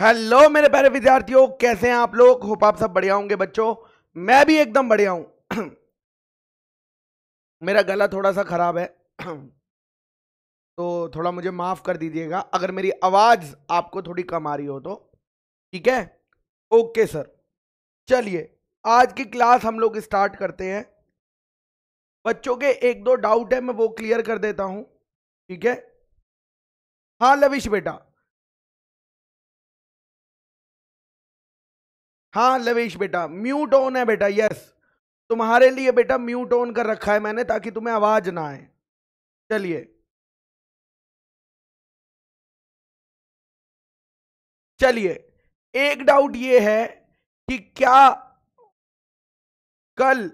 Hello मेरे प्यारे विद्यार्थियों कैसे हैं आप लोग होप आप सब बढ़िया होंगे बच्चों मैं भी एकदम बढ़िया हूं मेरा गला थोड़ा सा ख़राब है तो थोड़ा मुझे माफ़ कर दीजिएगा अगर मेरी आवाज़ आपको थोड़ी कम आ रही हो तो ठीक है ओके सर चलिए आज की क्लास हम लोग स्टार्ट करते हैं बच्चों के एक दो डाउट है मैं वो क्लियर कर देता हूँ ठीक है हाँ लविश बेटा हाँ लवेश बेटा म्यूट ऑन है बेटा यस तुम्हारे लिए बेटा म्यूट ऑन कर रखा है मैंने ताकि तुम्हें आवाज ना आए चलिए चलिए एक डाउट ये है कि क्या कल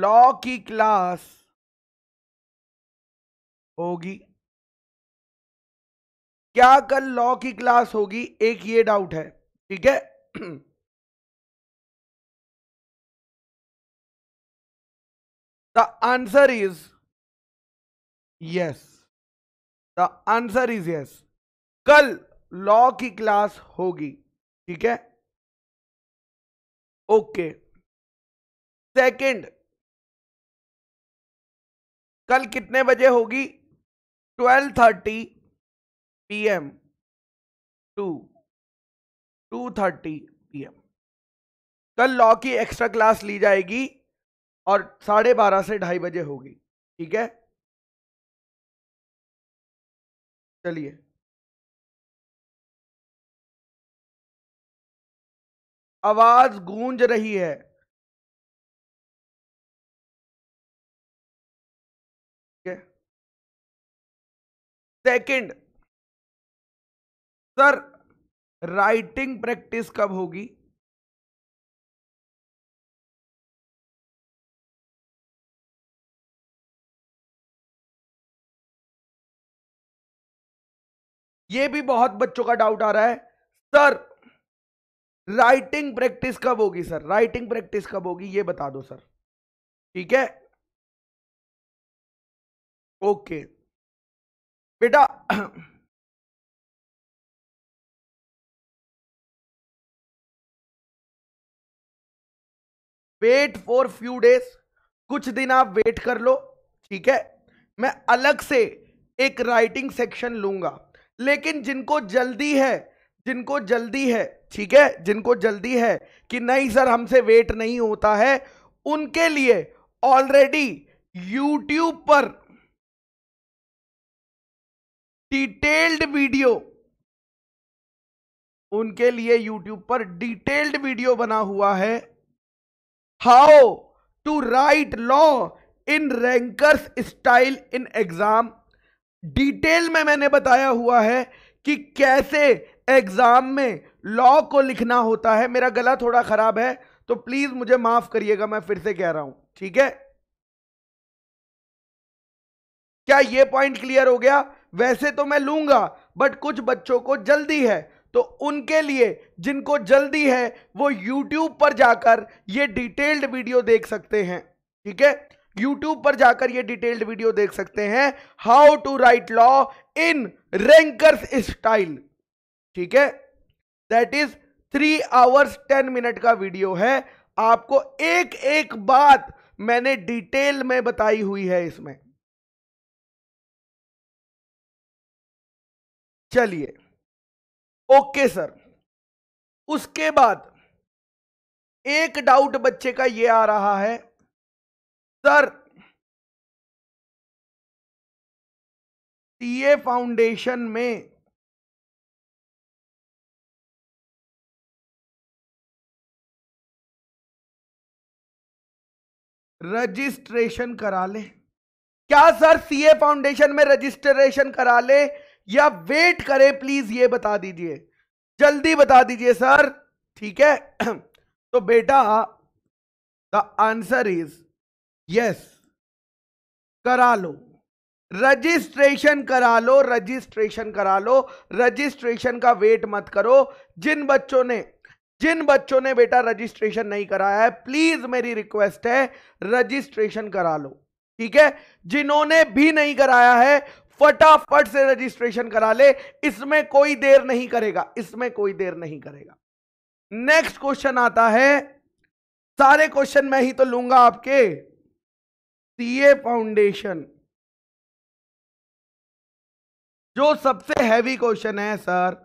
लॉ की क्लास होगी क्या कल लॉ की क्लास होगी एक ये डाउट है ठीक है the answer is yes the answer is yes कल लॉ की क्लास होगी ठीक है ओके सेकंड कल कितने बजे होगी 12:30 PM to two thirty P M कल लॉ की एक्स्ट्रा क्लास ली जाएगी और साढ़े बारह से ढाई बजे होगी ठीक है चलिए आवाज गूंज रही है सेकंड सर राइटिंग प्रैक्टिस कब होगी ये भी बहुत बच्चों का डाउट आ रहा है सर राइटिंग प्रैक्टिस कब होगी सर राइटिंग प्रैक्टिस कब होगी ये बता दो सर ठीक है ओके बेटा वेट फॉर फ्यू डेज कुछ दिन आप वेट कर लो ठीक है मैं अलग से एक राइटिंग सेक्शन लूंगा लेकिन जिनको जल्दी है जिनको जल्दी है ठीक है जिनको जल्दी है कि नहीं सर हमसे वेट नहीं होता है उनके लिए ऑलरेडी यूट्यूब पर डिटेल्ड वीडियो उनके लिए यूट्यूब पर डिटेल्ड वीडियो बना हुआ है how to write law in rankers style in exam detail में मैंने बताया हुआ है कि कैसे एग्जाम में लॉ को लिखना होता है मेरा गला थोड़ा खराब है तो प्लीज मुझे माफ करिएगा मैं फिर से कह रहा हूं ठीक है क्या ये पॉइंट क्लियर हो गया वैसे तो मैं लूंगा बट कुछ बच्चों को जल्दी है तो उनके लिए जिनको जल्दी है वो यूट्यूब पर जाकर ये डिटेल्ड वीडियो देख सकते हैं ठीक है यूट्यूब पर जाकर ये डिटेल्ड वीडियो देख सकते हैं how to write law in rankers style ठीक है that is three hours ten minute का वीडियो है आपको एक एक बात मैंने डिटेल में बताई हुई है इसमें चलिए ओके सर उसके बाद एक डाउट बच्चे का ये आ रहा है सर सीए फाउंडेशन में रजिस्ट्रेशन करा ले क्या सर सीए फाउंडेशन में रजिस्ट्रेशन करा ले या वेट करें प्लीज ये बता दीजिए जल्दी बता दीजिए सर ठीक है तो बेटा द आंसर इज यस करा लो रजिस्ट्रेशन करा लो रजिस्ट्रेशन करा लो रजिस्ट्रेशन का वेट मत करो जिन बच्चों ने जिन बच्चों ने बेटा रजिस्ट्रेशन नहीं कराया है प्लीज मेरी रिक्वेस्ट है रजिस्ट्रेशन करा लो ठीक है जिन्होंने भी नहीं कराया है फटाफट से रजिस्ट्रेशन करा ले इसमें कोई देर नहीं करेगा इसमें कोई देर नहीं करेगा नेक्स्ट क्वेश्चन आता है सारे क्वेश्चन मैं ही तो लूंगा आपके सीए फाउंडेशन जो सबसे हैवी क्वेश्चन है सर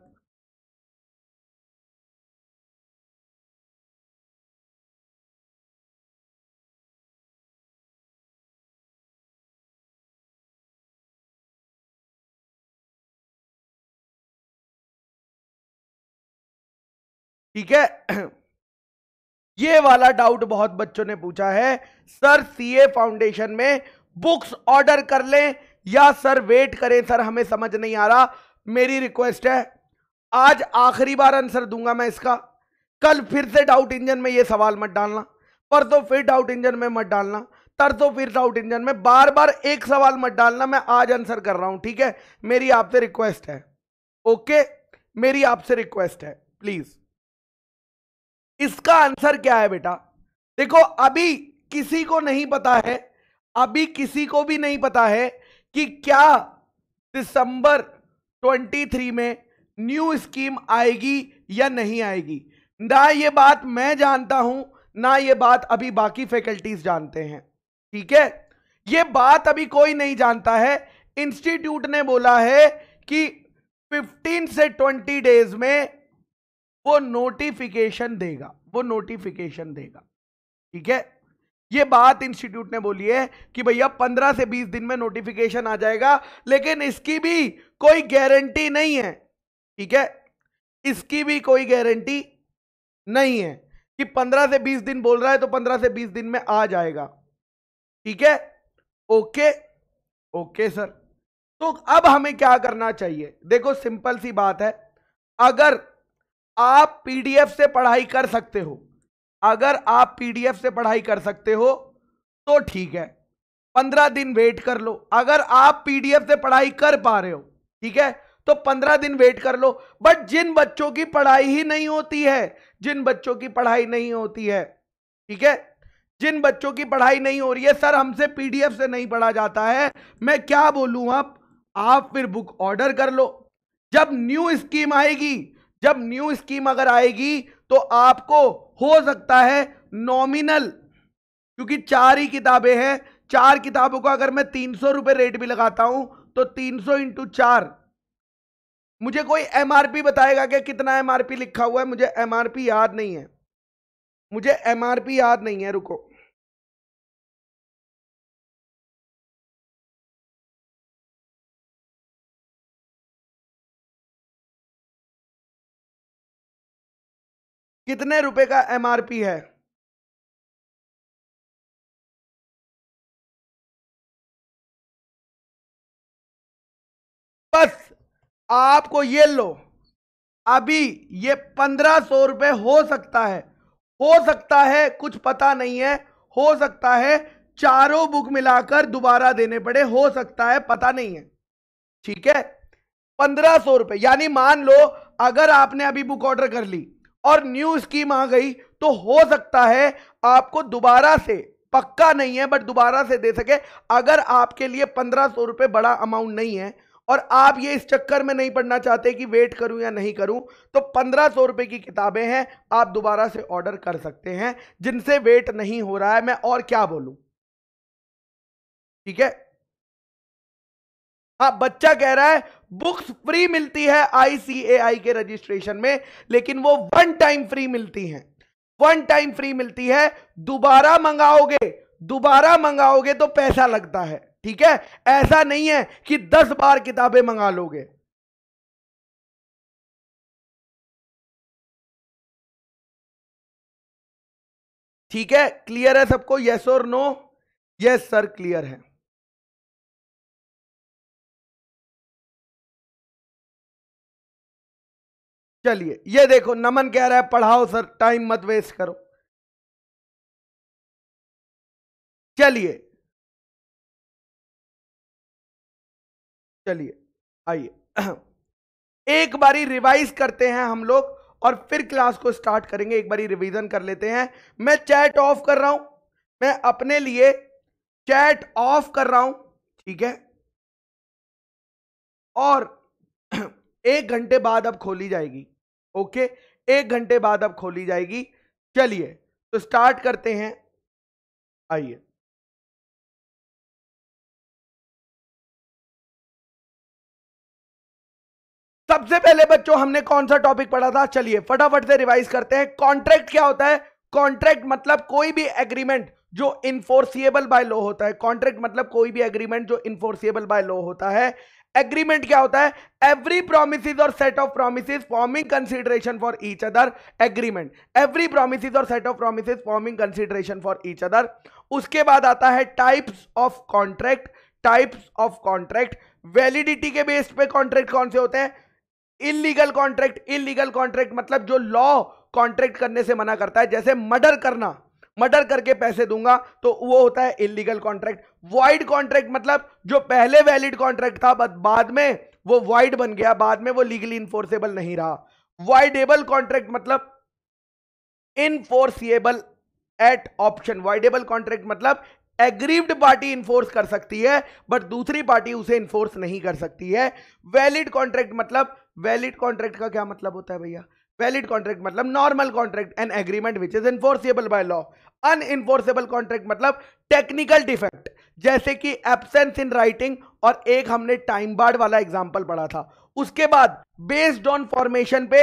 ठीक है ये वाला डाउट बहुत बच्चों ने पूछा है सर सीए फाउंडेशन में बुक्स ऑर्डर कर लें या सर वेट करें सर हमें समझ नहीं आ रहा मेरी रिक्वेस्ट है आज आखिरी बार आंसर दूंगा मैं इसका कल फिर से डाउट इंजन में ये सवाल मत डालना पर तो फिर डाउट इंजन में मत डालना तर तो फिर डाउट इंजन में बार बार एक सवाल मत डालना मैं आज आंसर कर रहा हूं ठीक है मेरी आपसे रिक्वेस्ट है ओके मेरी आपसे रिक्वेस्ट है प्लीज़ इसका आंसर क्या है बेटा देखो अभी किसी को नहीं पता है अभी किसी को भी नहीं पता है कि क्या दिसंबर 23 में न्यू स्कीम आएगी या नहीं आएगी ना ये बात मैं जानता हूं ना ये बात अभी बाकी फैकल्टीज जानते हैं ठीक है ये बात अभी कोई नहीं जानता है इंस्टीट्यूट ने बोला है कि 15 से 20 डेज में वो नोटिफिकेशन देगा वो नोटिफिकेशन देगा ठीक है ये बात इंस्टीट्यूट ने बोली है कि भैया पंद्रह से बीस दिन में नोटिफिकेशन आ जाएगा लेकिन इसकी भी कोई गारंटी नहीं है ठीक है इसकी भी कोई गारंटी नहीं है कि पंद्रह से बीस दिन बोल रहा है तो पंद्रह से बीस दिन में आ जाएगा ठीक है ओके ओके सर तो अब हमें क्या करना चाहिए देखो सिंपल सी बात है अगर आप पीडीएफ से पढ़ाई कर सकते हो अगर आप पीडीएफ से पढ़ाई कर सकते हो तो ठीक है पंद्रह दिन वेट कर लो अगर आप पीडीएफ से पढ़ाई कर पा रहे हो ठीक है तो पंद्रह दिन वेट कर लो बट जिन बच्चों की पढ़ाई ही नहीं होती है जिन बच्चों की पढ़ाई नहीं होती है ठीक है जिन बच्चों की पढ़ाई नहीं हो रही है सर हमसे पीडीएफ से नहीं पढ़ा जाता है मैं क्या बोलूं आप आप फिर बुक ऑर्डर कर लो जब न्यू स्कीम आएगी जब न्यू स्कीम अगर आएगी तो आपको हो सकता है नॉमिनल क्योंकि चार ही किताबें हैं चार किताबों को अगर मैं तीन सौ रुपए रेट भी लगाता हूं तो तीन सौ इंटू चार मुझे कोई एमआरपी बताएगा कि कितना एमआरपी लिखा हुआ है मुझे एमआरपी याद नहीं है मुझे एमआरपी याद नहीं है रुको कितने रुपए का एमआरपी है बस आपको ये लो अभी ये पंद्रह सौ रुपये हो सकता है हो सकता है कुछ पता नहीं है हो सकता है चारों बुक मिलाकर दोबारा देने पड़े हो सकता है पता नहीं है ठीक है पंद्रह सौ रुपये यानी मान लो अगर आपने अभी बुक ऑर्डर कर ली और न्यू स्कीम आ गई तो हो सकता है आपको दोबारा से पक्का नहीं है बट दोबारा से दे सके अगर आपके लिए पंद्रह सौ रुपये बड़ा अमाउंट नहीं है और आप ये इस चक्कर में नहीं पढ़ना चाहते कि वेट करूं या नहीं करूं तो पंद्रह सौ रुपये की किताबें हैं आप दोबारा से ऑर्डर कर सकते हैं जिनसे वेट नहीं हो रहा है मैं और क्या बोलूं ठीक है हाँ बच्चा कह रहा है बुक्स फ्री मिलती है आईसीएआई के रजिस्ट्रेशन में लेकिन वो वन टाइम फ्री मिलती हैं वन टाइम फ्री मिलती है दोबारा मंगाओगे दोबारा मंगाओगे तो पैसा लगता है ठीक है ऐसा नहीं है कि दस बार किताबें मंगा लोगे ठीक है क्लियर है सबको यस और नो यस सर क्लियर है चलिए ये देखो नमन कह रहा है पढ़ाओ सर टाइम मत वेस्ट करो चलिए चलिए आइए एक बारी रिवाइज करते हैं हम लोग और फिर क्लास को स्टार्ट करेंगे एक बारी रिवीजन कर लेते हैं मैं चैट ऑफ कर रहा हूं मैं अपने लिए चैट ऑफ कर रहा हूं ठीक है और एक घंटे बाद अब खोली जाएगी ओके एक घंटे बाद अब खोली जाएगी चलिए तो स्टार्ट करते हैं आइए सबसे पहले बच्चों हमने कौन सा टॉपिक पढ़ा था चलिए फटाफट से रिवाइज करते हैं कॉन्ट्रैक्ट क्या होता है कॉन्ट्रैक्ट मतलब कोई भी एग्रीमेंट जो इन्फोर्सिएबल बाय लॉ होता है कॉन्ट्रैक्ट मतलब कोई भी एग्रीमेंट जो इन्फोर्सिएबल बाय लॉ होता है एग्रीमेंट क्या होता है एवरी प्रोमिस और set of promise forming consideration for each other agreement every promise और set of promise forming consideration for each other उसके बाद आता है types of contract types of contract validity के बेस पे कॉन्ट्रैक्ट कौन से होते हैं इलीगल कॉन्ट्रैक्ट इलीगल कॉन्ट्रैक्ट मतलब जो लॉ कॉन्ट्रैक्ट करने से मना करता है जैसे मर्डर करना मर्डर करके पैसे दूंगा तो वो होता है इलीगल कॉन्ट्रैक्ट वाइड कॉन्ट्रैक्ट मतलब जो पहले वैलिड कॉन्ट्रैक्ट था बाद में वो वाइड बन गया बाद में वो लीगली इन्फोर्सेबल नहीं रहा वाइडेबल कॉन्ट्रैक्ट मतलब enforceable at option voidable contract मतलब एग्रीव्ड पार्टी इन्फोर्स कर सकती है बट दूसरी पार्टी उसे इन्फोर्स नहीं कर सकती है वैलिड कॉन्ट्रैक्ट मतलब वैलिड कॉन्ट्रैक्ट का क्या मतलब होता है भैया वैलिड कॉन्ट्रैक्ट मतलब normal contract and agreement which is enforceable by law enforceable contract मतलब टेक्निकल डिफेक्ट जैसे कि एबसेंस इन राइटिंग और एक हमने टाइम बार्ड वाला एग्जाम्पल पढ़ा था उसके बाद बेस्ड ऑन फॉर्मेशन पे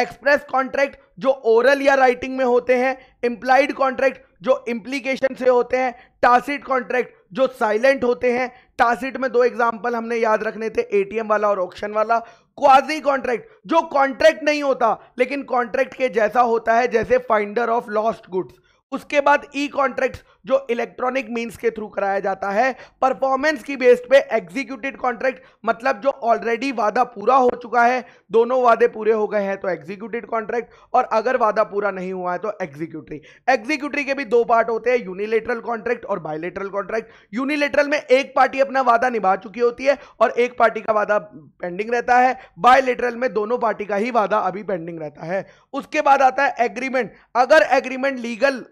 एक्सप्रेस कॉन्ट्रैक्ट जो ओरल या राइटिंग में होते हैं इंप्लाइड कॉन्ट्रैक्ट जो इम्प्लीकेशन से होते हैं टासिट कॉन्ट्रैक्ट जो साइलेंट होते हैं टासिट में दो एग्जाम्पल हमने याद रखने थे एटीएम वाला और ऑक्शन वाला क्वाजी कॉन्ट्रैक्ट जो कॉन्ट्रैक्ट नहीं होता लेकिन कॉन्ट्रैक्ट के जैसा होता है जैसे फाइंडर ऑफ लॉस्ट गुड्स उसके बाद ई कॉन्ट्रैक्ट्स जो इलेक्ट्रॉनिक मीन्स के थ्रू कराया जाता है परफॉर्मेंस की बेस्ड पे एग्जीक्यूटेड कॉन्ट्रैक्ट मतलब जो ऑलरेडी वादा पूरा हो चुका है दोनों वादे पूरे हो गए हैं तो एग्जीक्यूटेड कॉन्ट्रैक्ट और अगर वादा पूरा नहीं हुआ है तो एग्जीक्यूटरी एग्जीक्यूटरी के भी दो पार्ट होते हैं यूनिलेटरल कॉन्ट्रैक्ट और बायोलेटरल कॉन्ट्रैक्ट यूनिलेटरल में एक पार्टी अपना वादा निभा चुकी होती है और एक पार्टी का वादा पेंडिंग रहता है बायोलेटरल में दोनों पार्टी का ही वादा अभी पेंडिंग रहता है उसके बाद आता है एग्रीमेंट अगर एग्रीमेंट लीगल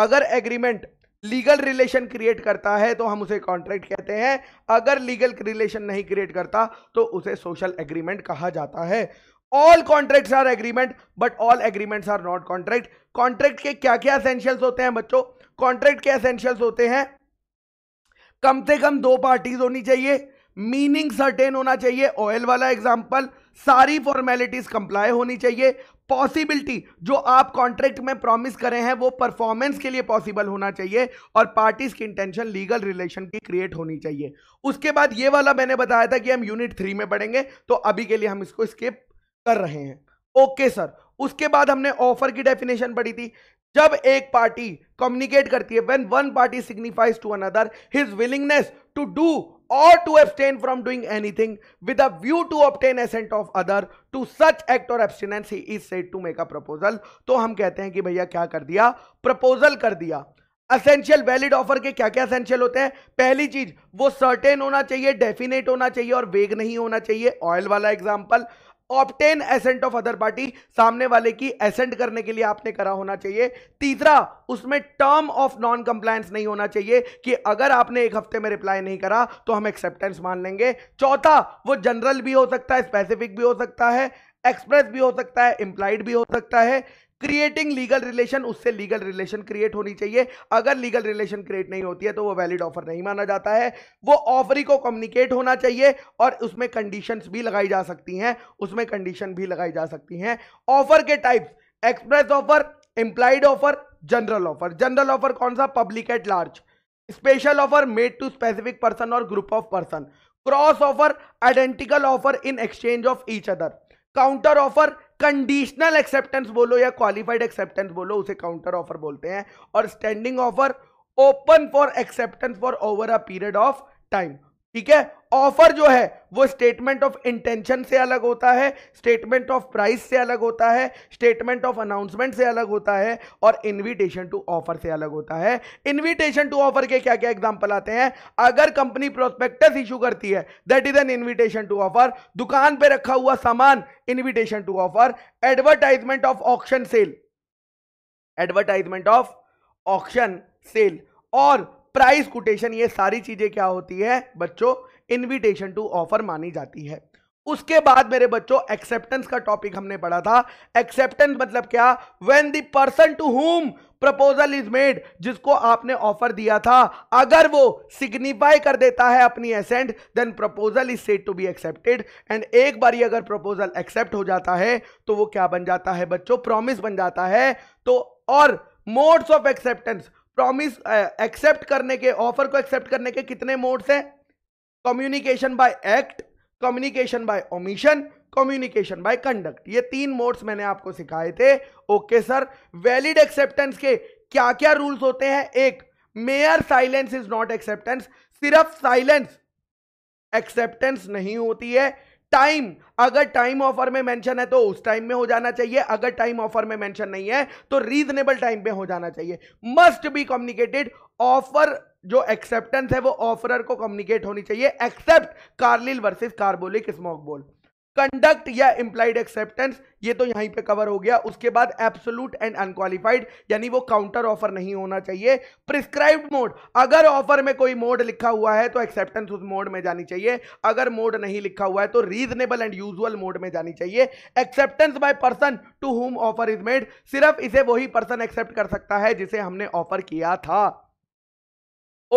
अगर एग्रीमेंट लीगल रिलेशन क्रिएट करता है तो हम उसे कॉन्ट्रैक्ट कहते हैं अगर लीगल रिलेशन नहीं क्रिएट करता तो उसे सोशल एग्रीमेंट कहा जाता है all contracts are agreement but all agreements are not contract contract के क्या क्या असेंशियल्स होते हैं बच्चों कॉन्ट्रैक्ट के असेंशियल्स होते हैं कम से कम दो पार्टीज होनी चाहिए मीनिंग सर्टेन होना चाहिए ऑयल वाला एग्जाम्पल सारी फॉर्मेलिटीज कंप्लाई होनी चाहिए पॉसिबिलिटी जो आप कॉन्ट्रैक्ट में प्रॉमिस करें हैं वो परफॉर्मेंस के लिए पॉसिबल होना चाहिए और पार्टीज की इंटेंशन लीगल रिलेशन की क्रिएट होनी चाहिए उसके बाद ये वाला मैंने बताया था कि हम यूनिट थ्री में पढ़ेंगे तो अभी के लिए हम इसको स्किप कर रहे हैं ओके okay, सर उसके बाद हमने ऑफर की डेफिनेशन पढ़ी थी जब एक पार्टी कम्युनिकेट करती है when one party signifies to another his willingness to do or to abstain from doing anything with a view to obtain assent of other to such act or abstinence he is said to make a proposal to hum kehte hain ki bhaiya kya kar diya proposal kar diya essential valid offer के क्या क्या essential होते हैं पहली चीज वो certain होना चाहिए डेफिनेट होना चाहिए और वेग नहीं होना चाहिए ऑयल वाला example obtain assent of other party सामने वाले की एसेंट करने के लिए आपने करा होना चाहिए तीसरा उसमें टर्म ऑफ नॉन कंप्लायंस नहीं होना चाहिए कि अगर आपने एक हफ्ते में रिप्लाई नहीं करा तो हम एक्सेप्टेंस मान लेंगे चौथा वो जनरल भी हो सकता है स्पेसिफिक भी हो सकता है एक्सप्रेस भी हो सकता है इंप्लाइड भी हो सकता है क्रिएटिंग लीगल रिलेशन उससे लीगल रिलेशन क्रिएट होनी चाहिए अगर लीगल रिलेशन क्रिएट नहीं होती है तो वो वैलिड ऑफर नहीं माना जाता है वो ऑफरी को कम्युनिकेट होना चाहिए और उसमें कंडीशंस भी लगाई जा सकती हैं उसमें कंडीशन भी लगाई जा सकती हैं ऑफर के types express offer implied offer general offer general offer कौन सा public at large special offer made to specific person और group of person cross offer identical offer in exchange of each other counter offer conditional acceptance बोलो या qualified acceptance बोलो उसे counter offer बोलते हैं और standing offer open for acceptance for over a period of time ठीक है offer जो है वो स्टेटमेंट ऑफ इंटेंशन से अलग होता है स्टेटमेंट ऑफ प्राइस से अलग होता है स्टेटमेंट ऑफ अनाउंसमेंट से अलग होता है और इनविटेशन टू ऑफर से अलग होता है इनविटेशन टू ऑफर के क्या क्या एग्जांपल आते हैं अगर कंपनी प्रोस्पेक्टस इशू करती है that is an invitation to offer दुकान पर रखा हुआ सामान invitation to offer advertisement of option sale advertisement of option sale और प्राइस कोटेशन ये सारी चीजें क्या होती है बच्चों इनविटेशन टू ऑफर मानी जाती है उसके बाद मेरे बच्चों एक्सेप्टेंस का टॉपिक हमने पढ़ा था एक्सेप्टेंस मतलब क्या when the person to whom proposal is made जिसको आपने ऑफर दिया था अगर वो सिग्निफाई कर देता है अपनी assent then proposal is said to be accepted and एक बार ही अगर प्रपोजल एक्सेप्ट हो जाता है तो वो क्या बन जाता है बच्चों प्रॉमिस बन जाता है तो और modes of acceptance promise accept करने के ऑफर को एक्सेप्ट करने के कितने मोड्स हैं communication by act communication by omission communication by conduct ये तीन मोड्स मैंने आपको सिखाए थे ओके सर वैलिड एक्सेप्टेंस के क्या क्या रूल्स होते हैं एक mere silence is not acceptance सिर्फ साइलेंस एक्सेप्टेंस नहीं होती है टाइम अगर टाइम ऑफर में मेंशन है तो उस टाइम में हो जाना चाहिए अगर टाइम ऑफर में मेंशन नहीं है तो रीजनेबल टाइम पे हो जाना चाहिए मस्ट बी कम्युनिकेटेड ऑफर जो एक्सेप्टेंस है वो ऑफरर को कम्युनिकेट होनी चाहिए except Carlill versus Carbolic Smoke Ball conduct या इंप्लाइड एक्सेप्टेंस ये तो यहीं पे कवर हो गया उसके बाद एब्सोलूट एंड अनक्वालिफाइड यानी वो काउंटर ऑफर नहीं होना चाहिए प्रिस्क्राइब्ड मोड अगर ऑफर में कोई मोड लिखा हुआ है तो एक्सेप्टेंस उस मोड में जानी चाहिए अगर मोड नहीं लिखा हुआ है तो रीजनेबल एंड यूजुअल मोड में जानी चाहिए acceptance by person to whom offer is made सिर्फ इसे वही पर्सन एक्सेप्ट कर सकता है जिसे हमने ऑफर किया था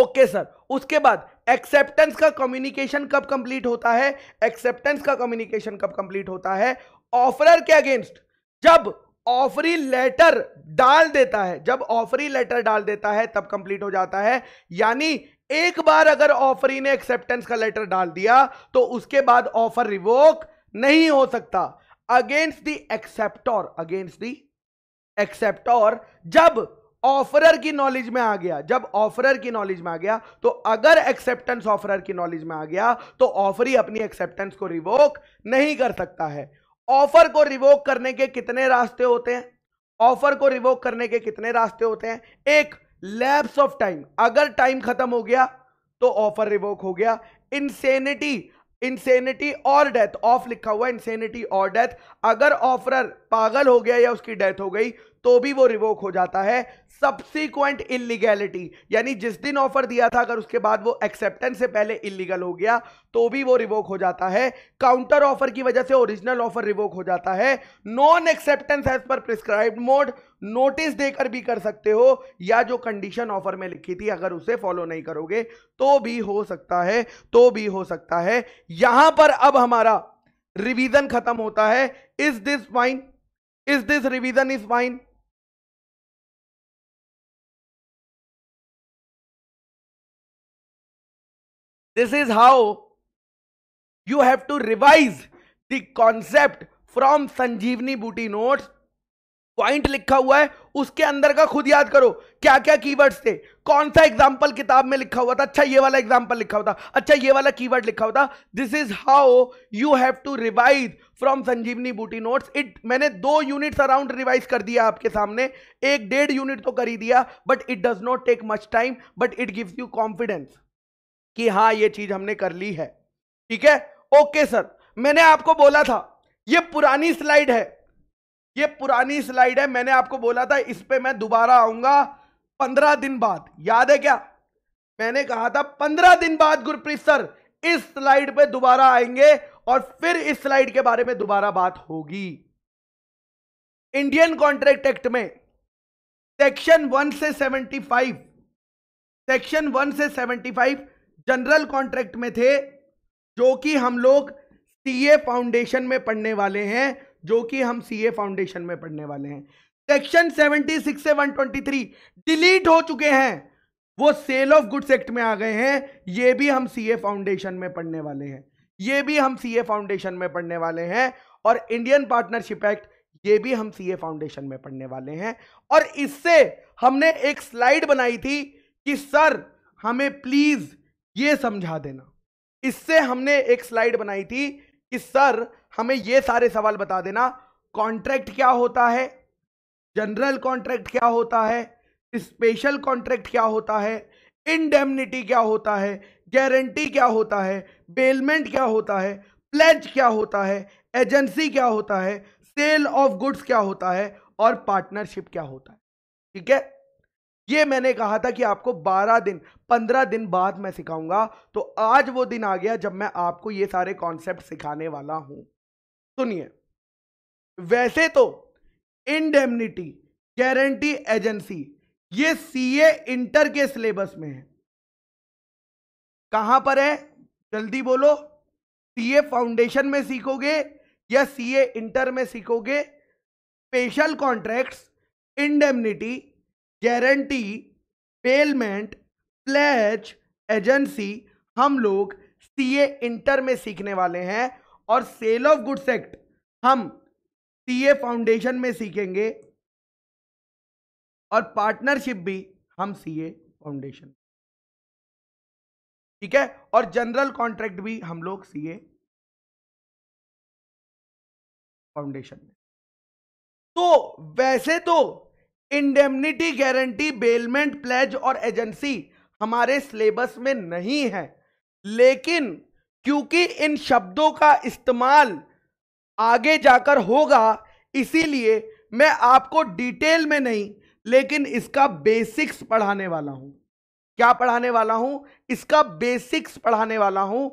ओके सर उसके बाद एक्सेप्टेंस का कम्युनिकेशन कब कंप्लीट होता है एक्सेप्टेंस का कम्युनिकेशन कब कंप्लीट होता है ऑफरर के अगेंस्ट जब ऑफरी लेटर डाल देता है जब ऑफरी लेटर डाल देता है तब कंप्लीट हो जाता है यानी एक बार अगर ऑफरी ने एक्सेप्टेंस का लेटर डाल दिया तो उसके बाद ऑफर रिवोक नहीं हो सकता against the acceptor against the acceptor जब ऑफरर की नॉलेज में आ गया जब ऑफरर की नॉलेज में आ गया तो अगर एक्सेप्टेंस ऑफरर की नॉलेज में आ गया तो ऑफर ही अपनी एक्सेप्टेंस को रिवोक नहीं कर सकता है ऑफर को रिवोक करने के कितने रास्ते होते हैं ऑफर को रिवोक करने के कितने रास्ते होते हैं एक लैप्स ऑफ टाइम अगर टाइम खत्म हो गया तो ऑफर रिवोक हो गया इंसेनिटी इंसेनिटी और डेथ ऑफ लिखा हुआ इंसेनिटी और डेथ अगर ऑफरर पागल हो गया या उसकी डेथ हो गई तो भी वो रिवोक हो जाता है सब्सिक्वेंट इलीगैलिटी यानी जिस दिन ऑफर दिया था अगर उसके बाद वो एक्सेप्टेंस से पहले इलीगल हो गया तो भी वो रिवोक हो जाता है काउंटर ऑफर की वजह से ओरिजिनल ऑफर रिवोक हो जाता है non acceptance as per prescribe mode notice देकर भी कर सकते हो या जो कंडीशन ऑफर में लिखी थी अगर उसे फॉलो नहीं करोगे तो भी हो सकता है तो भी हो सकता है यहां पर अब हमारा रिवीजन खत्म होता है is this fine is this revision is fine this is how you have to revise the concept from Sanjeevani Booti note point लिखा हुआ है उसके अंदर का खुद याद करो क्या क्या कीवर्ड्स थे कौन सा एग्जाम्पल किताब में लिखा हुआ था अच्छा ये वाला एग्जाम्पल लिखा हुआ था अच्छा ये वाला कीवर्ड लिखा हुआ था this is how you have to revise from Sanjeevani Booti notes it मैंने दो यूनिट्स अराउंड रिवाइज कर दिया आपके सामने एक डेढ़ यूनिट तो कर ही दिया but it does not take much time but it gives you confidence कि हाँ ये चीज हमने कर ली है ठीक है ओके सर मैंने आपको बोला था ये पुरानी स्लाइड है ये पुरानी स्लाइड है मैंने आपको बोला था इस पर मैं दोबारा आऊंगा पंद्रह दिन बाद याद है क्या मैंने कहा था पंद्रह दिन बाद गुरप्रीत सर इस स्लाइड पे दोबारा आएंगे और फिर इस स्लाइड के बारे में दोबारा बात होगी इंडियन कॉन्ट्रैक्ट एक्ट में सेक्शन वन से सेवेंटी फाइव सेक्शन वन से सेवेंटी फाइव जनरल कॉन्ट्रैक्ट में थे जो कि हम लोग सीए फाउंडेशन में पढ़ने वाले हैं जो कि हम सीए फाउंडेशन में पढ़ने वाले हैं सेक्शन 76 से 123 डिलीट हो चुके हैं वो सेल ऑफ गुड्स एक्ट में आ गए हैं ये भी हम सीए फाउंडेशन में पढ़ने वाले हैं ये भी हम सीए फाउंडेशन में पढ़ने वाले हैं और इंडियन पार्टनरशिप एक्ट ये भी हम सीए फाउंडेशन में पढ़ने वाले हैं और इससे हमने एक स्लाइड बनाई थी कि सर हमें प्लीज़ ये समझा देना इससे हमने एक स्लाइड बनाई थी कि सर हमें ये सारे सवाल बता देना कॉन्ट्रैक्ट क्या होता है जनरल कॉन्ट्रैक्ट क्या होता है स्पेशल कॉन्ट्रैक्ट क्या होता है इंडेमनिटी क्या होता है गारंटी क्या होता है बेलमेंट क्या होता है प्लेज क्या होता है एजेंसी क्या होता है सेल ऑफ गुड्स क्या होता है और पार्टनरशिप क्या होता है ठीक है ये मैंने कहा था कि आपको 12 दिन 15 दिन बाद मैं सिखाऊंगा तो आज वो दिन आ गया जब मैं आपको ये सारे कॉन्सेप्ट सिखाने वाला हूं सुनिए वैसे तो इंडेमनिटी गारंटी एजेंसी ये सीए इंटर के सिलेबस में है कहां पर है जल्दी बोलो सीए फाउंडेशन में सीखोगे या सीए इंटर में सीखोगे special contracts indemnity guarantee bailment pledge agency हम लोग सीए इंटर में सीखने वाले हैं और सेल ऑफ गुड्स एक्ट हम सीए फाउंडेशन में सीखेंगे और पार्टनरशिप भी हम सीए फाउंडेशन ठीक है और जनरल कॉन्ट्रैक्ट भी हम लोग सीए फाउंडेशन में तो वैसे तो इंडेमनिटी गारंटी बेलमेंट प्लेज और एजेंसी हमारे सिलेबस में नहीं है लेकिन क्योंकि इन शब्दों का इस्तेमाल आगे जाकर होगा इसीलिए मैं आपको डिटेल में नहीं लेकिन इसका बेसिक्स पढ़ाने वाला हूं क्या पढ़ाने वाला हूं इसका बेसिक्स पढ़ाने वाला हूं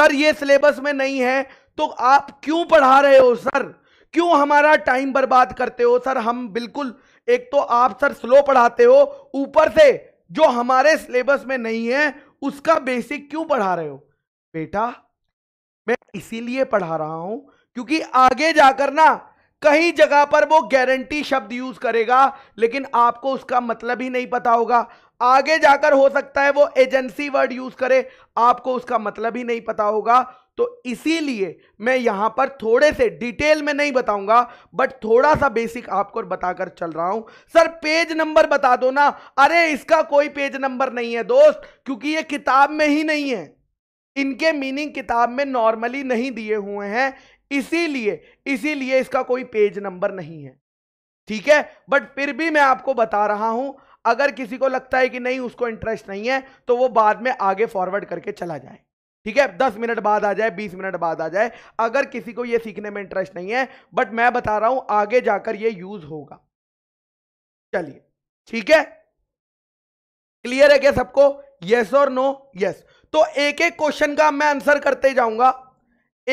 सर ये सिलेबस में नहीं है तो आप क्यों पढ़ा रहे हो सर क्यों हमारा टाइम बर्बाद करते हो सर हम बिल्कुल एक तो आप सर स्लो पढ़ाते हो ऊपर से जो हमारे सिलेबस में नहीं है उसका बेसिक क्यों पढ़ा रहे हो बेटा मैं इसीलिए पढ़ा रहा हूं क्योंकि आगे जाकर ना कहीं जगह पर वो गारंटी शब्द यूज करेगा लेकिन आपको उसका मतलब ही नहीं पता होगा आगे जाकर हो सकता है वो एजेंसी वर्ड यूज करे आपको उसका मतलब ही नहीं पता होगा तो इसीलिए मैं यहां पर थोड़े से डिटेल में नहीं बताऊंगा बट थोड़ा सा बेसिक आपको बताकर चल रहा हूं सर पेज नंबर बता दो ना अरे इसका कोई पेज नंबर नहीं है दोस्त क्योंकि ये किताब में ही नहीं है इनके मीनिंग किताब में नॉर्मली नहीं दिए हुए हैं इसीलिए इसीलिए इसका कोई पेज नंबर नहीं है ठीक है बट फिर भी मैं आपको बता रहा हूं अगर किसी को लगता है कि नहीं उसको इंटरेस्ट नहीं है तो वो बाद में आगे फॉरवर्ड करके चला जाए ठीक है दस मिनट बाद आ जाए बीस मिनट बाद आ जाए अगर किसी को ये सीखने में इंटरेस्ट नहीं है बट मैं बता रहा हूं आगे जाकर ये यूज होगा चलिए ठीक है क्लियर है क्या सबको यस और नो यस तो एक एक क्वेश्चन का मैं आंसर करते जाऊंगा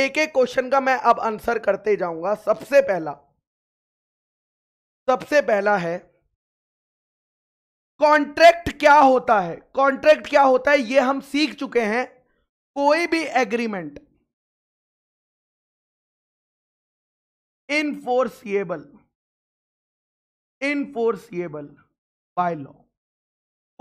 एक एक क्वेश्चन का मैं अब आंसर करते जाऊंगा सबसे पहला सबसे पहला है कॉन्ट्रैक्ट क्या होता है कॉन्ट्रैक्ट क्या होता है ये हम सीख चुके हैं कोई भी agreement enforceable enforceable by law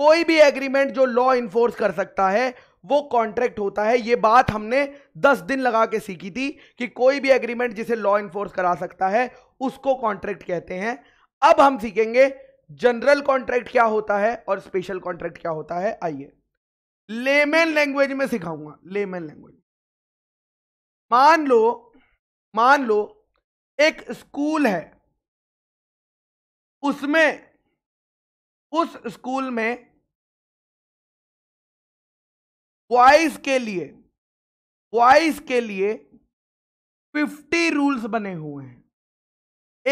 कोई भी एग्रीमेंट जो लॉ इन्फोर्स कर सकता है वो कॉन्ट्रैक्ट होता है ये बात हमने दस दिन लगा के सीखी थी कि कोई भी एग्रीमेंट जिसे लॉ इन्फोर्स करा सकता है उसको कॉन्ट्रैक्ट कहते हैं अब हम सीखेंगे जनरल कॉन्ट्रैक्ट क्या होता है और स्पेशल कॉन्ट्रैक्ट क्या होता है आइए लेमेन लैंग्वेज में सिखाऊंगा लेमेन लैंग्वेज मान लो मान लो एक स्कूल है उसमें उस स्कूल में बॉयज के लिए बॉयज के लिए फिफ्टी रूल्स बने हुए हैं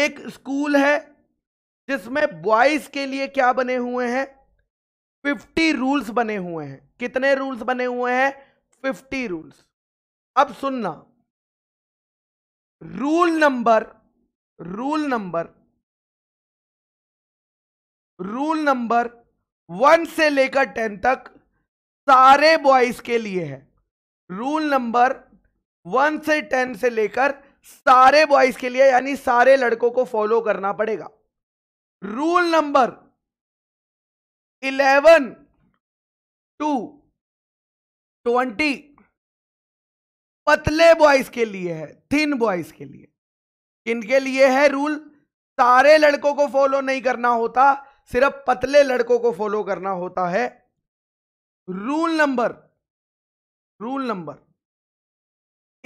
एक स्कूल है जिसमें बॉयज के लिए क्या बने हुए हैं फिफ्टी रूल्स बने हुए हैं कितने रूल्स बने हुए हैं फिफ्टी रूल्स अब सुनना rule number rule number rule number one से लेकर टेन तक सारे बॉयज के लिए है रूल नंबर वन से टेन से लेकर सारे बॉयज के लिए यानी सारे लड़कों को फॉलो करना पड़ेगा rule number eleven to twenty पतले बॉयज के लिए है थिन बॉयज के लिए इनके लिए है रूल सारे लड़कों को फॉलो नहीं करना होता सिर्फ पतले लड़कों को फॉलो करना होता है रूल नंबर रूल नंबर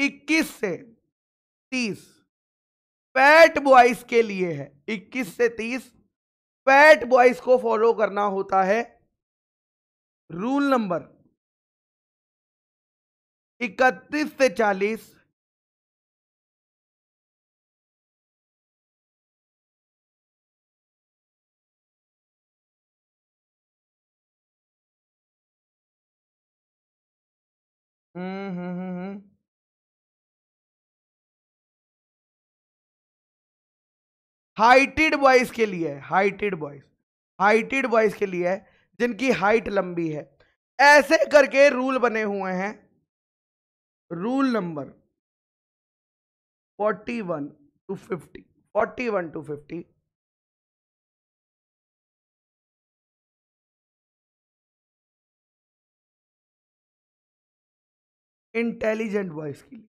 21 से 30 फैट बॉयज के लिए है 21 से पैट बॉयज को फॉलो करना होता है रूल नंबर इकतीस से चालीस हम्म हम्म हम्म, हम्म। हाइटेड बॉयज के लिए है हाइटेड बॉयज हाइटेड बॉयज के लिए है जिनकी हाइट लंबी है ऐसे करके रूल बने हुए हैं rule number forty one to fifty forty one to fifty intelligent boys के लिए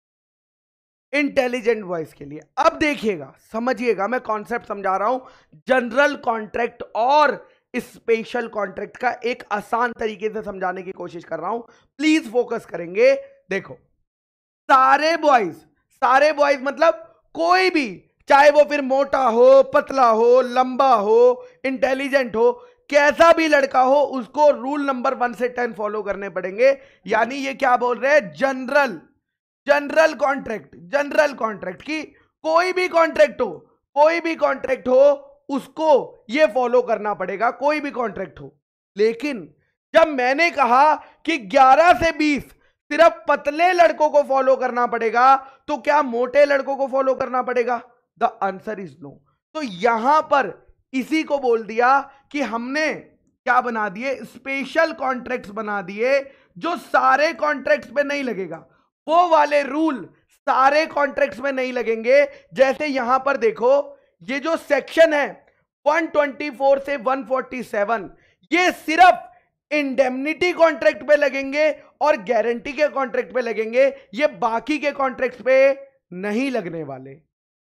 इंटेलिजेंट वॉइस के लिए अब देखिएगा समझिएगा मैं कॉन्सेप्ट समझा रहा हूं जनरल कॉन्ट्रैक्ट और स्पेशल कॉन्ट्रैक्ट का एक आसान तरीके से समझाने की कोशिश कर रहा हूं प्लीज फोकस करेंगे देखो सारे बॉयज सारे बॉयज मतलब कोई भी चाहे वो फिर मोटा हो पतला हो लंबा हो इंटेलिजेंट हो कैसा भी लड़का हो उसको रूल नंबर वन से टेन फॉलो करने पड़ेंगे यानी ये क्या बोल रहे हैं general general contract general contract की कोई भी कॉन्ट्रैक्ट हो कोई भी कॉन्ट्रैक्ट हो उसको ये फॉलो करना पड़ेगा कोई भी कॉन्ट्रैक्ट हो लेकिन जब मैंने कहा कि 11 से 20 सिर्फ पतले लड़कों को फॉलो करना पड़ेगा तो क्या मोटे लड़कों को फॉलो करना पड़ेगा द आंसर इज नो तो यहां पर इसी को बोल दिया कि हमने क्या बना दिए स्पेशल कॉन्ट्रैक्ट्स बना दिए जो सारे कॉन्ट्रैक्ट्स पे नहीं लगेगा वो वाले रूल सारे कॉन्ट्रैक्ट्स में नहीं लगेंगे जैसे यहां पर देखो ये जो सेक्शन है 124 से 147 ये सिर्फ इंडेमनिटी कॉन्ट्रैक्ट पे लगेंगे और गारंटी के कॉन्ट्रैक्ट पे लगेंगे ये बाकी के कॉन्ट्रैक्ट पे नहीं लगने वाले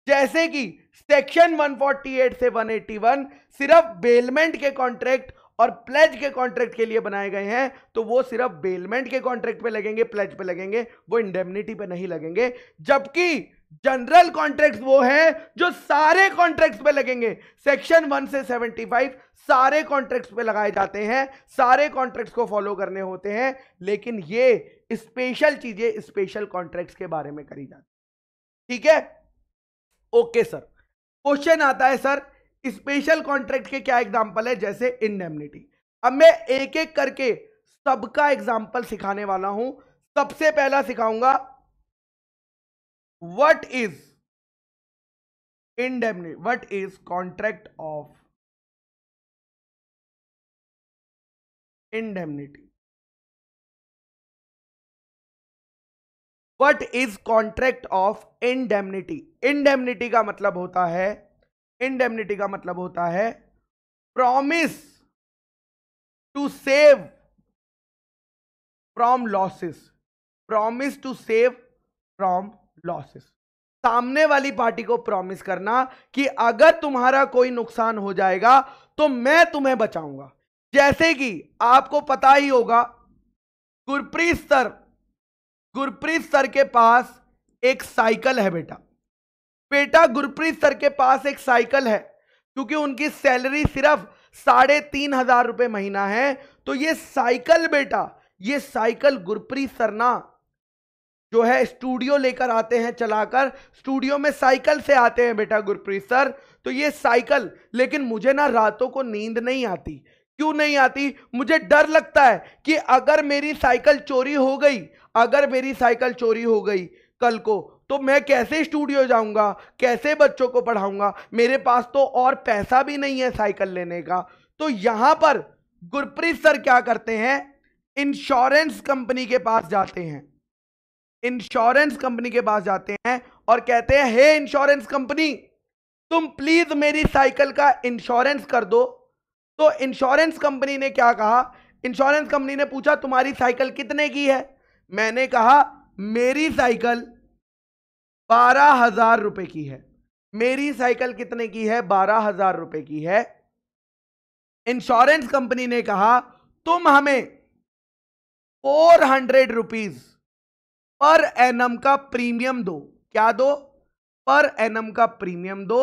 जैसे कि सेक्शन 148 से 181 सिर्फ बेलमेंट के कॉन्ट्रैक्ट और प्लेज के कॉन्ट्रैक्ट के लिए बनाए गए हैं तो वो सिर्फ बेलमेंट के कॉन्ट्रैक्ट पे लगेंगे प्लेज पे लगेंगे वो इंडेमनिटी पे नहीं लगेंगे जबकि जनरल कॉन्ट्रैक्ट्स वो हैं जो सारे कॉन्ट्रैक्ट्स पे लगेंगे सेक्शन वन से सेवेंटी फाइव सारे कॉन्ट्रैक्ट्स पे लगाए जाते हैं सारे कॉन्ट्रैक्ट्स को फॉलो करने होते हैं लेकिन ये स्पेशल चीजें स्पेशल कॉन्ट्रैक्ट के बारे में करी जाती ठीक है ओके सर क्वेश्चन आता है सर स्पेशल कॉन्ट्रैक्ट के क्या एग्जाम्पल है जैसे इनडेमनिटी अब मैं एक एक करके सबका एग्जाम्पल सिखाने वाला हूं सबसे पहला सिखाऊंगा what is indemnity what is contract of indemnity what is contract of indemnity indemnity का मतलब होता है इंडेमनिटी का मतलब होता है promise to save from losses promise to save from losses सामने वाली पार्टी को प्रॉमिस करना कि अगर तुम्हारा कोई नुकसान हो जाएगा तो मैं तुम्हें बचाऊंगा जैसे कि आपको पता ही होगा गुरप्रीत सर गुरप्रीत सर के पास एक साइकिल है बेटा बेटा गुरप्रीत सर के पास एक साइकिल है क्योंकि उनकी सैलरी सिर्फ साढ़े तीन हजार रुपये महीना है तो ये साइकिल बेटा ये साइकिल गुरप्रीत सरना जो है स्टूडियो लेकर आते हैं चलाकर स्टूडियो में साइकिल से आते हैं बेटा गुरप्रीत सर तो ये साइकिल लेकिन मुझे ना रातों को नींद नहीं आती क्यों नहीं आती मुझे डर लगता है कि अगर मेरी साइकिल चोरी हो गई अगर मेरी साइकिल चोरी हो गई कल को तो मैं कैसे स्टूडियो जाऊंगा कैसे बच्चों को पढ़ाऊंगा मेरे पास तो और पैसा भी नहीं है साइकिल लेने का तो यहां पर गुरप्रीत सर क्या करते हैं इंश्योरेंस कंपनी के पास जाते हैं इंश्योरेंस कंपनी के पास जाते हैं और कहते हैं हे इंश्योरेंस कंपनी तुम प्लीज़ मेरी साइकिल का इंश्योरेंस कर दो तो इंश्योरेंस कंपनी ने क्या कहा इंश्योरेंस कंपनी ने पूछा तुम्हारी साइकिल कितने की है मैंने कहा मेरी साइकिल बारह हजार रुपए की है मेरी साइकिल कितने की है बारह हजार रुपए की है इंश्योरेंस कंपनी ने कहा तुम हमें four hundred rupees per annum का प्रीमियम दो क्या दो पर एनम का प्रीमियम दो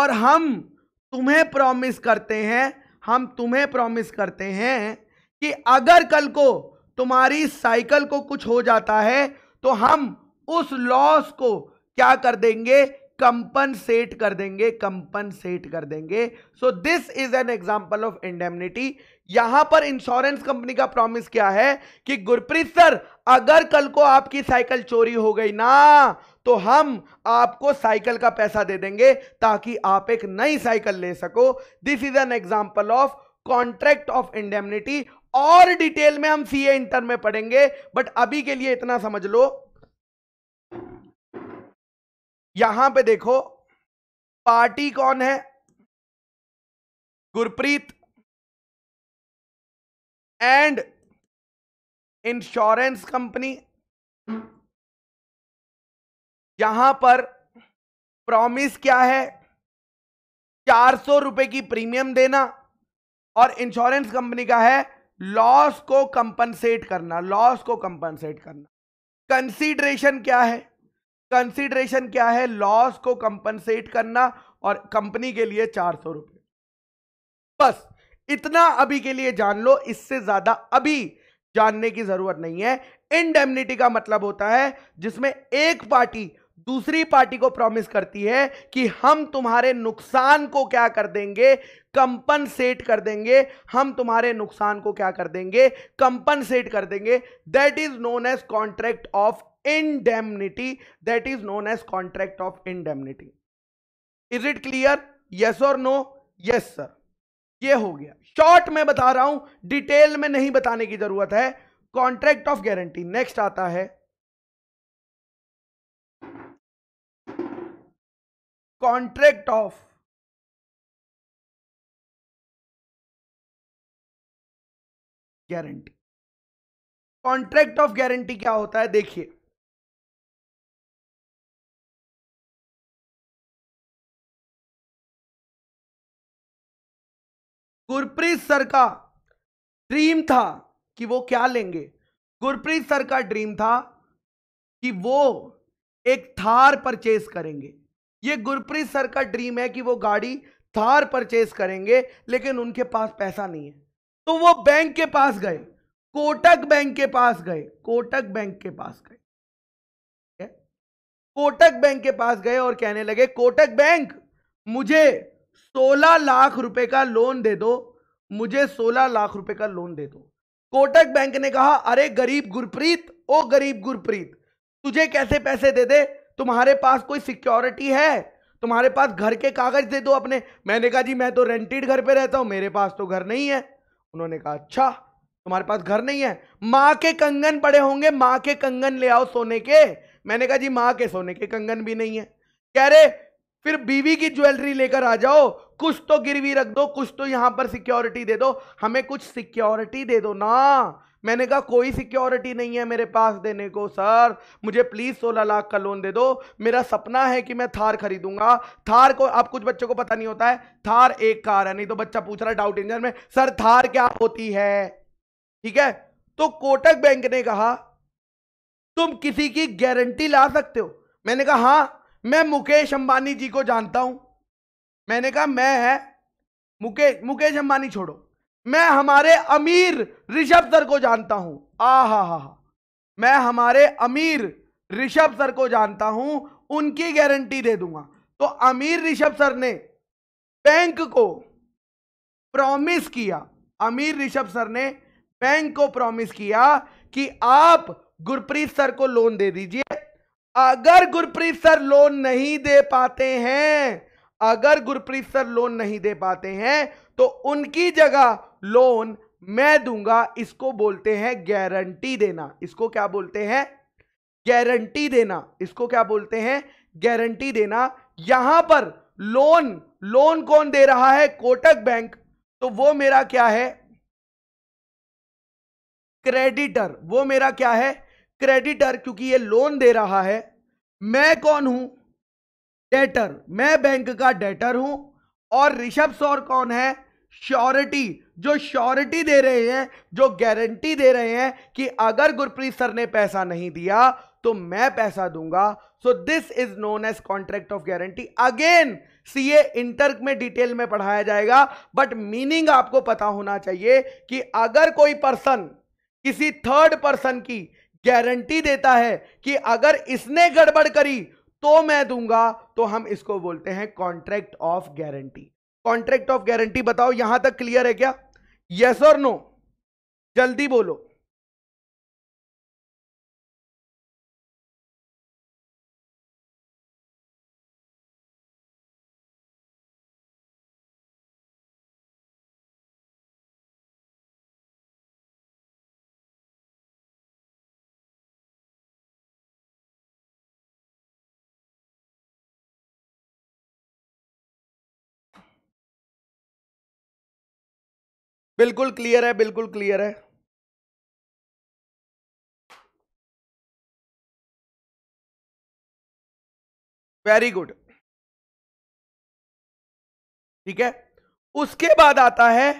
और हम तुम्हें प्रॉमिस करते हैं हम तुम्हें प्रॉमिस करते हैं कि अगर कल को तुम्हारी साइकिल को कुछ हो जाता है तो हम उस लॉस को क्या कर देंगे कंपनसेट कर देंगे कंपनसेट कर देंगे so this is an example of indemnity यहां पर इंश्योरेंस कंपनी का प्रॉमिस क्या है कि गुरप्रीत सर अगर कल को आपकी साइकिल चोरी हो गई ना तो हम आपको साइकिल का पैसा दे देंगे ताकि आप एक नई साइकिल ले सको this is an example of contract of indemnity और डिटेल में हम सीए इंटर में पढ़ेंगे बट अभी के लिए इतना समझ लो यहां पे देखो पार्टी कौन है गुरप्रीत एंड इंश्योरेंस कंपनी यहां पर प्रॉमिस क्या है चार सौ रुपए की प्रीमियम देना और इंश्योरेंस कंपनी का है लॉस को कंपनसेट करना लॉस को कंपनसेट करना कंसीडरेशन क्या है कंसिडरेशन क्या है लॉस को कंपनसेट करना और कंपनी के लिए चार सौ रुपए बस इतना अभी के लिए जान लो इससे ज्यादा अभी जानने की जरूरत नहीं है इनडेमनिटी का मतलब होता है जिसमें एक पार्टी दूसरी पार्टी को प्रॉमिस करती है कि हम तुम्हारे नुकसान को क्या कर देंगे कंपनसेट कर देंगे हम तुम्हारे नुकसान को क्या कर देंगे कंपनसेट कर देंगे that is known as contract of indemnity that is known as contract of indemnity is it clear yes or no yes sir ये हो गया शॉर्ट में बता रहा हूं डिटेल में नहीं बताने की जरूरत है कॉन्ट्रैक्ट ऑफ गारंटी नेक्स्ट आता है contract of guarantee contract of guarantee क्या होता है देखिए गुरप्रीत सर का ड्रीम था कि वो क्या लेंगे गुरप्रीत सर का ड्रीम था कि वो एक थार परचेस करेंगे ये गुरप्रीत सर का ड्रीम है कि वो गाड़ी थार परचेस करेंगे लेकिन उनके पास पैसा नहीं है तो वो बैंक के पास गए कोटक बैंक के पास गए कोटक बैंक के पास गए कोटक बैंक के पास गए और कहने लगे कोटक बैंक मुझे सोलह लाख रुपए का लोन दे दो मुझे सोलह लाख रुपए का लोन दे दो कोटक बैंक ने कहा अरे गरीब गुरप्रीत ओ गरीब गुरप्रीत तुझे कैसे पैसे दे दे तुम्हारे पास कोई सिक्योरिटी है तुम्हारे पास घर के कागज दे दो अपने मैंने कहा जी मैं तो रेंटेड घर पे रहता हूं मेरे पास तो घर नहीं है उन्होंने कहा अच्छा तुम्हारे पास घर नहीं है माँ के कंगन पड़े होंगे माँ के कंगन ले आओ सोने के मैंने कहा जी माँ के सोने के कंगन भी नहीं है कह रहे फिर बीवी की ज्वेलरी लेकर आ जाओ कुछ तो गिरवी रख दो कुछ तो यहां पर सिक्योरिटी दे दो हमें कुछ सिक्योरिटी दे दो ना मैंने कहा कोई सिक्योरिटी नहीं है मेरे पास देने को सर मुझे प्लीज़ सोलह लाख का लोन दे दो मेरा सपना है कि मैं थार खरीदूंगा थार को आप कुछ बच्चों को पता नहीं होता है थार एक कार है नहीं तो बच्चा पूछ रहा है डाउट इंजन में सर थार क्या होती है ठीक है तो कोटक बैंक ने कहा तुम किसी की गारंटी ला सकते हो मैंने कहा हाँ मैं मुकेश अंबानी जी को जानता हूं मैंने कहा मैं है मुकेश मुकेश अंबानी छोड़ो मैं हमारे अमीर ऋषभ सर को जानता हूं आ हा हा मैं हमारे अमीर ऋषभ सर को जानता हूं उनकी गारंटी दे दूंगा तो अमीर ऋषभ सर ने बैंक को प्रॉमिस किया अमीर ऋषभ सर ने बैंक को प्रॉमिस किया कि आप गुरप्रीत सर को लोन दे दीजिए अगर गुरप्रीत सर लोन नहीं दे पाते हैं अगर गुरप्रीत सर लोन नहीं दे पाते हैं तो उनकी जगह लोन मैं दूंगा इसको बोलते हैं गारंटी देना इसको क्या बोलते हैं गारंटी देना इसको क्या बोलते हैं गारंटी देना यहां पर लोन लोन कौन दे रहा है कोटक बैंक तो वो मेरा क्या है क्रेडिटर वो मेरा क्या है क्रेडिटर क्योंकि ये लोन दे रहा है मैं कौन हूं डेटर मैं बैंक का डेटर हूं और ऋषभ सौर कौन है श्योरिटी जो श्योरिटी दे रहे हैं जो गारंटी दे रहे हैं कि अगर गुरप्रीत सर ने पैसा नहीं दिया तो मैं पैसा दूंगा so this is known as contract of guarantee again CA inter में डिटेल में पढ़ाया जाएगा बट मीनिंग आपको पता होना चाहिए कि अगर कोई पर्सन किसी थर्ड पर्सन की गारंटी देता है कि अगर इसने गड़बड़ करी तो मैं दूंगा तो हम इसको बोलते हैं contract of guarantee contract of guarantee बताओ यहां तक क्लियर है क्या यस और नो जल्दी बोलो बिल्कुल क्लियर है बिल्कुल क्लियर है वेरी गुड ठीक है उसके बाद आता है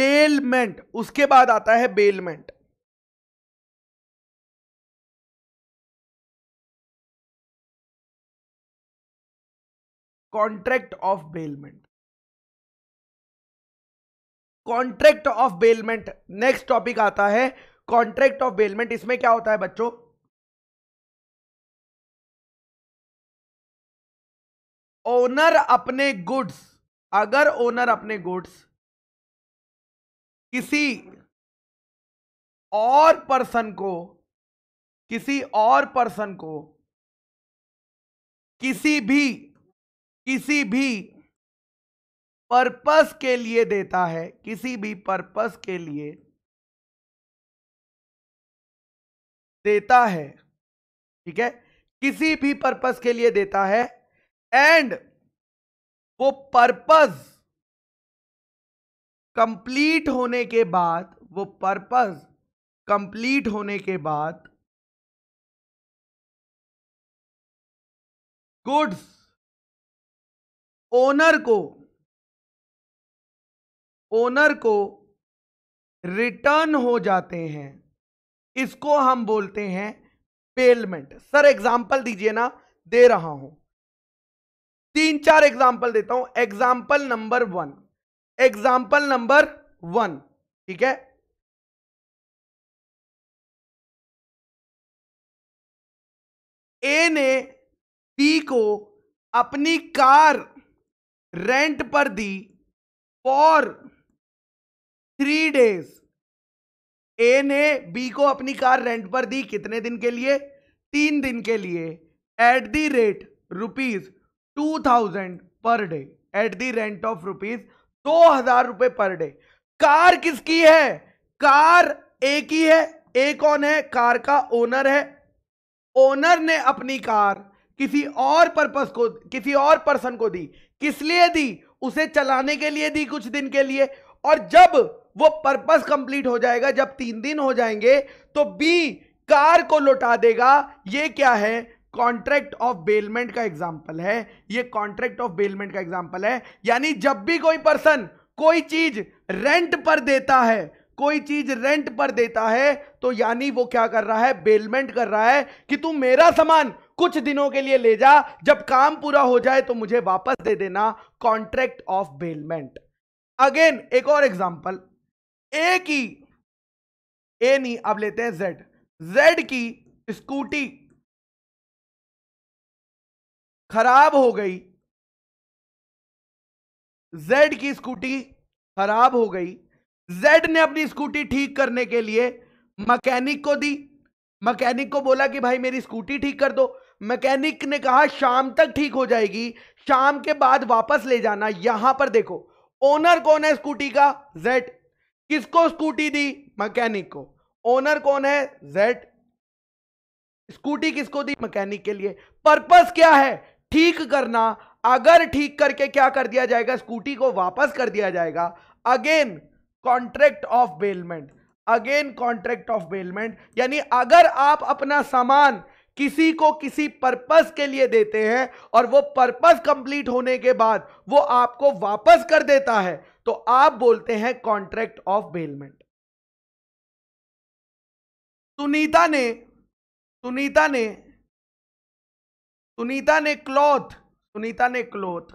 बेलमेंट उसके बाद आता है bailment contract of bailment contract of bailment next topic आता है कॉन्ट्रैक्ट ऑफ बेलमेंट इसमें क्या होता है बच्चों ओनर अपने गुड्स अगर ओनर अपने गुड्स किसी और पर्सन को किसी और पर्सन को किसी भी किसी भी पर्पस के लिए देता है किसी भी पर्पस के लिए देता है ठीक है किसी भी पर्पस के लिए देता है एंड वो पर्पस कंप्लीट होने के बाद वो पर्पस कंप्लीट होने के बाद गुड्स ओनर को ओनर को रिटर्न हो जाते हैं इसको हम बोलते हैं पेलमेंट सर एग्जाम्पल दीजिए ना दे रहा हूं तीन चार एग्जाम्पल देता हूं example number one example number one ठीक है ए ने बी को अपनी कार रेंट पर दी फॉर थ्री डेज ए ने बी को अपनी कार रेंट पर दी कितने दिन के लिए तीन दिन के लिए at the rate rupees two thousand per day at the rent of rupees दो हजार रुपए पर डे कार किसकी है कार ए की है ए कौन है कार का ओनर है ओनर ने अपनी कार किसी और पर्पस को किसी और पर्सन को दी किस लिए दी उसे चलाने के लिए दी कुछ दिन के लिए और जब वो पर्पस कंप्लीट हो जाएगा जब तीन दिन हो जाएंगे तो बी कार को लौटा देगा ये क्या है कॉन्ट्रैक्ट ऑफ बेलमेंट का एग्जाम्पल है ये कॉन्ट्रैक्ट ऑफ बेलमेंट का एग्जाम्पल है यानी जब भी कोई पर्सन कोई चीज रेंट पर देता है कोई चीज रेंट पर देता है तो यानी वो क्या कर रहा है बेलमेंट कर रहा है कि तू मेरा सामान कुछ दिनों के लिए ले जा जब काम पूरा हो जाए तो मुझे वापस दे देना कॉन्ट्रैक्ट ऑफ बेलमेंट अगेन एक और एग्जाम्पल ए की ए नहीं अब लेते हैं जेड जेड की स्कूटी खराब हो गई जेड की स्कूटी खराब हो गई जेड ने अपनी स्कूटी ठीक करने के लिए मकैनिक को दी मैकेनिक को बोला कि भाई मेरी स्कूटी ठीक कर दो मैकेनिक ने कहा शाम तक ठीक हो जाएगी शाम के बाद वापस ले जाना यहां पर देखो ओनर कौन है स्कूटी का जेड किसको स्कूटी दी मैकेनिक को ओनर कौन है जेड स्कूटी किसको दी मैकेनिक के लिए पर्पस क्या है ठीक करना अगर ठीक करके क्या कर दिया जाएगा स्कूटी को वापस कर दिया जाएगा again contract of bailment again contract of bailment यानी अगर आप अपना सामान किसी को किसी पर्पस के लिए देते हैं और वो पर्पस कंप्लीट होने के बाद वो आपको वापस कर देता है तो आप बोलते हैं कॉन्ट्रैक्ट ऑफ बेलमेंट सुनीता ने सुनीता ने सुनीता ने क्लॉथ सुनीता ने क्लॉथ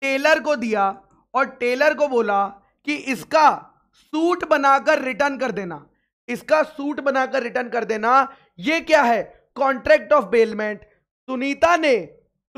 टेलर को दिया और टेलर को बोला कि इसका सूट बनाकर रिटर्न कर देना इसका सूट बनाकर रिटर्न कर देना ये क्या है कॉन्ट्रैक्ट ऑफ बेलमेंट सुनीता ने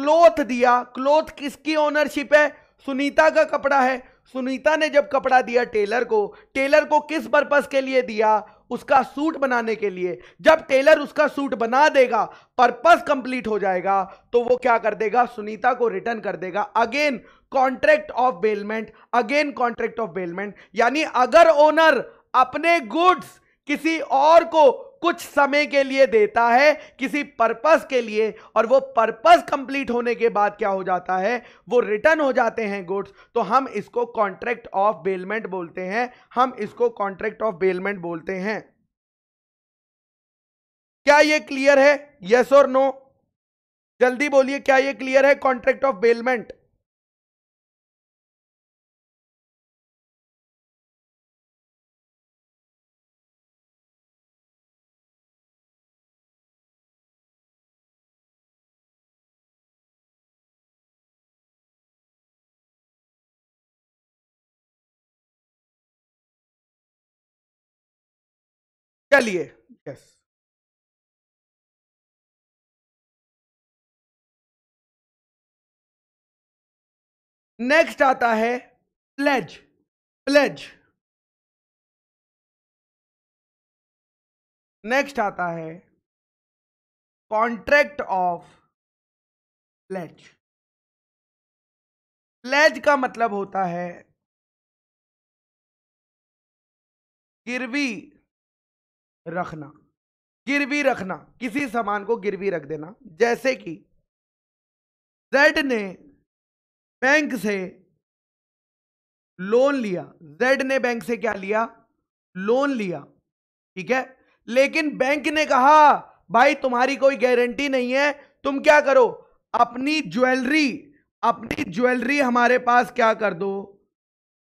क्लोथ दिया क्लोथ किसकी ओनरशिप है सुनीता का कपड़ा है सुनीता ने जब कपड़ा दिया टेलर को टेलर को किस पर्पज के लिए दिया उसका सूट बनाने के लिए जब टेलर उसका सूट बना देगा पर्पस कंप्लीट हो जाएगा तो वो क्या कर देगा सुनीता को रिटर्न कर देगा again contract of bailment again contract of bailment यानी अगर ओनर अपने गुड्स किसी और को कुछ समय के लिए देता है किसी पर्पस के लिए और वो पर्पस कंप्लीट होने के बाद क्या हो जाता है वो रिटर्न हो जाते हैं गुड्स तो हम इसको कॉन्ट्रैक्ट ऑफ बेलमेंट बोलते हैं हम इसको कॉन्ट्रैक्ट ऑफ बेलमेंट बोलते हैं क्या ये क्लियर है यस और नो जल्दी बोलिए क्या ये क्लियर है कॉन्ट्रैक्ट ऑफ बेलमेंट चलिए यस नेक्स्ट आता है प्लेज प्लेज नेक्स्ट आता है कॉन्ट्रैक्ट ऑफ प्लेज प्लेज का मतलब होता है गिरवी रखना गिरवी रखना किसी सामान को गिरवी रख देना जैसे कि जेड ने बैंक से लोन लिया जेड ने बैंक से क्या लिया लोन लिया ठीक है लेकिन बैंक ने कहा भाई तुम्हारी कोई गारंटी नहीं है तुम क्या करो अपनी ज्वेलरी अपनी ज्वेलरी हमारे पास क्या कर दो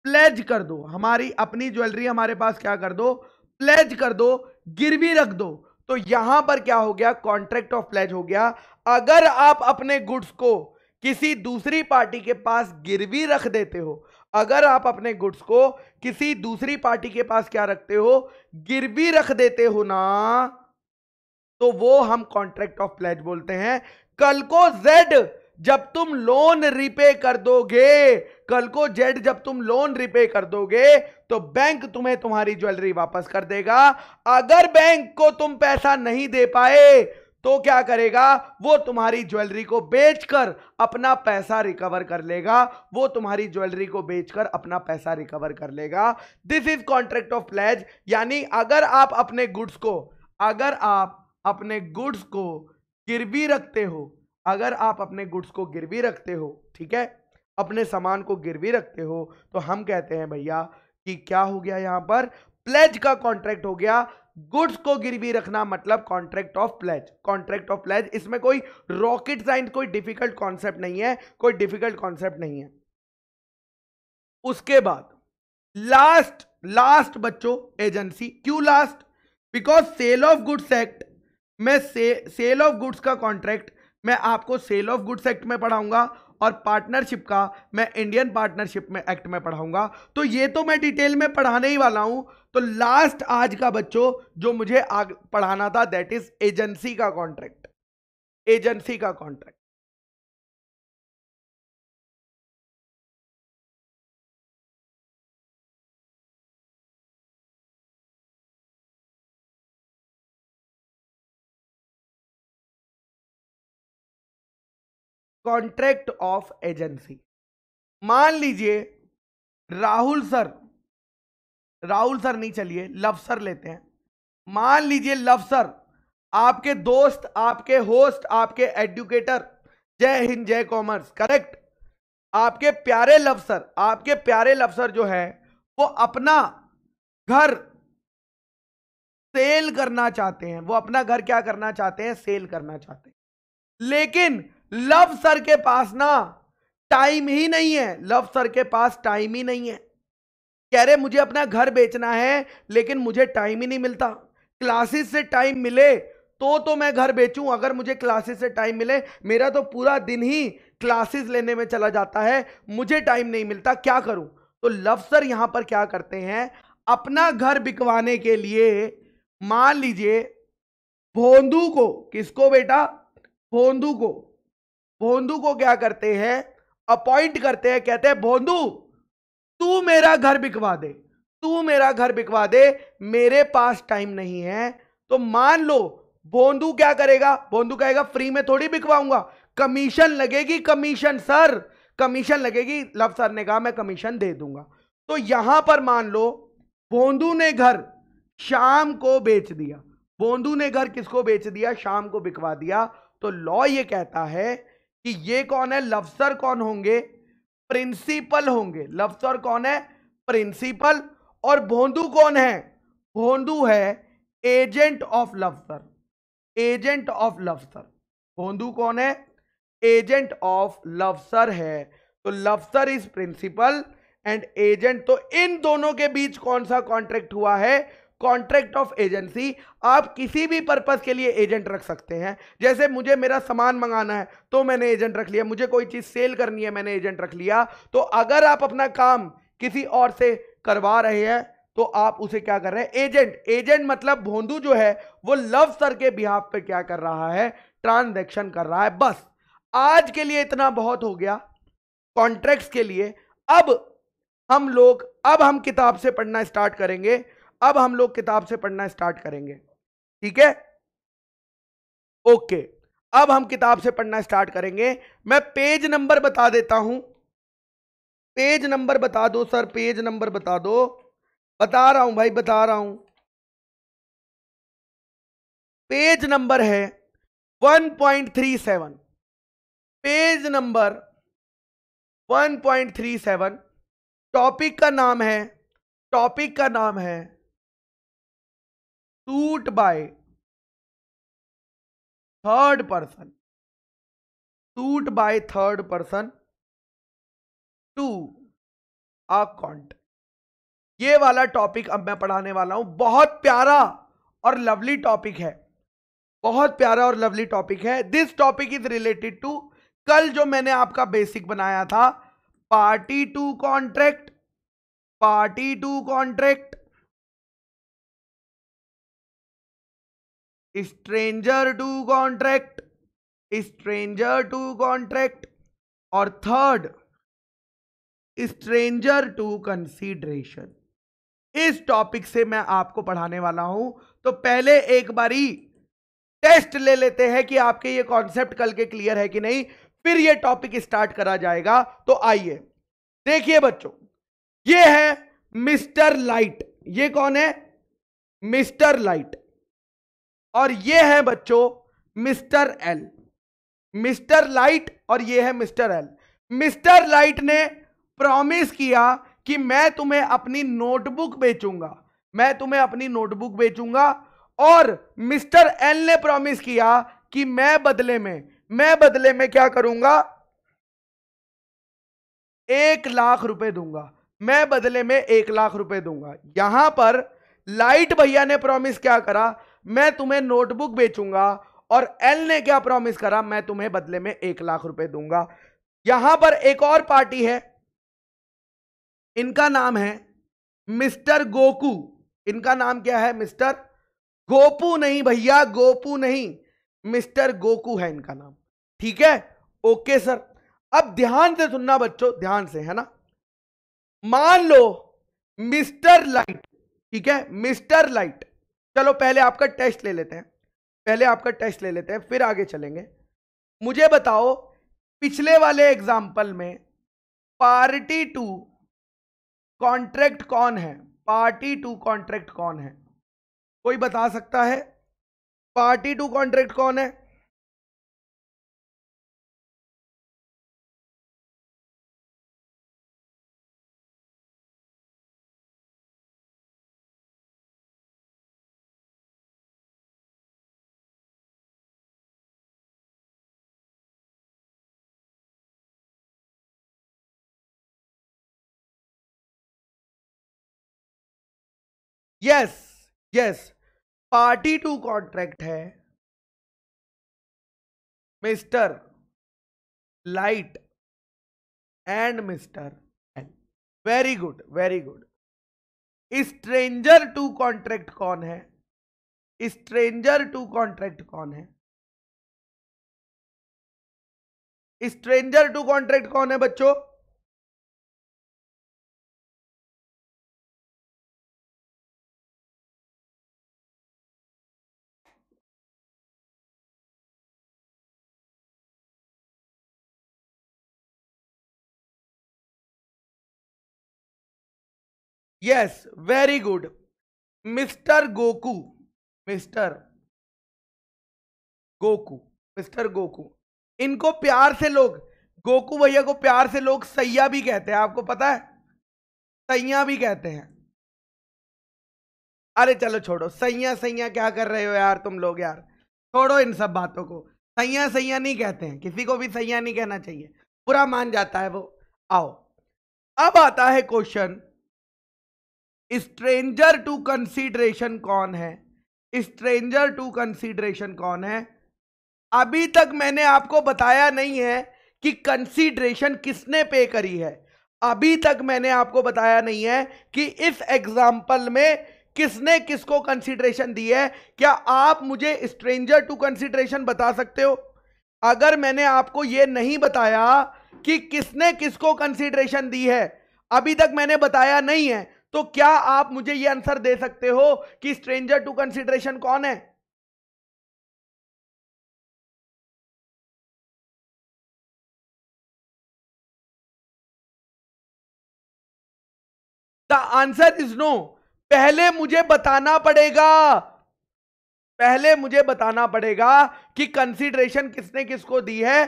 प्लेज कर दो हमारी अपनी ज्वेलरी हमारे पास क्या कर दो प्लेज कर दो गिरवी रख दो तो यहां पर क्या हो गया कॉन्ट्रैक्ट ऑफ प्लेज हो गया अगर आप अपने गुड्स को किसी दूसरी पार्टी के पास गिरवी रख देते हो अगर आप अपने गुड्स को किसी दूसरी पार्टी के पास क्या रखते हो गिरवी रख देते हो ना तो वो हम कॉन्ट्रैक्ट ऑफ प्लेज बोलते हैं कल को जेड जब तुम लोन रिपे कर दोगे कल को जेड जब तुम लोन रिपे कर दोगे तो बैंक तुम्हें तुम्हारी ज्वेलरी वापस कर देगा अगर बैंक को तुम पैसा नहीं दे पाए तो क्या करेगा वो तुम्हारी ज्वेलरी को बेचकर अपना पैसा रिकवर कर लेगा वो तुम्हारी ज्वेलरी को बेचकर अपना पैसा रिकवर कर लेगा this is contract of pledge यानी अगर आप अपने गुड्स को अगर आप अपने गुड्स को गिरवी रखते हो अगर आप अपने गुड्स को गिरवी रखते हो ठीक है अपने सामान को गिरवी रखते हो तो हम कहते हैं भैया कि क्या हो गया यहां पर प्लेज का कॉन्ट्रैक्ट हो गया गुड्स को गिरवी रखना मतलब contract of pledge contract of pledge इसमें कोई रॉकेट साइंस कोई डिफिकल्ट कॉन्सेप्ट नहीं है कोई डिफिकल्ट कॉन्सेप्ट नहीं है उसके बाद लास्ट लास्ट बच्चों एजेंसी क्यों last because sale of goods act में से, सेल ऑफ गुड्स का कॉन्ट्रैक्ट मैं आपको सेल ऑफ गुड्स एक्ट में पढ़ाऊंगा और पार्टनरशिप का मैं इंडियन पार्टनरशिप में एक्ट में पढ़ाऊंगा तो ये तो मैं डिटेल में पढ़ाने ही वाला हूं तो लास्ट आज का बच्चों जो मुझे पढ़ाना था दैट इज एजेंसी का कॉन्ट्रैक्ट एजेंसी का कॉन्ट्रैक्ट कॉन्ट्रैक्ट ऑफ एजेंसी मान लीजिए राहुल सर राहुल सर नहीं चलिए लव सर लेते हैं मान लीजिए लव सर आपके दोस्त आपके होस्ट आपके एडुकेटर जय हिंद जय कॉमर्स करेक्ट आपके प्यारे लव सर आपके प्यारे लव सर जो है वो अपना घर सेल करना चाहते हैं वो अपना घर क्या करना चाहते हैं सेल करना चाहते हैं लेकिन लव सर के पास ना टाइम ही नहीं है लव सर के पास टाइम ही नहीं है कह रहे मुझे अपना घर बेचना है लेकिन मुझे टाइम ही नहीं मिलता क्लासेस से टाइम मिले तो तो मैं घर बेचूं अगर मुझे क्लासेस से टाइम मिले मेरा तो पूरा दिन ही क्लासेस लेने में चला जाता है मुझे टाइम नहीं मिलता क्या करूं तो लव सर यहां पर क्या करते हैं अपना घर बिकवाने के लिए मान लीजिए भोंदू को किसको बेटा भोंदू को भोंदू को क्या करते हैं अपॉइंट करते हैं कहते हैं भोंदू तू मेरा घर बिकवा दे तू मेरा घर बिकवा दे मेरे पास टाइम नहीं है तो मान लो भोंदू क्या करेगा भोंदू कहेगा फ्री में थोड़ी बिकवाऊंगा कमीशन लगेगी कमीशन सर कमीशन लगेगी लव सर ने कहा मैं कमीशन दे दूंगा तो यहां पर मान लो भोंदू ने घर शाम को बेच दिया भोंदू ने घर किसको बेच दिया शाम को बिकवा दिया तो लॉ ये कहता है कि ये कौन है लफ्सर कौन होंगे प्रिंसिपल होंगे लफ्सर कौन है प्रिंसिपल और भोंदू कौन है भोंदू है एजेंट ऑफ लफ्सर एजेंट ऑफ लफ्सर भोंदू कौन है एजेंट ऑफ लफ्सर है तो लफ्सर इज प्रिंसिपल एंड एजेंट तो इन दोनों के बीच कौन सा कॉन्ट्रैक्ट हुआ है कॉन्ट्रैक्ट ऑफ एजेंसी आप किसी भी पर्पस के लिए एजेंट रख सकते हैं जैसे मुझे मेरा सामान मंगाना है तो मैंने एजेंट रख लिया मुझे कोई चीज़ सेल करनी है मैंने एजेंट रख लिया तो अगर आप अपना काम किसी और से करवा रहे हैं तो आप उसे क्या कर रहे हैं एजेंट एजेंट मतलब भोंदू जो है वो लव सर के बिहाफ पे क्या कर रहा है ट्रांजैक्शन कर रहा है बस आज के लिए इतना बहुत हो गया कॉन्ट्रैक्ट्स के लिए अब हम लोग अब हम किताब से पढ़ना स्टार्ट करेंगे अब हम लोग किताब से पढ़ना स्टार्ट करेंगे ठीक है ओके अब हम किताब से पढ़ना स्टार्ट करेंगे मैं पेज नंबर बता देता हूं पेज नंबर बता दो सर पेज नंबर बता दो बता रहा हूं भाई बता रहा हूं पेज नंबर है 1.37 पेज नंबर 1.37 टॉपिक का नाम है टॉपिक का नाम है टूट बाय थर्ड पर्सन टूट by third person to account ये वाला टॉपिक अब मैं पढ़ाने वाला हूं बहुत प्यारा और लवली टॉपिक है बहुत प्यारा और लवली टॉपिक है this topic is related to कल जो मैंने आपका बेसिक बनाया था party to contract party to contract stranger to contract stranger to contract और थर्ड स्ट्रेंजर टू कंसीडरेशन इस टॉपिक से मैं आपको पढ़ाने वाला हूं तो पहले एक बारी टेस्ट ले लेते हैं कि आपके ये कॉन्सेप्ट कल के क्लियर है कि नहीं फिर ये टॉपिक स्टार्ट करा जाएगा तो आइए देखिए बच्चों ये है मिस्टर लाइट ये कौन है मिस्टर लाइट और ये है बच्चों मिस्टर एल मिस्टर लाइट और ये है मिस्टर एल मिस्टर लाइट ने प्रॉमिस किया कि मैं तुम्हें अपनी नोटबुक बेचूंगा मैं तुम्हें अपनी नोटबुक बेचूंगा और मिस्टर एल ने प्रॉमिस किया कि मैं बदले में मैं बदले में क्या करूंगा एक लाख रुपए दूंगा मैं बदले में एक लाख रुपए दूंगा यहां पर लाइट भैया ने प्रॉमिस क्या करा मैं तुम्हें नोटबुक बेचूंगा और एल ने क्या प्रॉमिस करा मैं तुम्हें बदले में एक लाख रुपए दूंगा यहां पर एक और पार्टी है इनका नाम है मिस्टर गोकू इनका नाम क्या है मिस्टर गोपू नहीं भैया गोपू नहीं मिस्टर गोकू है इनका नाम ठीक है ओके सर अब ध्यान से सुनना बच्चों ध्यान से है ना मान लो मिस्टर लाइट ठीक है मिस्टर लाइट चलो पहले आपका टेस्ट ले लेते हैं पहले आपका टेस्ट ले लेते हैं फिर आगे चलेंगे मुझे बताओ पिछले वाले एग्जाम्पल में पार्टी टू कॉन्ट्रैक्ट कौन है पार्टी टू कॉन्ट्रैक्ट कौन है कोई बता सकता है पार्टी टू कॉन्ट्रैक्ट कौन है yes yes party to contract है mister Light and mister L very good very good stranger to contract कौन है स्ट्रेंजर टू कॉन्ट्रैक्ट कौन है स्ट्रेंजर टू कॉन्ट्रैक्ट कौन है बच्चों yes very good mister Goku mister Goku mister Goku इनको प्यार से लोग गोकू भैया को प्यार से लोग सैया भी कहते हैं आपको पता है सैया भी कहते हैं अरे चलो छोड़ो सैया सैया क्या कर रहे हो यार तुम लोग यार छोड़ो इन सब बातों को सैया सैया नहीं कहते हैं किसी को भी सैया नहीं कहना चाहिए पूरा मान जाता है वो आओ अब आता है क्वेश्चन स्ट्रेंजर टू कंसीडरेशन कौन है स्ट्रेंजर टू कंसीडरेशन कौन है अभी तक मैंने आपको बताया नहीं है कि कंसीडरेशन किसने पे करी है अभी तक मैंने आपको बताया नहीं है कि इस एग्जाम्पल में किसने किसको कंसीडरेशन दी है क्या आप मुझे स्ट्रेंजर टू कंसीडरेशन बता सकते हो अगर मैंने आपको यह नहीं बताया कि किसने किसको कंसीडरेशन दी है अभी तक मैंने बताया नहीं है तो क्या आप मुझे यह आंसर दे सकते हो कि स्ट्रेंजर टू कंसिडरेशन कौन है द आंसर इज नो पहले मुझे बताना पड़ेगा पहले मुझे बताना पड़ेगा कि कंसीडरेशन किसने किसको दी है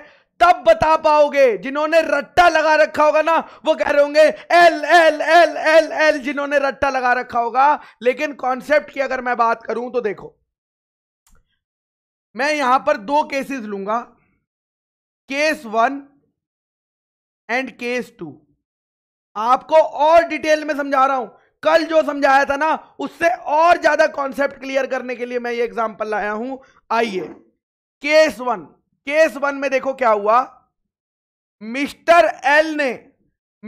तब बता पाओगे जिन्होंने रट्टा लगा रखा होगा ना वो कह रहे होंगे L L L L L जिन्होंने रट्टा लगा रखा होगा लेकिन कॉन्सेप्ट की अगर मैं बात करूं तो देखो मैं यहां पर दो केसेस लूंगा case one and case two आपको और डिटेल में समझा रहा हूं कल जो समझाया था ना उससे और ज्यादा कॉन्सेप्ट क्लियर करने के लिए मैं ये एग्जांपल लाया हूं आइए केस वन केस वन में देखो क्या हुआ मिस्टर एल ने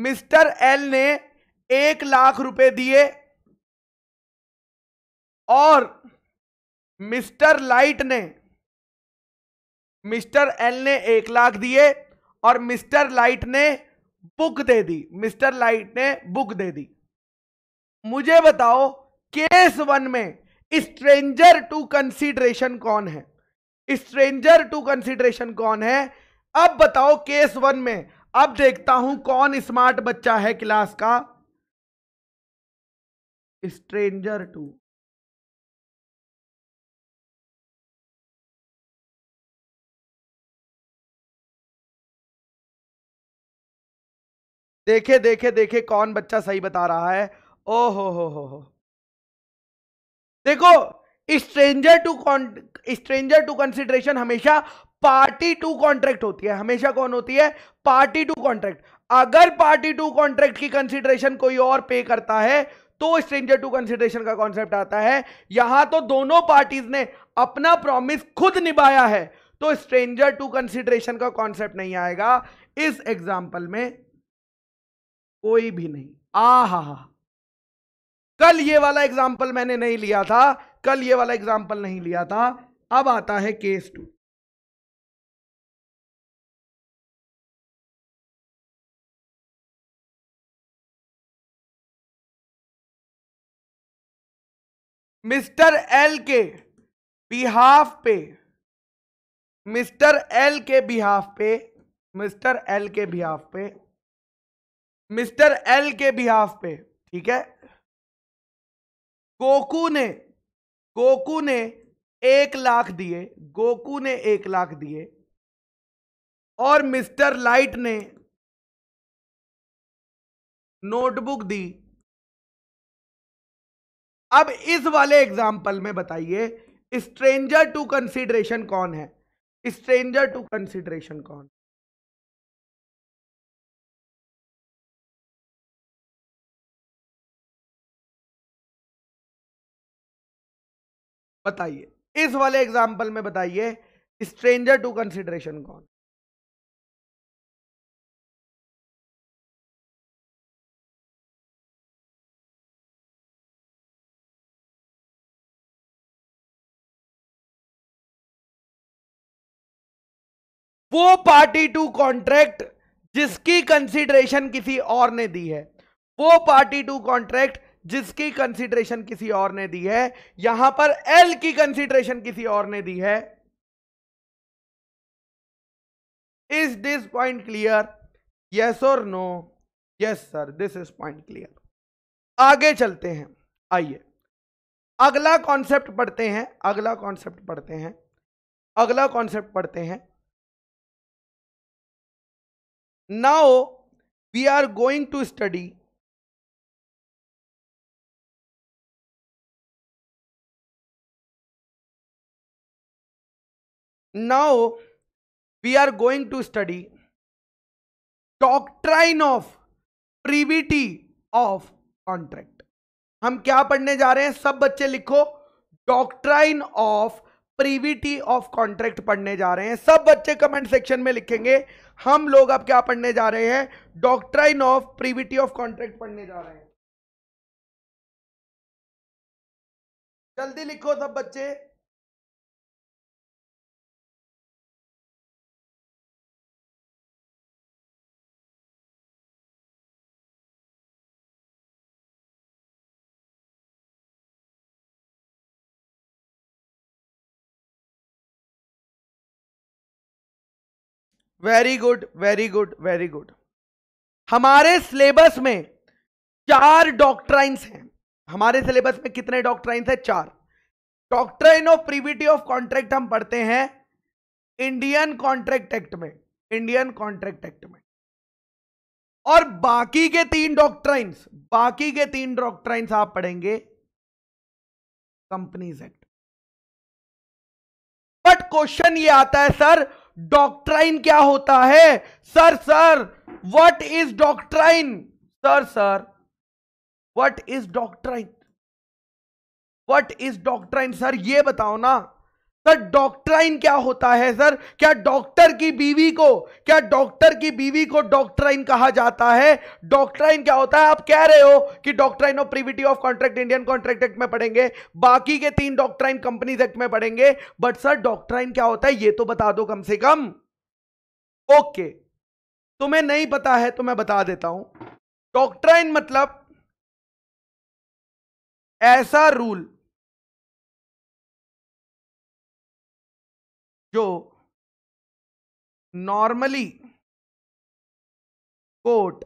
मिस्टर एल ने एक लाख रुपए दिए और मिस्टर लाइट ने मिस्टर एल ने एक लाख दिए और मिस्टर लाइट ने बुक दे दी मिस्टर लाइट ने बुक दे दी मुझे बताओ केस वन में स्ट्रेंजर टू कंसीडरेशन कौन है स्ट्रेंजर टू कंसिडरेशन कौन है अब बताओ केस वन में अब देखता हूं कौन स्मार्ट बच्चा है क्लास का स्ट्रेंजर टू देखे देखे देखे कौन बच्चा सही बता रहा है ओ हो हो हो हो देखो stranger to stranger to consideration हमेशा पार्टी टू कॉन्ट्रैक्ट होती है हमेशा कौन होती है पार्टी टू कॉन्ट्रैक्ट अगर पार्टी टू कॉन्ट्रैक्ट की कंसिडरेशन कोई और पे करता है तो स्ट्रेंजर टू कंसिडरेशन का कॉन्सेप्ट आता है यहां तो दोनों पार्टीज ने अपना प्रॉमिस खुद निभाया है तो स्ट्रेंजर टू कंसिडरेशन का कॉन्सेप्ट नहीं आएगा इस एग्जाम्पल में कोई भी नहीं आ हा कल ये वाला एग्जाम्पल मैंने नहीं लिया था कल ये वाला एग्जाम्पल नहीं लिया था अब आता है केस टू मिस्टर एल के बिहाफ पे मिस्टर एल के बिहाफ पे मिस्टर एल के बिहाफ पे मिस्टर एल के बिहाफ पे ठीक है गोकू ने गोकू ने एक लाख दिए गोकू ने एक लाख दिए और मिस्टर लाइट ने नोटबुक दी अब इस वाले एग्जाम्पल में बताइए स्ट्रेंजर टू कंसीडरेशन कौन है स्ट्रेंजर टू कंसीडरेशन कौन बताइए इस वाले एग्जाम्पल में बताइए स्ट्रेंजर टू कंसिडरेशन कौन वो पार्टी टू कॉन्ट्रैक्ट जिसकी कंसिडरेशन किसी और ने दी है वो पार्टी टू कॉन्ट्रैक्ट जिसकी कंसीडरेशन किसी और ने दी है यहां पर एल की कंसीडरेशन किसी और ने दी है is this point clear yes और no yes sir this is point clear आगे चलते हैं आइए अगला कॉन्सेप्ट पढ़ते हैं अगला कॉन्सेप्ट पढ़ते हैं अगला कॉन्सेप्ट पढ़ते हैं now we are going to study now we are going to study doctrine of privity of contract हम क्या पढ़ने जा रहे हैं सब बच्चे लिखो doctrine of privity of contract पढ़ने जा रहे हैं सब बच्चे कमेंट सेक्शन में लिखेंगे हम लोग अब क्या पढ़ने जा रहे हैं doctrine of privity of contract पढ़ने जा रहे हैं जल्दी लिखो सब बच्चे very good very good very good हमारे सिलेबस में चार डॉक्ट्राइंस हैं हमारे सिलेबस में कितने डॉक्ट्राइंस हैं चार doctrine of privity of contract हम पढ़ते हैं इंडियन कॉन्ट्रैक्ट एक्ट में इंडियन कॉन्ट्रैक्ट एक्ट में और बाकी के तीन डॉक्ट्राइंस बाकी के तीन डॉक्ट्राइंस आप पढ़ेंगे कंपनीज एक्ट बट क्वेश्चन ये आता है सर डॉक्ट्राइन क्या होता है sir sir what is doctrine sir sir what is doctrine what is doctrine sir ये बताओ ना सर डॉक्ट्राइन क्या होता है सर क्या डॉक्टर की बीवी को क्या डॉक्टर की बीवी को डॉक्ट्राइन कहा जाता है डॉक्ट्राइन क्या होता है आप कह रहे हो कि doctrine of privity of contract Indian contract act में पढ़ेंगे बाकी के तीन डॉक्ट्राइन कंपनीज एक्ट में पढ़ेंगे बट सर डॉक्ट्राइन क्या होता है ये तो बता दो कम से कम ओके okay. तुम्हें नहीं पता है तो मैं बता देता हूं डॉक्ट्राइन मतलब ऐसा रूल जो नॉर्मली कोट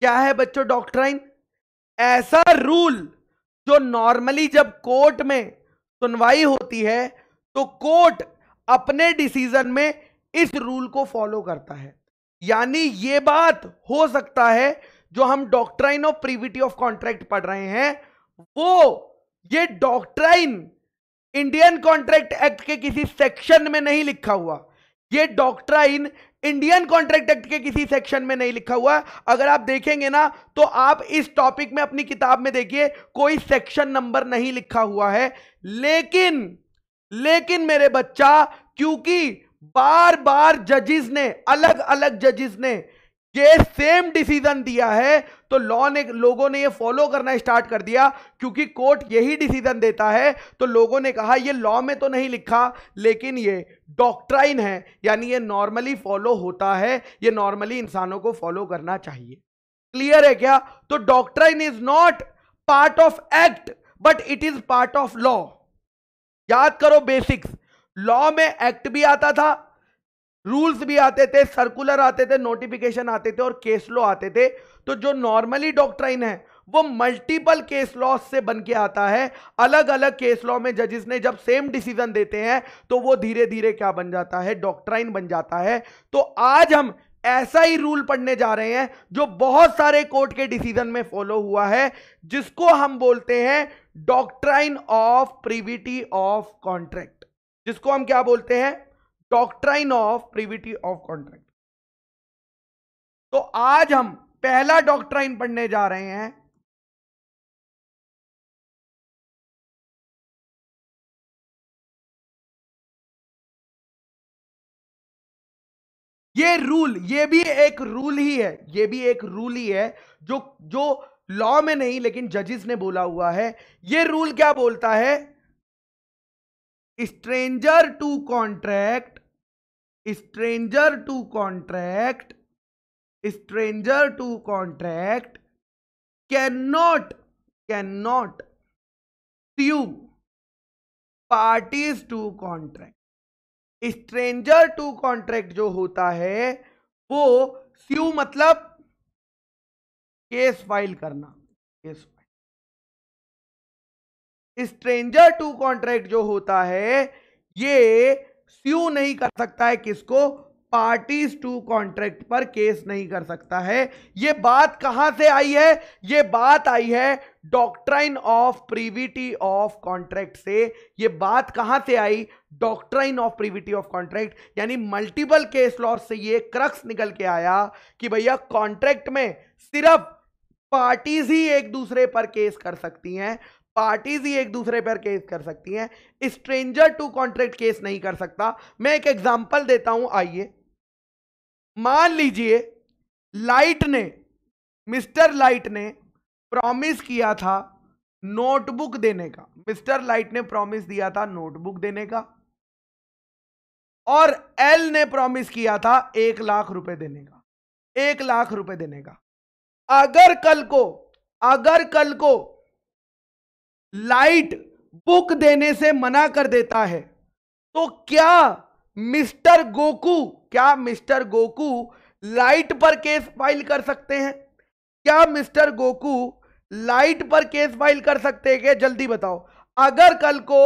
क्या है बच्चों डॉक्ट्राइन ऐसा रूल जो नॉर्मली जब कोर्ट में सुनवाई होती है तो कोर्ट अपने डिसीजन में इस रूल को फॉलो करता है यानी यह बात हो सकता है जो हम doctrine of privity of contract पढ़ रहे हैं वो ये डॉक्ट्राइन इंडियन कॉन्ट्रैक्ट एक्ट के किसी सेक्शन में नहीं लिखा हुआ ये डॉक्ट्राइन इंडियन कॉन्ट्रैक्ट एक्ट के किसी सेक्शन में नहीं लिखा हुआ अगर आप देखेंगे ना तो आप इस टॉपिक में अपनी किताब में देखिए कोई सेक्शन नंबर नहीं लिखा हुआ है लेकिन लेकिन मेरे बच्चा क्योंकि बार बार जजेस ने अलग अलग जजेस ने ये सेम डिसीजन दिया है तो लॉ ने लोगों ने ये फॉलो करना स्टार्ट कर दिया क्योंकि कोर्ट यही डिसीजन देता है तो लोगों ने कहा ये लॉ में तो नहीं लिखा लेकिन ये डॉक्ट्राइन है यानी ये नॉर्मली फॉलो होता है ये नॉर्मली इंसानों को फॉलो करना चाहिए क्लियर है क्या तो doctrine is not part of act but it is part of law याद करो बेसिक्स लॉ में एक्ट भी आता था रूल्स भी आते थे सर्कुलर आते थे नोटिफिकेशन आते थे और केस लॉ आते थे तो जो नॉर्मली डॉक्ट्राइन है वो मल्टीपल केस लॉस से बन के आता है अलग अलग केस लॉ में जजेस ने जब सेम डिसीजन देते हैं तो वो धीरे धीरे क्या बन जाता है डॉक्ट्राइन बन जाता है तो आज हम ऐसा ही रूल पढ़ने जा रहे हैं जो बहुत सारे कोर्ट के डिसीजन में फॉलो हुआ है जिसको हम बोलते हैं doctrine of privity of contract जिसको हम क्या बोलते हैं doctrine of privity of contract तो आज हम पहला डॉक्ट्राइन पढ़ने जा रहे हैं ये रूल ये भी एक रूल ही है ये भी एक रूल ही है जो जो लॉ में नहीं लेकिन जजेस ने बोला हुआ है ये रूल क्या बोलता है stranger to contract stranger to contract stranger to contract can not can not sue parties to contract stranger to contract जो होता है वो स्यू मतलब केस फाइल करना case file stranger to contract जो होता है ये स्यू नहीं कर सकता है किसको पार्टीज टू कॉन्ट्रैक्ट पर केस नहीं कर सकता है ये बात कहां से आई है ये बात आई है doctrine of privity of contract से ये बात कहां से आई doctrine of privity of contract यानी मल्टीपल केस लॉस से ये क्रक्स निकल के आया कि भैया कॉन्ट्रैक्ट में सिर्फ पार्टीज ही एक दूसरे पर केस कर सकती हैं पार्टीज ही एक दूसरे पर केस कर सकती हैं स्ट्रेंजर टू कॉन्ट्रैक्ट केस नहीं कर सकता मैं एक एग्जांपल देता हूं आइए मान लीजिए लाइट ने मिस्टर लाइट ने प्रॉमिस किया था नोटबुक देने का मिस्टर लाइट ने प्रॉमिस दिया था नोटबुक देने का और एल ने प्रॉमिस किया था एक लाख रुपए देने का एक लाख रुपए देने का अगर कल को अगर कल को लाइट बुक देने से मना कर देता है तो क्या मिस्टर गोकू क्या मिस्टर गोकू लाइट पर केस फाइल कर सकते हैं क्या मिस्टर गोकू लाइट पर केस फाइल कर सकते हैं क्या जल्दी बताओ अगर कल को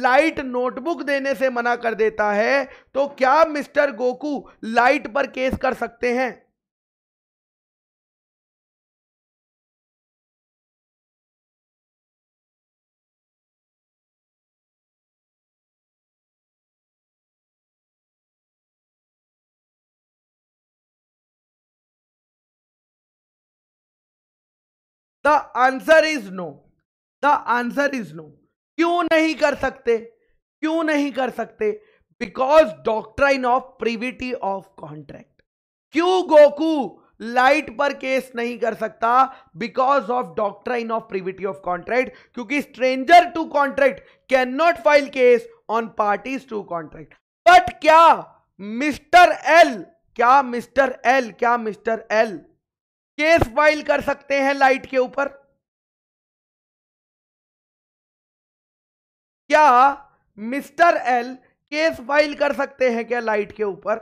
लाइट नोटबुक देने से मना कर देता है तो क्या मिस्टर गोकू लाइट पर केस कर सकते हैं the answer is no the answer is no क्यों नहीं कर सकते क्यों नहीं कर सकते because doctrine of privity of contract क्यों गोकू लाइट पर केस नहीं कर सकता because of doctrine of privity of contract क्योंकि stranger to contract can not file case on parties to contract but क्या मिस्टर एल क्या मिस्टर एल क्या mister L case file कर सकते हैं लाइट के ऊपर क्या मिस्टर एल केस फाइल कर सकते हैं क्या लाइट के ऊपर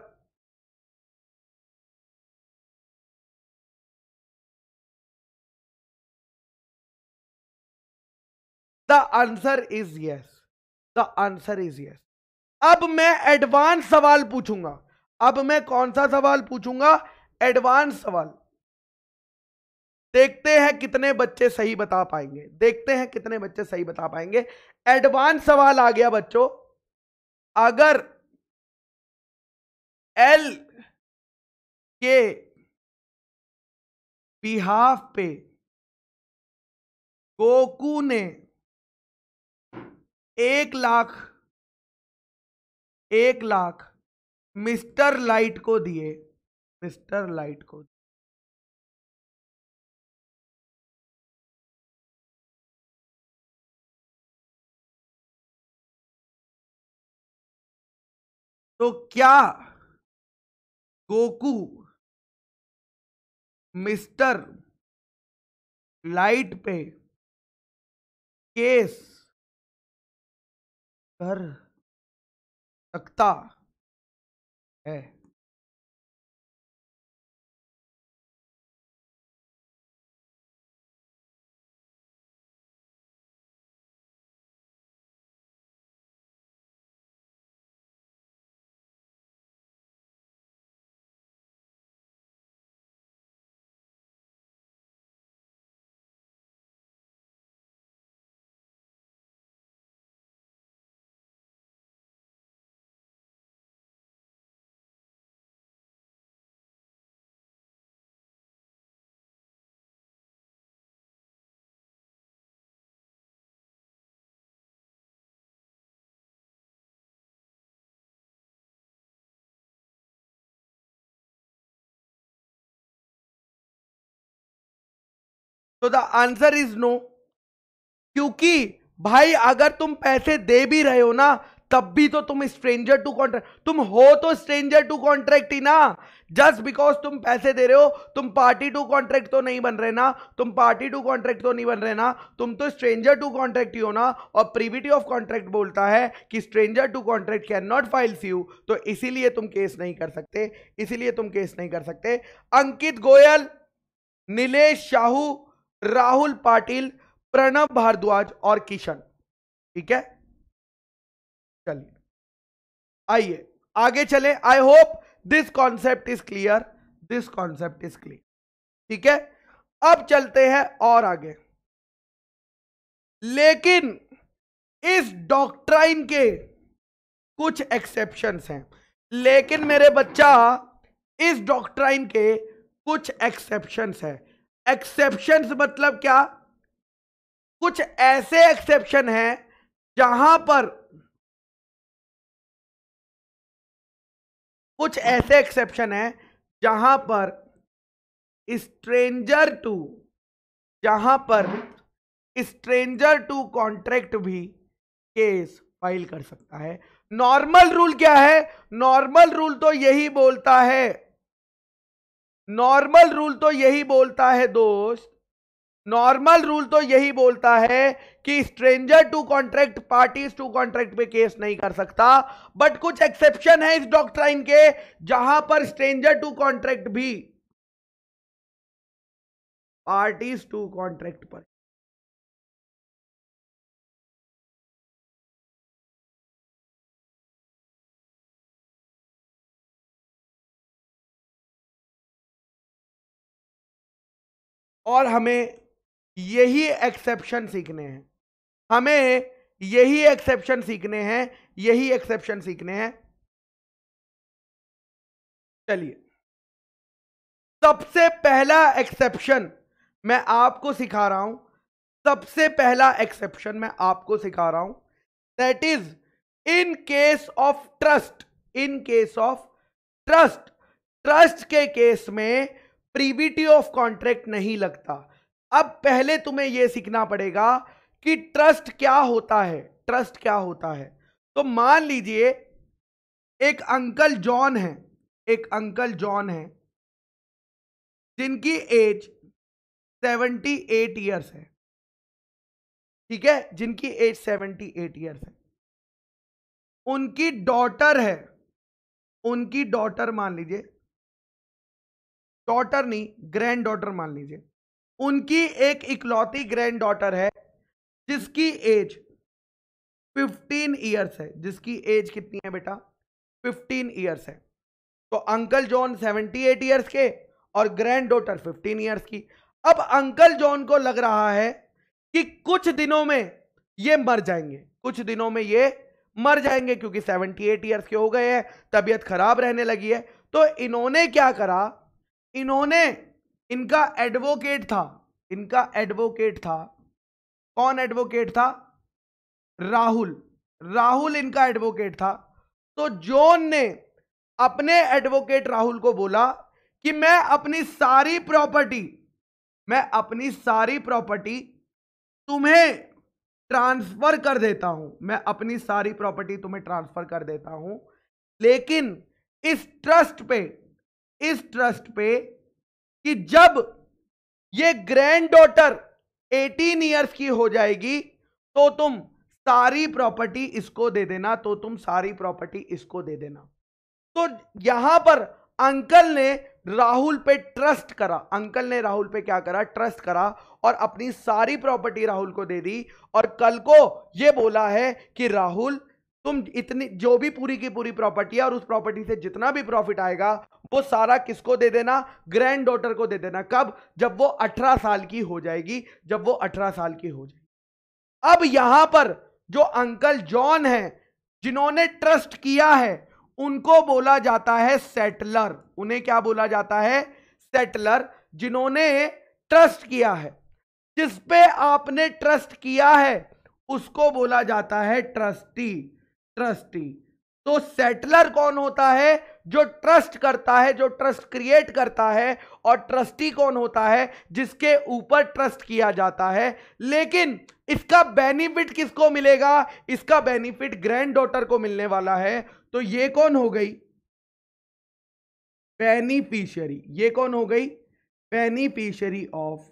the answer is yes the answer is yes अब मैं एडवांस सवाल पूछूंगा अब मैं कौन सा सवाल पूछूंगा एडवांस सवाल देखते हैं कितने बच्चे सही बता पाएंगे देखते हैं कितने बच्चे सही बता पाएंगे एडवांस सवाल आ गया बच्चों अगर एल के बिहाफ पे गोकू ने एक लाख एक लाख मिस्टर लाइट को दिए मिस्टर लाइट को तो क्या गोकू मिस्टर लाइट पे केस कर सकता है तो द आंसर इज नो क्योंकि भाई अगर तुम पैसे दे भी रहे हो ना तब भी तो तुम स्ट्रेंजर टू कॉन्ट्रैक्ट तुम हो तो स्ट्रेंजर टू कॉन्ट्रैक्ट ही ना जस्ट बिकॉज तुम पैसे दे रहे हो तुम पार्टी टू कॉन्ट्रैक्ट तो नहीं बन रहे ना तुम पार्टी टू कॉन्ट्रैक्ट तो नहीं बन रहे ना तुम तो स्ट्रेंजर टू कॉन्ट्रैक्ट ही हो ना और प्रीविटी ऑफ कॉन्ट्रैक्ट बोलता है कि stranger to contract can not files you तो इसीलिए तुम केस नहीं कर सकते इसीलिए तुम केस नहीं कर सकते अंकित गोयल नीलेष शाहू राहुल पाटिल प्रणब भारद्वाज और किशन ठीक है चलिए आइए आगे चले I hope this concept is clear this concept is clear ठीक है अब चलते हैं और आगे लेकिन इस डॉक्ट्राइन के कुछ एक्सेप्शंस हैं लेकिन मेरे बच्चा इस डॉक्ट्राइन के कुछ एक्सेप्शंस हैं एक्सेप्शन मतलब क्या कुछ ऐसे एक्सेप्शन हैं जहां पर कुछ ऐसे एक्सेप्शन हैं जहां पर स्ट्रेंजर टू जहां पर स्ट्रेंजर टू कॉन्ट्रैक्ट भी केस फाइल कर सकता है नॉर्मल रूल क्या है नॉर्मल रूल तो यही बोलता है नॉर्मल रूल तो यही बोलता है दोस्त नॉर्मल रूल तो यही बोलता है कि stranger to contract parties to contract पे केस नहीं कर सकता बट कुछ एक्सेप्शन है इस डॉक्ट्राइन के जहां पर स्ट्रेंजर टू कॉन्ट्रैक्ट भी पार्टीज टू कॉन्ट्रैक्ट पर और हमें यही एक्सेप्शन सीखने हैं हमें यही एक्सेप्शन सीखने हैं यही एक्सेप्शन सीखने हैं चलिए सबसे पहला एक्सेप्शन मैं आपको सिखा रहा हूं सबसे पहला एक्सेप्शन मैं आपको सिखा रहा हूं that is in case of trust in case of trust trust के केस में प्रीविटी ऑफ कॉन्ट्रैक्ट नहीं लगता अब पहले तुम्हें यह सीखना पड़ेगा कि ट्रस्ट क्या होता है ट्रस्ट क्या होता है तो मान लीजिए एक अंकल जॉन है एक अंकल जॉन है जिनकी एज सेवेंटी एट ईयर्स है ठीक है जिनकी एज सेवेंटी एट ईयर्स है उनकी डॉटर है उनकी डॉटर मान लीजिए डॉटर नहीं ग्रैंड डॉटर मान लीजिए उनकी एक इकलौती ग्रैंड डॉटर है जिसकी एज 15 इयर्स है जिसकी एज कितनी है बेटा 15 ईयर्स है तो अंकल जॉन 78 ईयर्स के और ग्रैंड डॉटर 15 ईयर्स की अब अंकल जॉन को लग रहा है कि कुछ दिनों में ये मर जाएंगे कुछ दिनों में ये मर जाएंगे क्योंकि 78 ईयर्स के हो गए हैं तबीयत खराब रहने लगी है तो इन्होंने क्या करा इन्होंने इनका एडवोकेट था इनका एडवोकेट था कौन एडवोकेट था राहुल राहुल इनका एडवोकेट था तो जॉन ने अपने एडवोकेट राहुल को बोला कि मैं अपनी सारी प्रॉपर्टी मैं अपनी सारी प्रॉपर्टी तुम्हें ट्रांसफर कर देता हूं मैं अपनी सारी प्रॉपर्टी तुम्हें ट्रांसफर कर देता हूं लेकिन इस ट्रस्ट पे इस ट्रस्ट पे कि जब ये ग्रैंड डॉटर 18 इयर्स की हो जाएगी तो तुम सारी प्रॉपर्टी इसको दे देना तो तुम सारी प्रॉपर्टी इसको दे देना तो यहां पर अंकल ने राहुल पे ट्रस्ट करा अंकल ने राहुल पे क्या करा ट्रस्ट करा और अपनी सारी प्रॉपर्टी राहुल को दे दी और कल को ये बोला है कि राहुल तुम इतनी जो भी पूरी की पूरी प्रॉपर्टी है और उस प्रॉपर्टी से जितना भी प्रॉफिट आएगा वो सारा किसको दे देना ग्रैंड डॉटर को दे देना कब जब वो अठारह साल की हो जाएगी जब वो अठारह साल की हो जाएगी अब यहां पर जो अंकल जॉन है जिन्होंने ट्रस्ट किया है उनको बोला जाता है सेटलर उन्हें क्या बोला जाता है सेटलर जिन्होंने ट्रस्ट किया है जिस पे आपने ट्रस्ट किया है उसको बोला जाता है ट्रस्टी ट्रस्टी तो सेटलर कौन होता है जो ट्रस्ट करता है जो ट्रस्ट क्रिएट करता है और ट्रस्टी कौन होता है जिसके ऊपर ट्रस्ट किया जाता है लेकिन इसका बेनिफिट किसको मिलेगा इसका बेनिफिट ग्रैंड डॉटर को मिलने वाला है तो ये कौन हो गई बेनिफिशियरी ये कौन हो गई बेनिफिशियरी ऑफ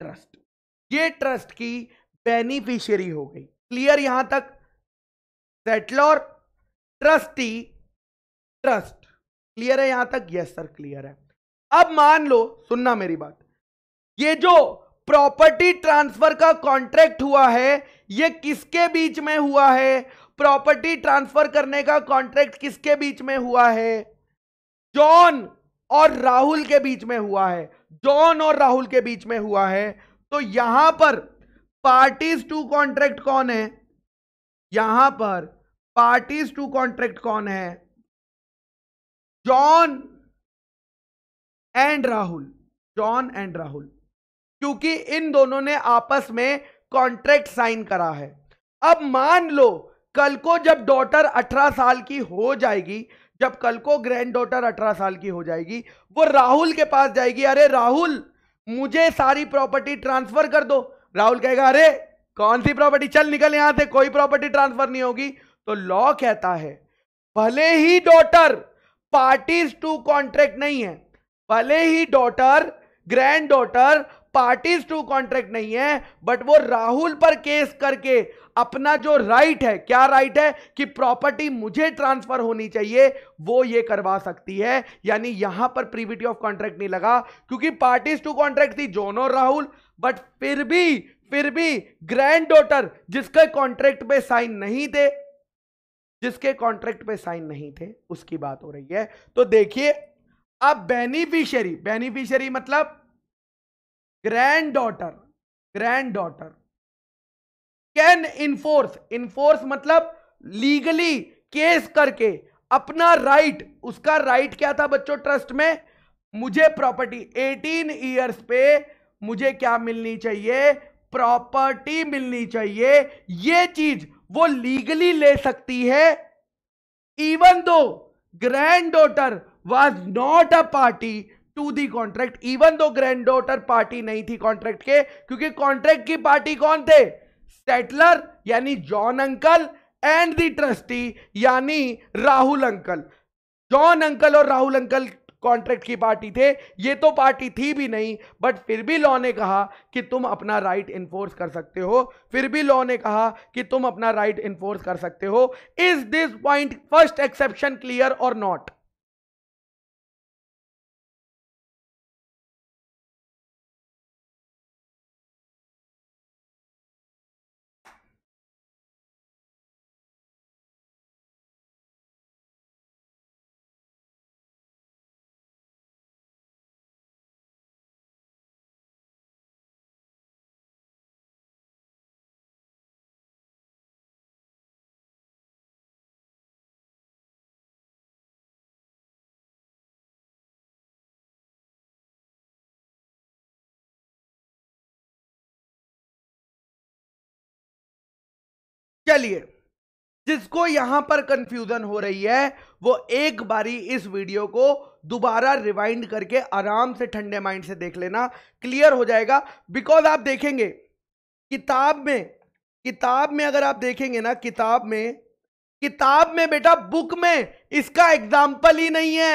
ट्रस्ट ये ट्रस्ट की बेनिफिशियरी हो गई क्लियर यहां तक सेटलर ट्रस्टी ट्रस्ट क्लियर है यहां तक यस सर क्लियर है अब मान लो सुनना मेरी बात ये जो प्रॉपर्टी ट्रांसफर का कॉन्ट्रैक्ट हुआ है ये किसके बीच में हुआ है प्रॉपर्टी ट्रांसफर करने का कॉन्ट्रैक्ट किसके बीच में हुआ है जॉन और राहुल के बीच में हुआ है जॉन और राहुल के बीच में हुआ है तो यहां पर पार्टीज टू कॉन्ट्रैक्ट कौन है यहां पर पार्टीज टू कॉन्ट्रैक्ट कौन है John and Rahul John and Rahul क्योंकि इन दोनों ने आपस में कॉन्ट्रैक्ट साइन करा है अब मान लो कल को जब डॉटर 18 साल की हो जाएगी जब कल को ग्रैंड डॉटर 18 साल की हो जाएगी वो राहुल के पास जाएगी अरे राहुल मुझे सारी प्रॉपर्टी ट्रांसफर कर दो राहुल कहेगा अरे कौन सी प्रॉपर्टी चल निकल यहां से कोई प्रॉपर्टी ट्रांसफर नहीं होगी तो लॉ कहता है भले ही डॉटर पार्टीज टू कॉन्ट्रैक्ट नहीं है भले ही daughter granddaughter parties to contract नहीं है बट वो राहुल पर केस करके अपना जो राइट है क्या राइट है कि प्रॉपर्टी मुझे ट्रांसफर होनी चाहिए वो ये करवा सकती है यानी यहां पर प्रीविटी ऑफ कॉन्ट्रैक्ट नहीं लगा क्योंकि पार्टीज टू कॉन्ट्रैक्ट थी जोन और राहुल बट फिर भी फिर भी ग्रैंड डॉटर जिसके कॉन्ट्रैक्ट पे साइन नहीं थे जिसके कॉन्ट्रैक्ट पे साइन नहीं थे उसकी बात हो रही है तो देखिए अब बेनिफिशियरी बेनिफिशियरी मतलब granddaughter granddaughter can enforce enforce मतलब लीगली केस करके अपना राइट right, उसका राइट right क्या था बच्चों ट्रस्ट में मुझे प्रॉपर्टी 18 इयर्स पे मुझे क्या मिलनी चाहिए प्रॉपर्टी मिलनी चाहिए ये चीज वो लीगली ले सकती है even though granddaughter was not a party to the contract even though granddaughter party नहीं थी कॉन्ट्रैक्ट के क्योंकि कॉन्ट्रैक्ट की पार्टी कौन थे सेटलर यानी John uncle and the trustee यानी राहुल अंकल जॉन अंकल और राहुल अंकल कॉन्ट्रैक्ट की पार्टी थे ये तो पार्टी थी भी नहीं बट फिर भी लॉ ने कहा कि तुम अपना राइट इन्फोर्स कर सकते हो फिर भी लॉ ने कहा कि तुम अपना राइट इन्फोर्स कर सकते हो is this point first exception clear और नॉट चलिए जिसको यहां पर कंफ्यूजन हो रही है वो एक बारी इस वीडियो को दोबारा रिवाइंड करके आराम से ठंडे माइंड से देख लेना क्लियर हो जाएगा बिकॉज आप देखेंगे किताब में किताब में अगर आप देखेंगे ना किताब में किताब में बेटा बुक में इसका एग्जाम्पल ही नहीं है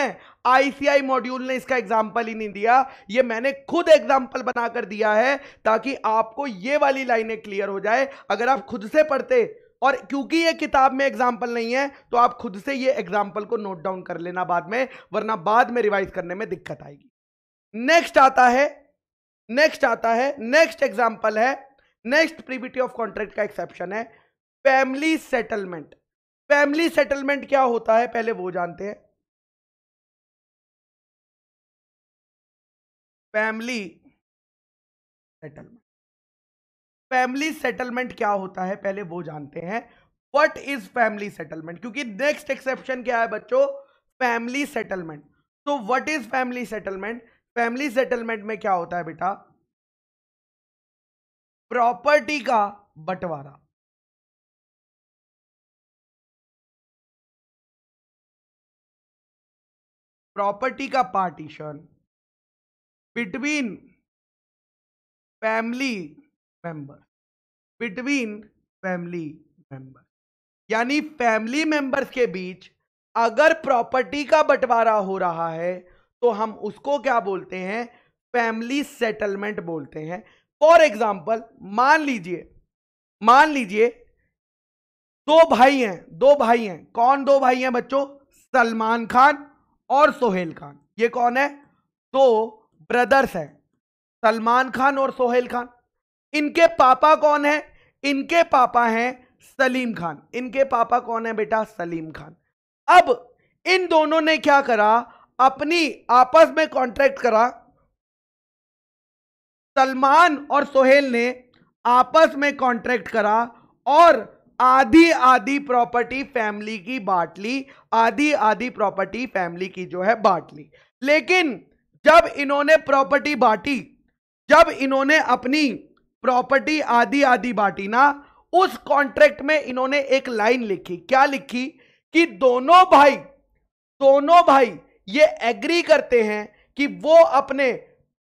आईसीआई मॉड्यूल ने इसका एग्जाम्पल ही नहीं दिया ये मैंने खुद एग्जाम्पल बनाकर दिया है ताकि आपको ये वाली लाइनें क्लियर हो जाए अगर आप खुद से पढ़ते और क्योंकि ये किताब में एग्जाम्पल नहीं है तो आप खुद से ये एग्जाम्पल को नोट डाउन कर लेना बाद में वरना बाद में रिवाइज करने में दिक्कत आएगी नेक्स्ट आता है नेक्स्ट आता है नेक्स्ट एग्जाम्पल है नेक्स्ट प्रीविटी ऑफ कॉन्ट्रैक्ट का एक्सेप्शन है फैमिली सेटलमेंट फैमिली सेटलमेंट क्या होता है पहले वो जानते हैं फैमिली सेटलमेंट फैमिली सेटलमेंट क्या होता है पहले वो जानते हैं वट इज फैमिली सेटलमेंट क्योंकि नेक्स्ट एक्सेप्शन क्या है बच्चों फैमिली सेटलमेंट तो what is family settlement family settlement में क्या होता है बेटा प्रॉपर्टी का बंटवारा प्रॉपर्टी का partition between family member between family member यानी फैमिली मेंबर्स के बीच अगर प्रॉपर्टी का बंटवारा हो रहा है तो हम उसको क्या बोलते हैं फैमिली सेटलमेंट बोलते हैं फॉर एग्जाम्पल मान लीजिए मान लीजिए दो भाई हैं दो भाई हैं कौन दो भाई हैं बच्चों सलमान खान और सोहेल खान ये कौन है दो ब्रदर्स हैं सलमान खान और सोहेल खान इनके पापा कौन है इनके पापा हैं सलीम खान इनके पापा कौन है बेटा सलीम खान अब इन दोनों ने क्या करा अपनी आपस में कॉन्ट्रैक्ट करा सलमान और सोहेल ने आपस में कॉन्ट्रैक्ट करा और आधी आधी प्रॉपर्टी फैमिली की बांट ली आधी आधी प्रॉपर्टी फैमिली की जो है बांट ली लेकिन जब इन्होंने प्रॉपर्टी बांटी जब इन्होंने अपनी प्रॉपर्टी आदि आदि बांटी ना उस कॉन्ट्रैक्ट में इन्होंने एक लाइन लिखी क्या लिखी कि दोनों भाई दोनों भाई ये एग्री करते हैं कि वो अपने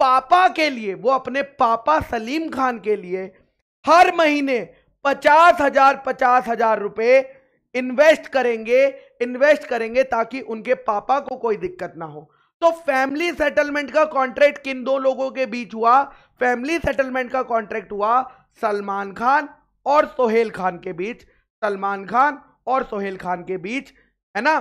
पापा के लिए वो अपने पापा सलीम खान के लिए हर महीने पचास हजार पचास हजार रुपये इन्वेस्ट करेंगे इन्वेस्ट करेंगे ताकि उनके पापा को कोई दिक्कत ना हो तो फैमिली सेटलमेंट का कॉन्ट्रैक्ट किन दो लोगों के बीच हुआ फैमिली सेटलमेंट का कॉन्ट्रैक्ट हुआ सलमान खान और सोहेल खान के बीच सलमान खान और सोहेल खान के बीच है ना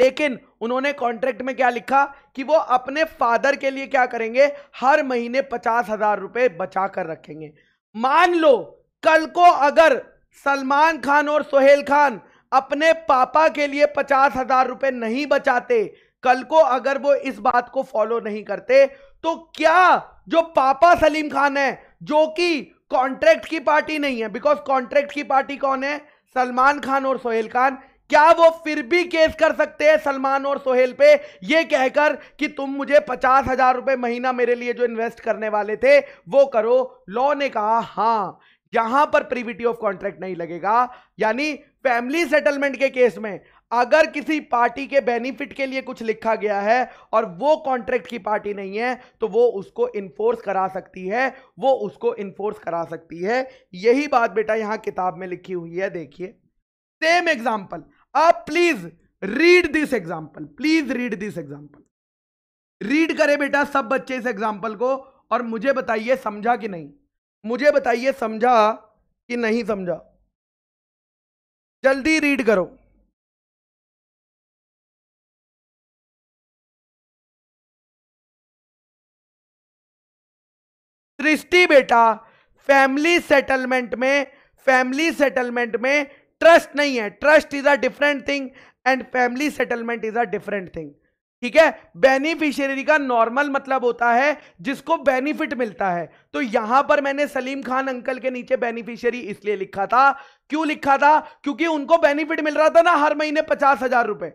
लेकिन उन्होंने कॉन्ट्रैक्ट में क्या लिखा कि वो अपने फादर के लिए क्या करेंगे हर महीने पचास हजार रुपए बचा कर रखेंगे मान लो कल को अगर सलमान खान और सोहेल खान अपने पापा के लिए पचास हजार रुपए नहीं बचाते कल को अगर वो इस बात को फॉलो नहीं करते तो क्या जो पापा सलीम खान है जो कि कॉन्ट्रैक्ट की पार्टी नहीं है बिकॉज कॉन्ट्रैक्ट की पार्टी कौन है सलमान खान और सोहेल खान क्या वो फिर भी केस कर सकते हैं सलमान और सोहेल पे ये कहकर कि तुम मुझे पचास हजार रुपए महीना मेरे लिए जो इन्वेस्ट करने वाले थे वो करो लॉ ने कहा हां यहां पर प्रीविटी ऑफ कॉन्ट्रैक्ट नहीं लगेगा यानी फैमिली सेटलमेंट के केस में अगर किसी पार्टी के बेनिफिट के लिए कुछ लिखा गया है और वो कॉन्ट्रैक्ट की पार्टी नहीं है तो वो उसको इन्फोर्स करा सकती है वो उसको इन्फोर्स करा सकती है यही बात बेटा यहां किताब में लिखी हुई है देखिए सेम एग्जाम्पल आप please read this example please read this example read करें बेटा सब बच्चे इस एग्जाम्पल को और मुझे बताइए समझा कि नहीं मुझे बताइए समझा कि नहीं समझा जल्दी रीड करो सृष्टि बेटा फैमिली सेटलमेंट में फैमिली सेटलमेंट में ट्रस्ट नहीं है trust is a different thing and family settlement is a different thing ठीक है बेनिफिशियरी का नॉर्मल मतलब होता है जिसको बेनिफिट मिलता है तो यहां पर मैंने सलीम खान अंकल के नीचे बेनिफिशियरी इसलिए लिखा था क्यों लिखा था क्योंकि उनको बेनिफिट मिल रहा था ना हर महीने पचास हजार रुपए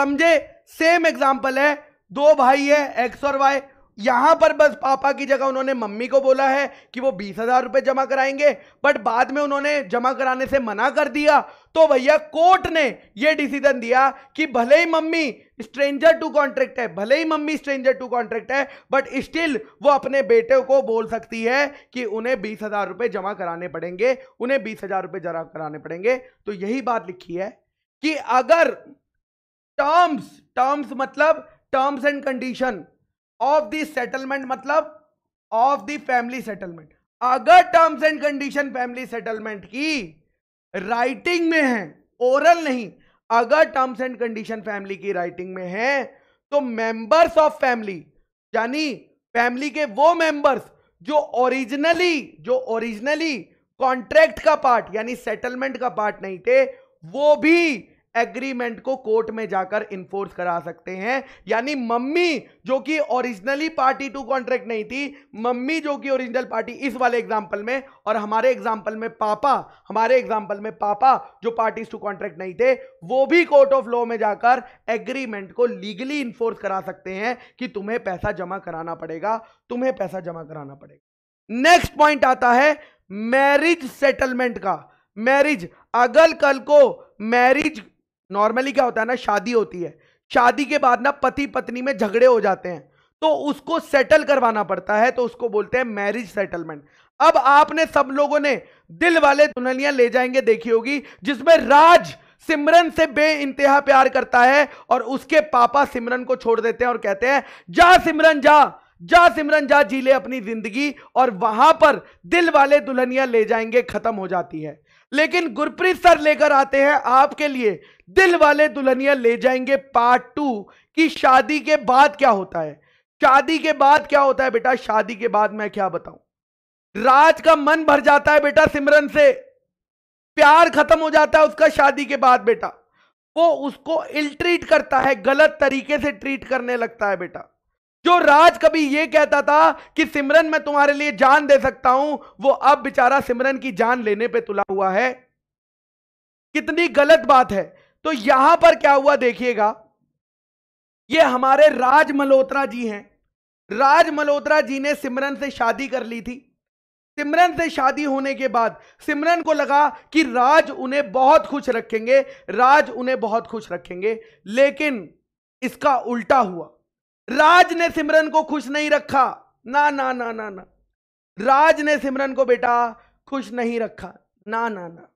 समझे सेम एग्जाम्पल है दो भाई है एक्स और वाई यहां पर बस पापा की जगह उन्होंने मम्मी को बोला है कि वो बीस हजार रुपए जमा कराएंगे बट बाद में उन्होंने जमा कराने से मना कर दिया तो भैया कोर्ट ने ये डिसीजन दिया कि भले ही मम्मी स्ट्रेंजर टू कॉन्ट्रैक्ट है भले ही मम्मी स्ट्रेंजर टू कॉन्ट्रैक्ट है बट स्टिल वो अपने बेटे को बोल सकती है कि उन्हें बीस हजार रुपए जमा कराने पड़ेंगे उन्हें बीस हजार रुपए जमा कराने पड़ेंगे तो यही बात लिखी है कि अगर टर्म्स टर्म्स मतलब terms and condition of the settlement मतलब ऑफ दी फैमिली सेटलमेंट अगर terms and condition family settlement की राइटिंग में है ओरल नहीं अगर टर्म्स एंड कंडीशन फैमिली की राइटिंग में है तो मेंबर्स ऑफ फैमिली यानी फैमिली के वो मेंबर्स जो ओरिजिनली जो ओरिजिनली कॉन्ट्रैक्ट का पार्ट यानी सेटलमेंट का पार्ट नहीं थे वो भी एग्रीमेंट को कोर्ट में जाकर इन्फोर्स करा सकते हैं यानी मम्मी जो कि ओरिजिनली पार्टी टू कॉन्ट्रैक्ट नहीं थी मम्मी जो कि ओरिजिनल पार्टी इस वाले एग्जाम्पल में और हमारे एग्जाम्पल में पापा हमारे एग्जाम्पल में पापा जो पार्टीज टू कॉन्ट्रैक्ट नहीं थे वो भी कोर्ट ऑफ लॉ में जाकर एग्रीमेंट को लीगली इन्फोर्स करा सकते हैं कि तुम्हें पैसा जमा कराना पड़ेगा तुम्हें पैसा जमा कराना पड़ेगा नेक्स्ट पॉइंट आता है मैरिज सेटलमेंट का मैरिज अगल कल को मैरिज नॉर्मली क्या होता है ना शादी होती है शादी के बाद ना पति पत्नी में झगड़े हो जाते हैं तो उसको सेटल करवाना पड़ता है तो उसको बोलते हैं मैरिज सेटलमेंट अब आपने सब लोगों ने दिल वाले दुल्हनिया ले जाएंगे देखी होगी जिसमें राज सिमरन से बे इंतहा प्यार करता है और उसके पापा सिमरन को छोड़ देते हैं और कहते हैं जा सिमरन जा जा सिमरन जा जी ले अपनी जिंदगी और वहां पर दिल वाले दुल्हनिया ले जाएंगे खत्म हो जाती है लेकिन गुरप्रीत सर लेकर आते हैं आपके लिए दिल वाले दुल्हनिया ले जाएंगे पार्ट टू की शादी के बाद क्या होता है शादी के बाद क्या होता है बेटा शादी के बाद मैं क्या बताऊं राज का मन भर जाता है बेटा सिमरन से प्यार खत्म हो जाता है उसका शादी के बाद बेटा वो उसको इल ट्रीट करता है गलत तरीके से ट्रीट करने लगता है बेटा जो राज कभी यह कहता था कि सिमरन मैं तुम्हारे लिए जान दे सकता हूं वो अब बेचारा सिमरन की जान लेने पे तुला हुआ है कितनी गलत बात है तो यहां पर क्या हुआ देखिएगा ये हमारे राज मल्होत्रा जी हैं राज मल्होत्रा जी ने सिमरन से शादी कर ली थी सिमरन से शादी होने के बाद सिमरन को लगा कि राज उन्हें बहुत खुश रखेंगे राज उन्हें बहुत खुश रखेंगे लेकिन इसका उल्टा हुआ राज ने सिमरन को खुश नहीं रखा ना ना ना ना ना राज ने सिमरन को बेटा खुश नहीं रखा ना ना ना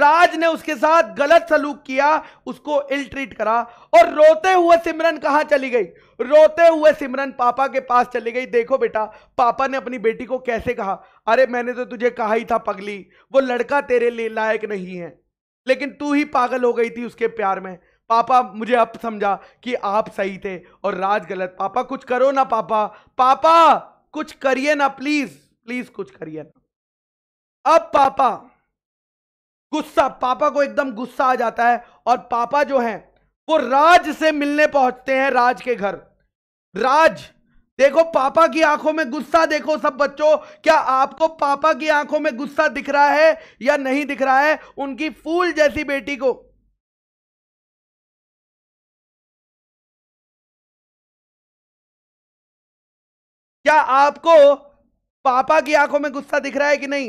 राज ने उसके साथ गलत सलूक किया उसको इल ट्रीट करा और रोते हुए सिमरन कहां चली गई रोते हुए सिमरन पापा के पास चली गई देखो बेटा पापा ने अपनी बेटी को कैसे कहा अरे मैंने तो तुझे कहा ही था पगली वो लड़का तेरे लिए लायक नहीं है लेकिन तू ही पागल हो गई थी उसके प्यार में पापा मुझे अब समझा कि आप सही थे और राज गलत पापा कुछ करो ना पापा पापा कुछ करिए ना प्लीज प्लीज कुछ करिए ना अब पापा गुस्सा पापा को एकदम गुस्सा आ जाता है और पापा जो हैं वो राज से मिलने पहुंचते हैं राज के घर राज देखो पापा की आंखों में गुस्सा देखो सब बच्चों क्या आपको पापा की आंखों में गुस्सा दिख रहा है या नहीं दिख रहा है उनकी फूल जैसी बेटी को क्या आपको पापा की आंखों में गुस्सा दिख रहा है कि नहीं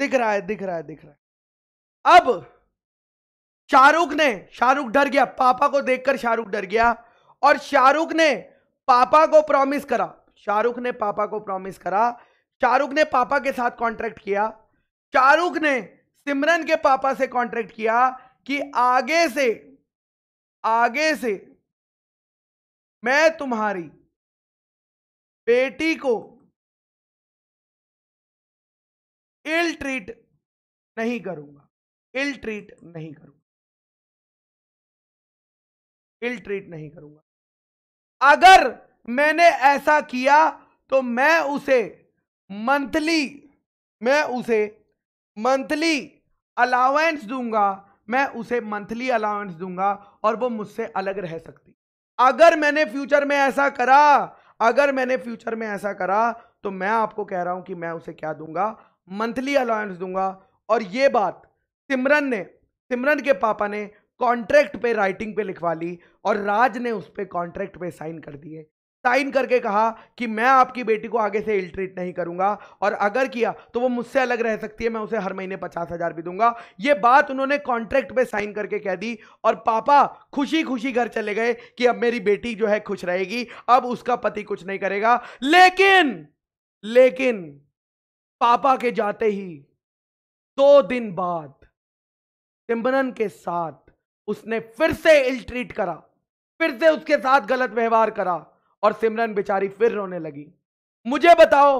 दिख रहा है दिख रहा है दिख रहा है अब शाहरुख ने शाहरुख डर गया पापा को देखकर शाहरुख डर गया और शाहरुख ने पापा को प्रॉमिस करा शाहरुख ने पापा को प्रॉमिस करा शाहरुख ने पापा के साथ कॉन्ट्रैक्ट किया शाहरुख ने सिमरन के पापा से कॉन्ट्रैक्ट किया कि आगे से आगे से मैं तुम्हारी बेटी को इल ट्रीट नहीं करूंगा इल ट्रीट नहीं करूंगा इल ट्रीट नहीं करूंगा अगर मैंने ऐसा किया तो मैं उसे मंथली मैं उसे मंथली अलावेंस दूंगा मैं उसे मंथली अलावेंस दूंगा और वो मुझसे अलग रह सकती अगर मैंने फ्यूचर में ऐसा करा अगर मैंने फ्यूचर में ऐसा करा तो मैं आपको कह रहा हूं कि मैं उसे क्या दूंगा मंथली अलाउंस दूंगा और ये बात सिमरन ने सिमरन के पापा ने कॉन्ट्रैक्ट पे राइटिंग पे लिखवा ली और राज ने उस पर कॉन्ट्रैक्ट पे साइन कर दिए साइन करके कहा कि मैं आपकी बेटी को आगे से इल ट्रीट नहीं करूंगा और अगर किया तो वो मुझसे अलग रह सकती है मैं उसे हर महीने पचास हजार भी दूंगा ये बात उन्होंने कॉन्ट्रैक्ट पे साइन करके कह दी और पापा खुशी खुशी घर चले गए कि अब मेरी बेटी जो है खुश रहेगी अब उसका पति कुछ नहीं करेगा लेकिन लेकिन पापा के जाते ही दो दिन बाद सिमरन के साथ उसने फिर से इल ट्रीट करा फिर से उसके साथ गलत व्यवहार करा और सिमरन बेचारी फिर रोने लगी मुझे बताओ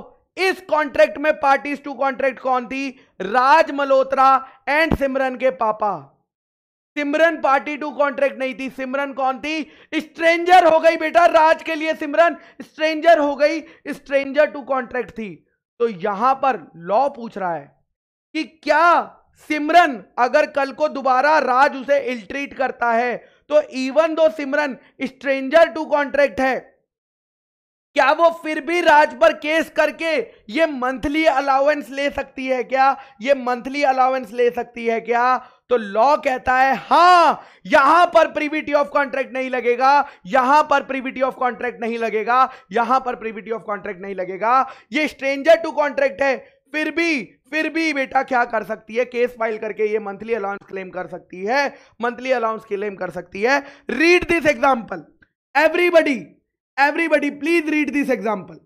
इस कॉन्ट्रैक्ट में पार्टीज टू कॉन्ट्रैक्ट कौन थी राज मल्होत्रा एंड सिमरन के पापा सिमरन पार्टी टू कॉन्ट्रैक्ट नहीं थी सिमरन कौन थी स्ट्रेंजर हो गई बेटा राज के लिए सिमरन स्ट्रेंजर हो गई स्ट्रेंजर टू कॉन्ट्रैक्ट थी तो यहां पर लॉ पूछ रहा है कि क्या सिमरन अगर कल को दोबारा राज उसे इल्ट्रीट करता है तो even though Simran stranger to contract है क्या वो फिर भी राज पर केस करके ये मंथली अलाउंस ले सकती है क्या ये मंथली अलाउंस ले सकती है क्या तो लॉ कहता है हां यहां पर प्रीविटी ऑफ कॉन्ट्रैक्ट नहीं लगेगा यहां पर प्रीविटी ऑफ कॉन्ट्रैक्ट नहीं लगेगा यहां पर प्रीविटी ऑफ कॉन्ट्रैक्ट नहीं लगेगा ये स्ट्रेंजर टू कॉन्ट्रैक्ट है फिर भी फिर भी बेटा क्या कर सकती है केस फाइल करके ये मंथली अलाउंस क्लेम कर सकती है मंथली अलाउंस क्लेम कर सकती है read this example everybody everybody please read this example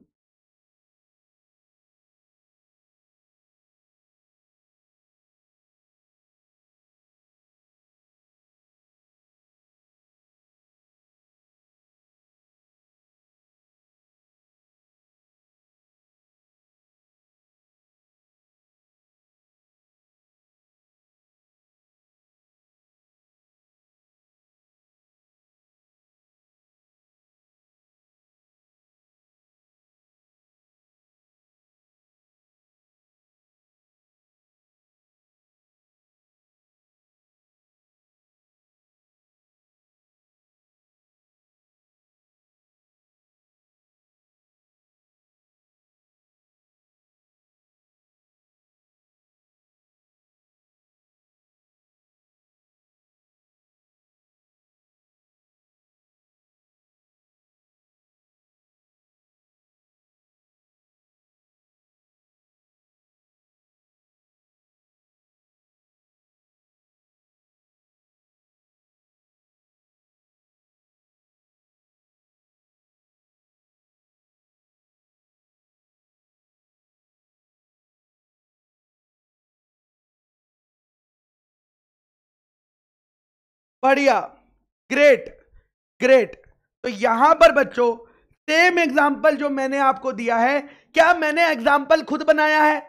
बढ़िया ग्रेट ग्रेट तो यहां पर बच्चों सेम एग्जाम्पल जो मैंने आपको दिया है क्या मैंने एग्जाम्पल खुद बनाया है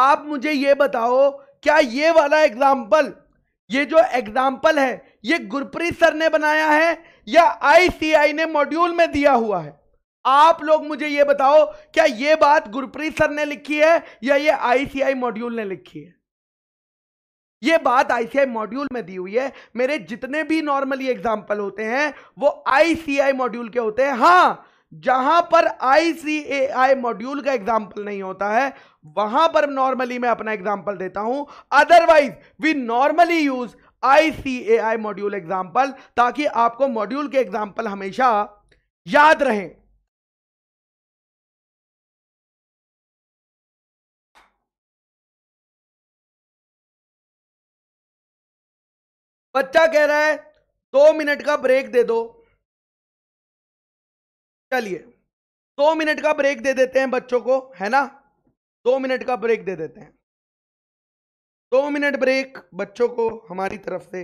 आप मुझे ये बताओ क्या ये वाला एग्जाम्पल ये जो एग्जाम्पल है ये गुरप्रीत सर ने बनाया है या आईसीआई ने मॉड्यूल में दिया हुआ है आप लोग मुझे ये बताओ क्या ये बात गुरप्रीत सर ने लिखी है या ये आईसीआई मॉड्यूल ने लिखी है ये बात आईसीआई मॉड्यूल में दी हुई है मेरे जितने भी नॉर्मली एग्जाम्पल होते हैं वो आईसीआई मॉड्यूल के होते हैं हाँ जहां पर आईसीएआई मॉड्यूल का एग्जाम्पल नहीं होता है वहां पर नॉर्मली मैं अपना एग्जाम्पल देता हूं otherwise we normally use ICAI module example ताकि आपको मॉड्यूल के एग्जाम्पल हमेशा याद रहें बच्चा कह रहा है दो मिनट का ब्रेक दे दो चलिए दो मिनट का ब्रेक दे देते हैं बच्चों को है ना दो मिनट का ब्रेक दे देते हैं दो मिनट ब्रेक बच्चों को हमारी तरफ से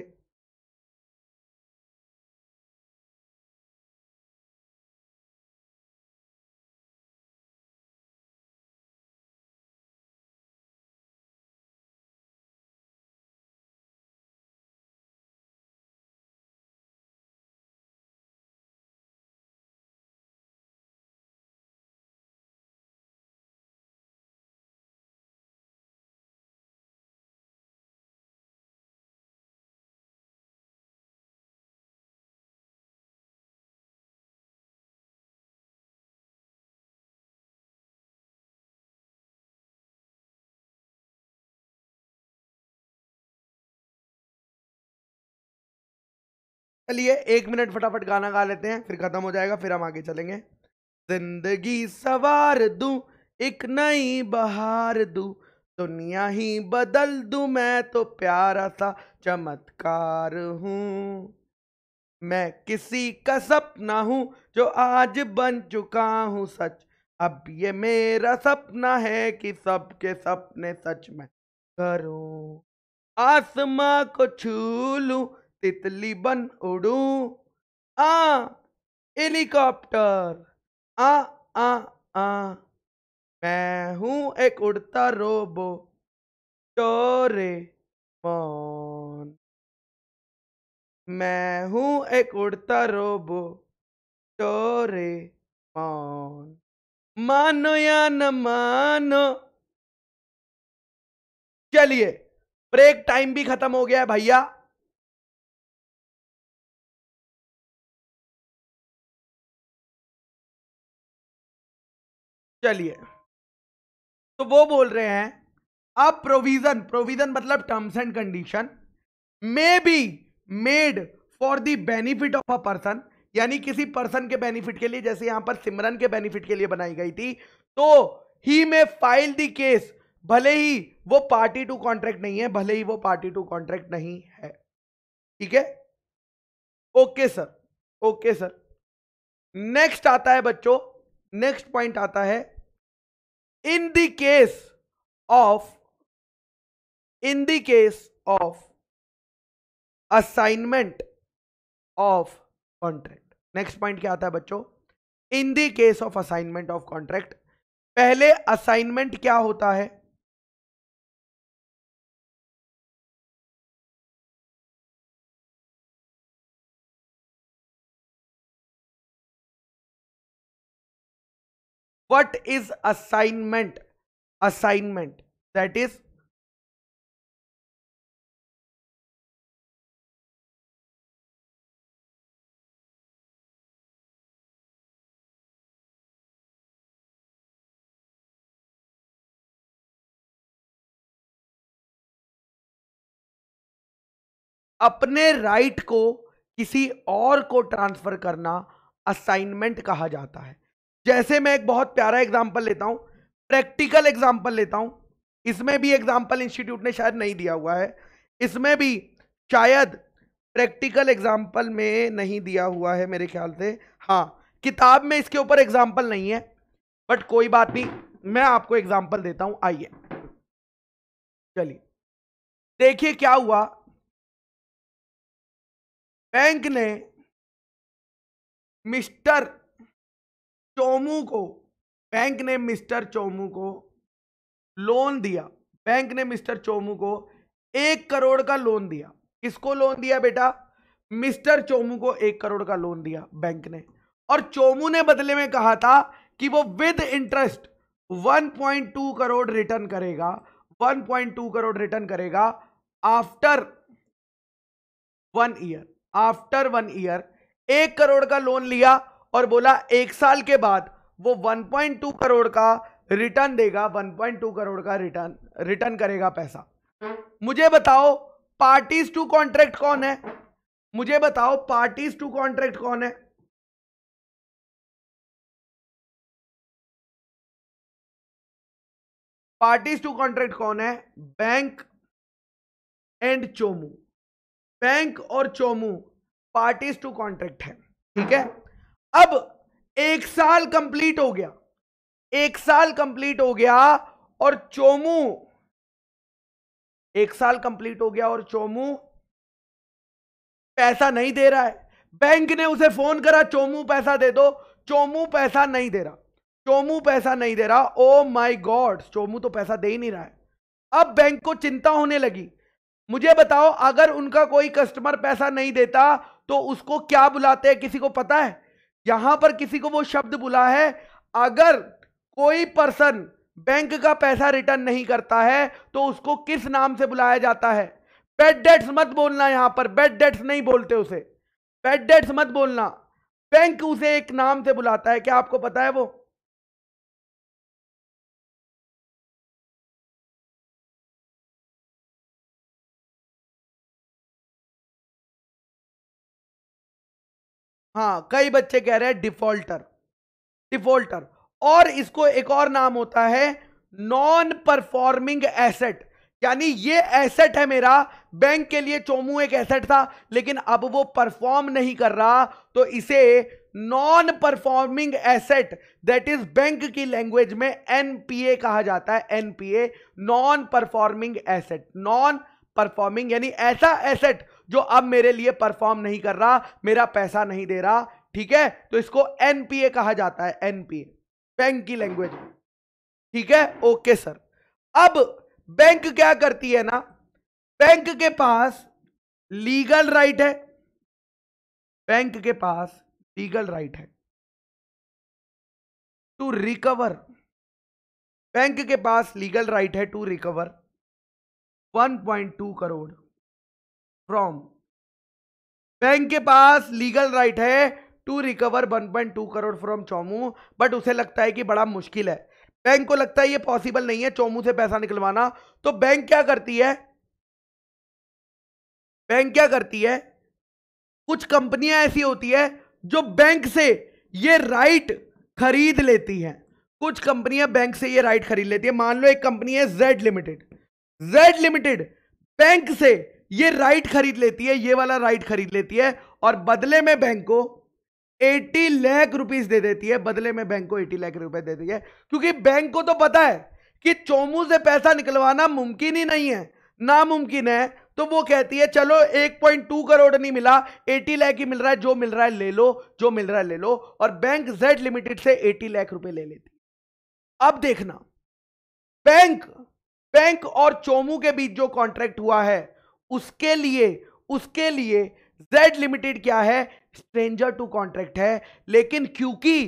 चलिए एक मिनट फटाफट गाना गा लेते हैं फिर ख़त्म हो जाएगा फिर हम आगे चलेंगे जिंदगी सवार दू एक नई बहार दू दुनिया ही बदल दू मैं तो प्यारा सा चमत्कार हूँ मैं किसी का सपना हूँ जो आज बन चुका हूँ सच अब ये मेरा सपना है कि सबके सपने सच में करूँ आसमां को छू लूँ तितली बन उड़ू आ हेलीकॉप्टर आ आ आ मैं हूँ एक उड़ता रोबो चोरे मोन मैं हूँ एक उड़ता रोबो चोरे मोन मानो या न मानो चलिए ब्रेक टाइम भी खत्म हो गया है भैया चलिए तो वो बोल रहे हैं अब प्रोविजन प्रोविजन मतलब terms and condition may be made for the benefit of a person यानी किसी पर्सन के बेनिफिट के लिए जैसे यहां पर सिमरन के बेनिफिट के लिए बनाई गई थी तो ही में फाइल द केस भले ही वो पार्टी टू कॉन्ट्रैक्ट नहीं है भले ही वो पार्टी टू कॉन्ट्रैक्ट नहीं है ठीक है okay sir okay sir next आता है बच्चों नेक्स्ट पॉइंट आता है in the case of in the case of assignment of contract next point क्या आता है बच्चों in the case of assignment of contract पहले असाइनमेंट क्या होता है what is assignment assignment that is अपने राइट को किसी और को ट्रांसफर करना असाइनमेंट कहा जाता है जैसे मैं एक बहुत प्यारा एग्जाम्पल लेता हूँ प्रैक्टिकल एग्जाम्पल लेता हूँ इसमें भी एग्जाम्पल इंस्टीट्यूट ने शायद नहीं दिया हुआ है इसमें भी शायद प्रैक्टिकल एग्जाम्पल में नहीं दिया हुआ है मेरे ख्याल से हाँ किताब में इसके ऊपर एग्जाम्पल नहीं है बट कोई बात नहीं मैं आपको एग्जाम्पल देता हूँ आइए चलिए देखिए क्या हुआ बैंक ने मिस्टर चोमू को बैंक ने मिस्टर चोमू को लोन दिया बैंक ने मिस्टर चोमू को एक करोड़ का लोन दिया किसको लोन दिया बेटा मिस्टर चोमू को एक करोड़ का लोन दिया बैंक ने और चोमू ने बदले में कहा था कि वो विद इंटरेस्ट 1.2 करोड़ रिटर्न करेगा 1.2 करोड़ रिटर्न करेगा after one year after one year एक करोड़ का लोन लिया और बोला एक साल के बाद वो 1.2 करोड़ का रिटर्न देगा 1.2 करोड़ का रिटर्न रिटर्न करेगा पैसा मुझे बताओ पार्टीज टू कॉन्ट्रैक्ट कौन है मुझे बताओ पार्टीज टू कॉन्ट्रैक्ट कौन है पार्टीज टू कॉन्ट्रैक्ट कौन है बैंक एंड चोमू बैंक और चोमू पार्टीज टू कॉन्ट्रैक्ट है ठीक है अब एक साल कंप्लीट हो गया एक साल कंप्लीट हो गया और चोमू एक साल कंप्लीट हो गया और चोमू पैसा नहीं दे रहा है बैंक ने उसे फोन करा चोमू पैसा दे दो चोमू पैसा नहीं दे रहा चोमू पैसा नहीं दे रहा ओ माय गॉड चोमू तो पैसा दे ही नहीं रहा है अब बैंक को चिंता होने लगी मुझे बताओ अगर उनका कोई कस्टमर पैसा नहीं देता तो उसको क्या बुलाते हैं किसी को पता है यहां पर किसी को वो शब्द बुला है अगर कोई पर्सन बैंक का पैसा रिटर्न नहीं करता है तो उसको किस नाम से बुलाया जाता है बेड डेट्स मत बोलना यहां पर बेड डेट्स नहीं बोलते उसे बेड डेट्स मत बोलना बैंक उसे एक नाम से बुलाता है क्या आपको पता है वो हाँ कई बच्चे कह रहे हैं डिफॉल्टर डिफॉल्टर और इसको एक और नाम होता है नॉन परफॉर्मिंग एसेट यानी ये एसेट है मेरा बैंक के लिए चोमू एक एसेट था लेकिन अब वो परफॉर्म नहीं कर रहा तो इसे non performing asset that is bank की लैंग्वेज में एनपीए कहा जाता है NPA non performing asset non performing यानी ऐसा एसेट जो अब मेरे लिए परफॉर्म नहीं कर रहा मेरा पैसा नहीं दे रहा ठीक है तो इसको एनपीए कहा जाता है एनपीए बैंक की लैंग्वेज ठीक है ओके सर अब बैंक क्या करती है ना बैंक के पास लीगल राइट है बैंक के पास लीगल राइट है टू रिकवर बैंक के पास लीगल राइट है to recover 1.2 crore from bank के पास लीगल राइट है to recover 1.2 crore from Chomu but उसे लगता है कि बड़ा मुश्किल है बैंक को लगता है ये पॉसिबल नहीं है चोमू से पैसा निकलवाना तो बैंक क्या करती है बैंक क्या करती है कुछ कंपनियां ऐसी होती है जो बैंक से ये राइट खरीद लेती हैं कुछ कंपनियां बैंक से ये राइट खरीद लेती है मान लो एक कंपनी है Z limited Z limited bank से ये राइट खरीद लेती है ये वाला राइट खरीद लेती है और बदले में बैंक को 80 लाख रुपीस दे देती है बदले में बैंक को 80 लाख रुपए दे देती है क्योंकि बैंक को तो पता है कि चोमू से पैसा निकलवाना मुमकिन ही नहीं है नामुमकिन है तो वो कहती है चलो 1.2 करोड़ नहीं मिला 80 लाख ही मिल रहा है जो मिल रहा है ले लो जो मिल रहा है ले लो और बैंक जेड लिमिटेड से 80 लाख रुपए ले लेती अब देखना बैंक बैंक और चोमू के बीच जो कॉन्ट्रैक्ट हुआ है उसके लिए उसके लिए जेड लिमिटेड क्या है स्ट्रेंजर टू कॉन्ट्रैक्ट है लेकिन क्योंकि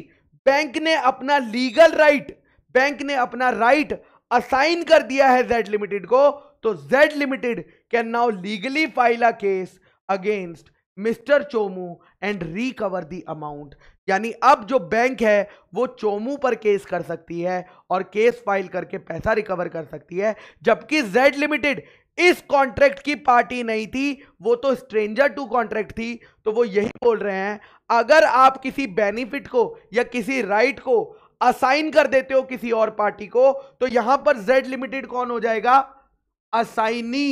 बैंक ने अपना लीगल राइट बैंक ने अपना राइट असाइन कर दिया है जेड लिमिटेड को तो Z limited can now legally file a case against mister Chomu and recover the amount यानी अब जो बैंक है वो चोमू पर केस कर सकती है और केस फाइल करके पैसा रिकवर कर सकती है जबकि जेड लिमिटेड इस कॉन्ट्रैक्ट की पार्टी नहीं थी वो तो स्ट्रेंजर टू कॉन्ट्रैक्ट थी तो वो यही बोल रहे हैं अगर आप किसी बेनिफिट को या किसी राइट right को असाइन कर देते हो किसी और पार्टी को तो यहां पर जेड लिमिटेड कौन हो जाएगा असाइनी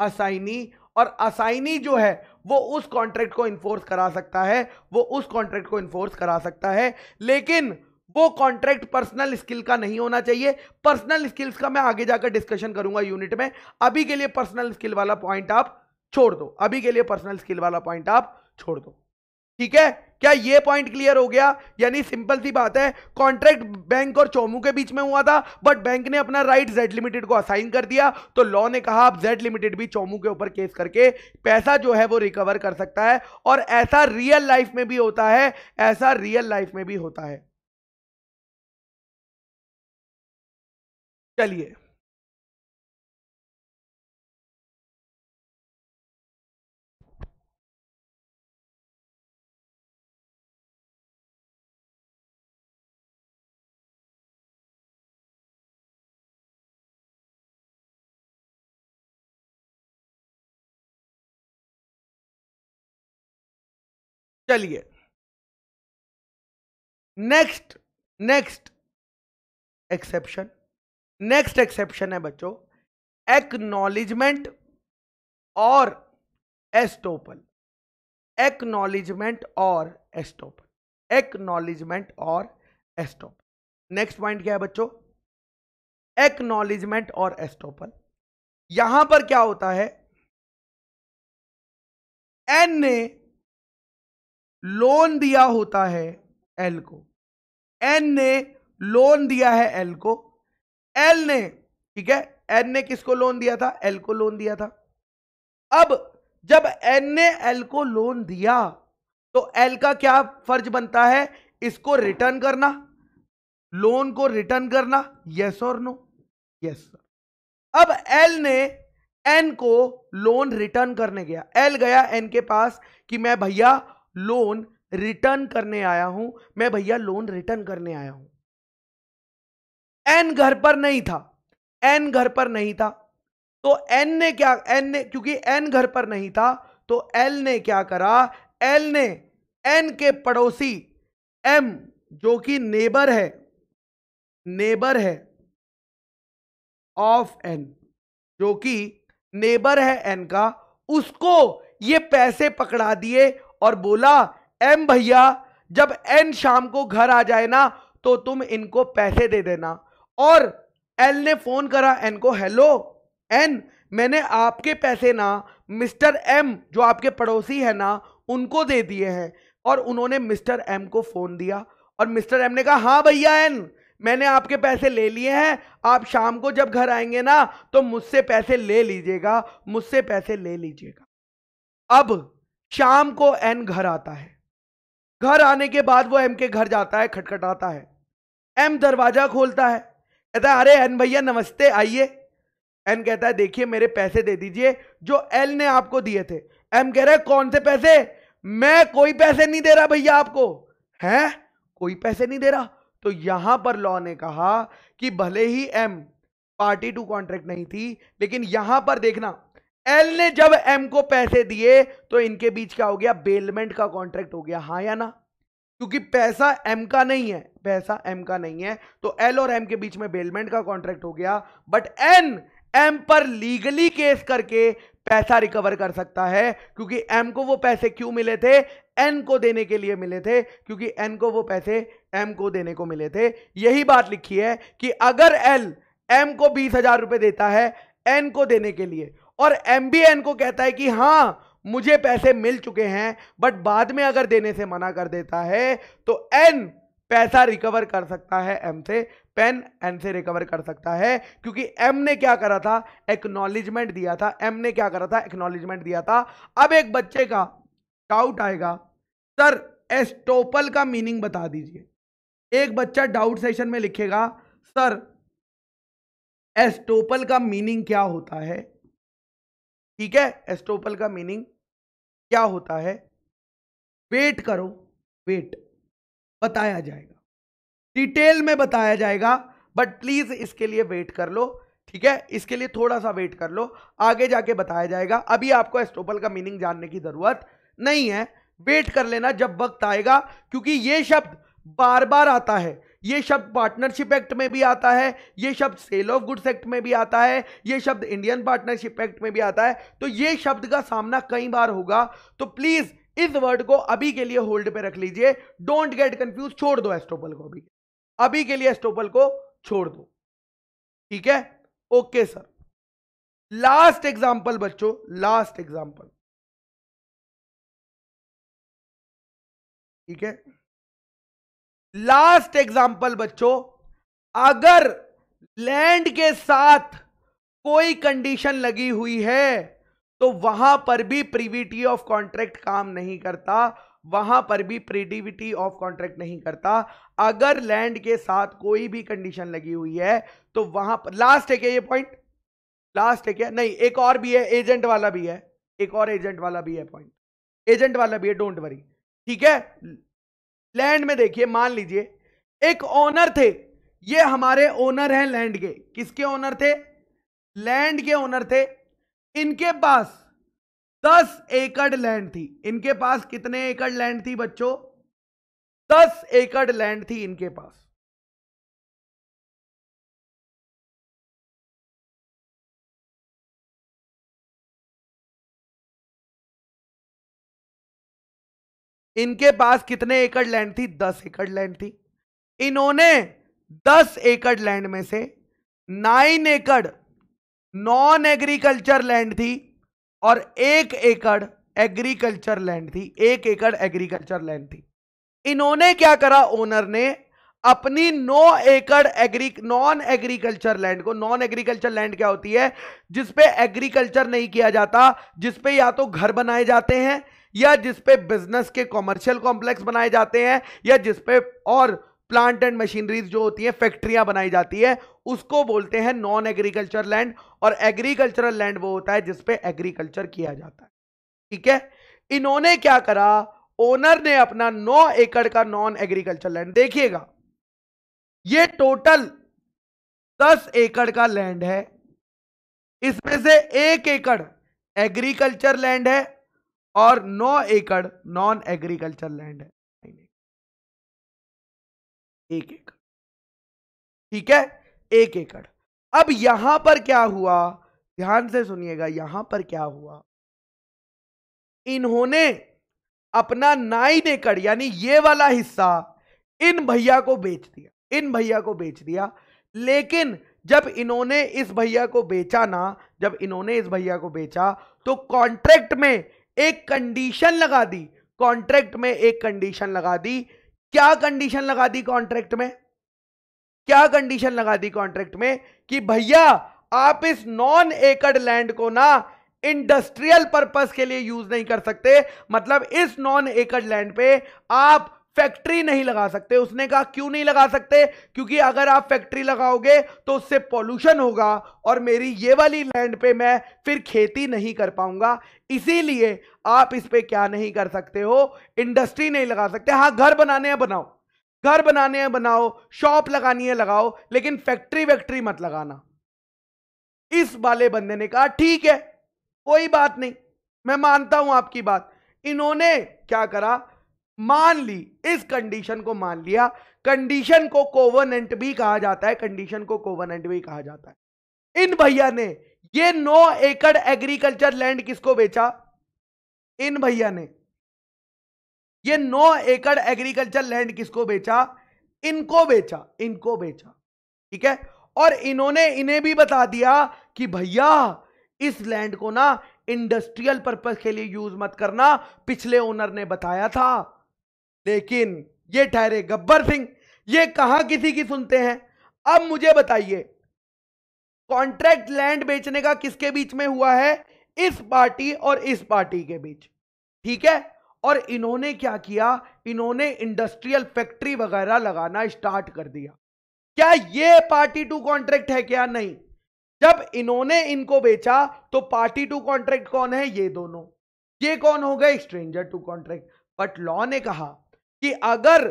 असाइनी और असाइनी जो है वो उस कॉन्ट्रैक्ट को इन्फोर्स करा सकता है वो उस कॉन्ट्रैक्ट को इन्फोर्स करा सकता है लेकिन वो कॉन्ट्रैक्ट पर्सनल स्किल का नहीं होना चाहिए पर्सनल स्किल्स का मैं आगे जाकर डिस्कशन करूंगा यूनिट में अभी के लिए पर्सनल स्किल वाला पॉइंट आप छोड़ दो अभी के लिए पर्सनल स्किल वाला पॉइंट आप छोड़ दो ठीक है क्या ये पॉइंट क्लियर हो गया यानी सिंपल सी बात है कॉन्ट्रैक्ट बैंक और चोमू के बीच में हुआ था बट बैंक ने अपना राइट जेड लिमिटेड को असाइन कर दिया तो लॉ ने कहा आप जेड लिमिटेड भी चोमू के ऊपर केस करके पैसा जो है वो रिकवर कर सकता है और ऐसा रियल लाइफ में भी होता है ऐसा रियल लाइफ में भी होता है चलिए चलिए next next exception next exception है बच्चों एक्नॉलेजमेंट और एस्टोपल एक्नॉलेजमेंट और एस्टोपल एक्नॉलेजमेंट और एस्टोपल नेक्स्ट पॉइंट क्या है बच्चों एक्नॉलेजमेंट और एस्टोपल यहां पर क्या होता है एन ने लोन दिया होता है एल को एन ने लोन दिया है एल को एल ने ठीक है एन ने किसको लोन दिया था एल को लोन दिया था अब जब एन ने एल को लोन दिया तो एल का क्या फर्ज बनता है इसको रिटर्न करना लोन को रिटर्न करना यस और नो यस अब एल ने एन को लोन रिटर्न करने गया एल गया एन के पास कि मैं भैया लोन रिटर्न करने आया हूं मैं भैया लोन रिटर्न करने आया हूं एन घर पर नहीं था एन घर पर नहीं था तो एन ने क्या एन ने क्योंकि एन घर पर नहीं था तो एल ने क्या करा एल ने एन के पड़ोसी एम जो कि नेबर है नेबर है ऑफ एन जो कि नेबर है एन का उसको ये पैसे पकड़ा दिए और बोला एम भैया जब एन शाम को घर आ जाए ना तो तुम इनको पैसे दे देना और एल ने फोन करा एन को हेलो एन मैंने आपके पैसे ना मिस्टर एम जो आपके पड़ोसी है ना उनको दे दिए हैं और उन्होंने मिस्टर एम को फ़ोन दिया और मिस्टर एम ने कहा हाँ भैया एन मैंने आपके पैसे ले लिए हैं आप शाम को जब घर आएंगे ना तो मुझसे पैसे ले लीजिएगा मुझसे पैसे ले लीजिएगा अब शाम को एन घर आता है घर आने के बाद वो एम के घर जाता है खटखटाता है एम दरवाज़ा खोलता है कहता है अरे एन भैया नमस्ते आइए एन कहता है देखिए मेरे पैसे दे दीजिए जो एल ने आपको दिए थे एम कह रहा है कौन से पैसे मैं कोई पैसे नहीं दे रहा भैया आपको हैं कोई पैसे नहीं दे रहा तो यहां पर लॉ ने कहा कि भले ही एम पार्टी टू कॉन्ट्रैक्ट नहीं थी लेकिन यहां पर देखना एल ने जब एम को पैसे दिए तो इनके बीच क्या हो गया बेलमेंट का कॉन्ट्रैक्ट हो गया हाँ या ना क्योंकि पैसा एम का नहीं है पैसा एम का नहीं है तो एल और एम के बीच में बेलमेंट का कॉन्ट्रैक्ट हो गया बट एन एम पर लीगली केस करके पैसा रिकवर कर सकता है क्योंकि एम को वो पैसे क्यों मिले थे एन को देने के लिए मिले थे क्योंकि एन को वो पैसे एम को देने को मिले थे यही बात लिखी है कि अगर एल एम को बीस हजार रुपए देता है एन को देने के लिए और एम बी एन को कहता है कि हाँ मुझे पैसे मिल चुके हैं बट बाद में अगर देने से मना कर देता है तो एन पैसा रिकवर कर सकता है एम से पेन एन से रिकवर कर सकता है क्योंकि एम ने क्या करा था एक्नॉलेजमेंट दिया था एम ने क्या करा था एक्नॉलेजमेंट दिया था अब एक बच्चे का डाउट आएगा सर एस्टोपल का मीनिंग बता दीजिए एक बच्चा डाउट सेशन में लिखेगा सर एस्टोपल का मीनिंग क्या होता है ठीक है एस्टोपल का मीनिंग क्या होता है वेट करो वेट बताया जाएगा डिटेल में बताया जाएगा बट प्लीज इसके लिए वेट कर लो ठीक है इसके लिए थोड़ा सा वेट कर लो आगे जाके बताया जाएगा अभी आपको एस्टोपल का मीनिंग जानने की जरूरत नहीं है वेट कर लेना जब वक्त आएगा क्योंकि ये शब्द बार बार आता है ये शब्द पार्टनरशिप एक्ट में भी आता है ये शब्द सेल ऑफ गुड्स एक्ट में भी आता है ये शब्द इंडियन पार्टनरशिप एक्ट में भी आता है तो ये शब्द का सामना कई बार होगा तो प्लीज इस वर्ड को अभी के लिए होल्ड पे रख लीजिए डोंट गेट कंफ्यूज छोड़ दो एस्टोपल को अभी अभी के लिए एस्टोपल को छोड़ दो ठीक है ओके सर लास्ट एग्जाम्पल बच्चों लास्ट एग्जाम्पल ठीक है लास्ट एग्जाम्पल बच्चों अगर लैंड के साथ कोई कंडीशन लगी हुई है तो वहां पर भी प्रीविटी ऑफ कॉन्ट्रैक्ट काम नहीं करता वहां पर भी प्रीडिविटी ऑफ कॉन्ट्रैक्ट नहीं करता अगर लैंड के साथ कोई भी कंडीशन लगी हुई है तो वहां पर लास्ट है क्या ये पॉइंट लास्ट है क्या नहीं एक और भी है एजेंट वाला भी है एक और एजेंट वाला भी है पॉइंट एजेंट वाला भी है डोंट वरी ठीक है लैंड में देखिए मान लीजिए एक ओनर थे ये हमारे ओनर हैं लैंड के किसके ओनर थे लैंड के ओनर थे इनके पास दस एकड़ लैंड थी इनके पास कितने एकड़ लैंड थी बच्चों दस एकड़ लैंड थी इनके पास इनके पास कितने एकड़ लैंड थी दस एकड़ लैंड थी इन्होंने दस एकड़ लैंड में से नाइन एकड़ नॉन एग्रीकल्चर लैंड थी और एक एकड़ एग्रीकल्चर लैंड थी एक एकड़ एग्रीकल्चर लैंड थी इन्होंने क्या करा ओनर ने अपनी नौ एकड़ एग्री नॉन एग्रीकल्चर लैंड को नॉन एग्रीकल्चर लैंड क्या होती है जिसपे एग्रीकल्चर नहीं किया जाता जिसपे या तो घर बनाए जाते हैं या जिसपे बिजनेस के कॉमर्शियल कॉम्प्लेक्स बनाए जाते हैं या जिसपे और प्लांट एंड मशीनरीज जो होती है फैक्ट्रियां बनाई जाती है उसको बोलते हैं नॉन एग्रीकल्चर लैंड और एग्रीकल्चरल लैंड वो होता है जिसपे एग्रीकल्चर किया जाता है ठीक है इन्होंने क्या करा ओनर ने अपना नौ एकड़ का नॉन एग्रीकल्चर लैंड देखिएगा ये टोटल दस एकड़ का लैंड है इसमें से एक एकड़ एग्रीकल्चर लैंड है और 9 एकड़ नॉन एग्रीकल्चर लैंड है एक एकड़ ठीक है एक एकड़ अब यहां पर क्या हुआ ध्यान से सुनिएगा यहां पर क्या हुआ इन्होंने अपना नाइन एकड़ यानी ये वाला हिस्सा इन भैया को बेच दिया इन भैया को बेच दिया लेकिन जब इन्होंने इस भैया को बेचा ना जब इन्होंने इस भैया को बेचा तो कॉन्ट्रैक्ट में एक कंडीशन लगा दी कॉन्ट्रैक्ट में एक कंडीशन लगा दी क्या कंडीशन लगा दी कॉन्ट्रैक्ट में क्या कंडीशन लगा दी कॉन्ट्रैक्ट में कि भैया आप इस नॉन एकड़ लैंड को ना इंडस्ट्रियल पर्पस के लिए यूज नहीं कर सकते मतलब इस नॉन एकड़ लैंड पे आप फैक्ट्री नहीं लगा सकते उसने कहा क्यों नहीं लगा सकते क्योंकि अगर आप फैक्ट्री लगाओगे तो उससे पॉल्यूशन होगा और मेरी ये वाली लैंड पे मैं फिर खेती नहीं कर पाऊंगा इसीलिए आप इस पे क्या नहीं कर सकते हो इंडस्ट्री नहीं लगा सकते हाँ घर बनाने हैं बनाओ घर बनाने हैं बनाओ शॉप लगानी है लगाओ लेकिन फैक्ट्री वैक्ट्री मत लगाना इस वाले बंदे ने कहा ठीक है कोई बात नहीं मैं मानता हूं आपकी बात इन्होंने क्या करा मान ली इस कंडीशन को मान लिया कंडीशन को कोवनेंट भी कहा जाता है कंडीशन को कोवनेंट भी कहा जाता है इन भैया ने ये नौ एकड़ एग्रीकल्चर लैंड किसको बेचा इन भैया ने ये नौ एकड़ एग्रीकल्चर लैंड किसको बेचा इनको बेचा इनको बेचा ठीक है और इन्होंने इन्हें भी बता दिया कि भैया इस लैंड को ना इंडस्ट्रियल पर्पज के लिए यूज मत करना पिछले ओनर ने बताया था लेकिन ये ठहरे गब्बर सिंह ये कहा किसी की सुनते हैं अब मुझे बताइए कॉन्ट्रैक्ट लैंड बेचने का किसके बीच में हुआ है इस पार्टी और इस पार्टी के बीच ठीक है और इन्होंने क्या किया इन्होंने इंडस्ट्रियल फैक्ट्री वगैरह लगाना स्टार्ट कर दिया क्या ये पार्टी टू कॉन्ट्रैक्ट है क्या नहीं जब इन्होंने इनको बेचा तो पार्टी टू कॉन्ट्रैक्ट कौन है ये दोनों ये कौन हो गए stranger to contract but law ने कहा कि अगर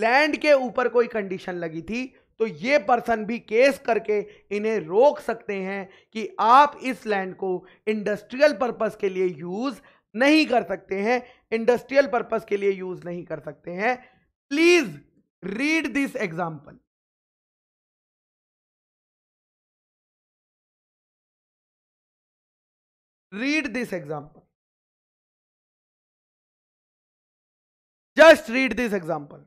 लैंड के ऊपर कोई कंडीशन लगी थी तो ये पर्सन भी केस करके इन्हें रोक सकते हैं कि आप इस लैंड को इंडस्ट्रियल पर्पस के लिए यूज़ नहीं कर सकते हैं इंडस्ट्रियल पर्पस के लिए यूज़ नहीं कर सकते हैं please read this example read this example Just read this example.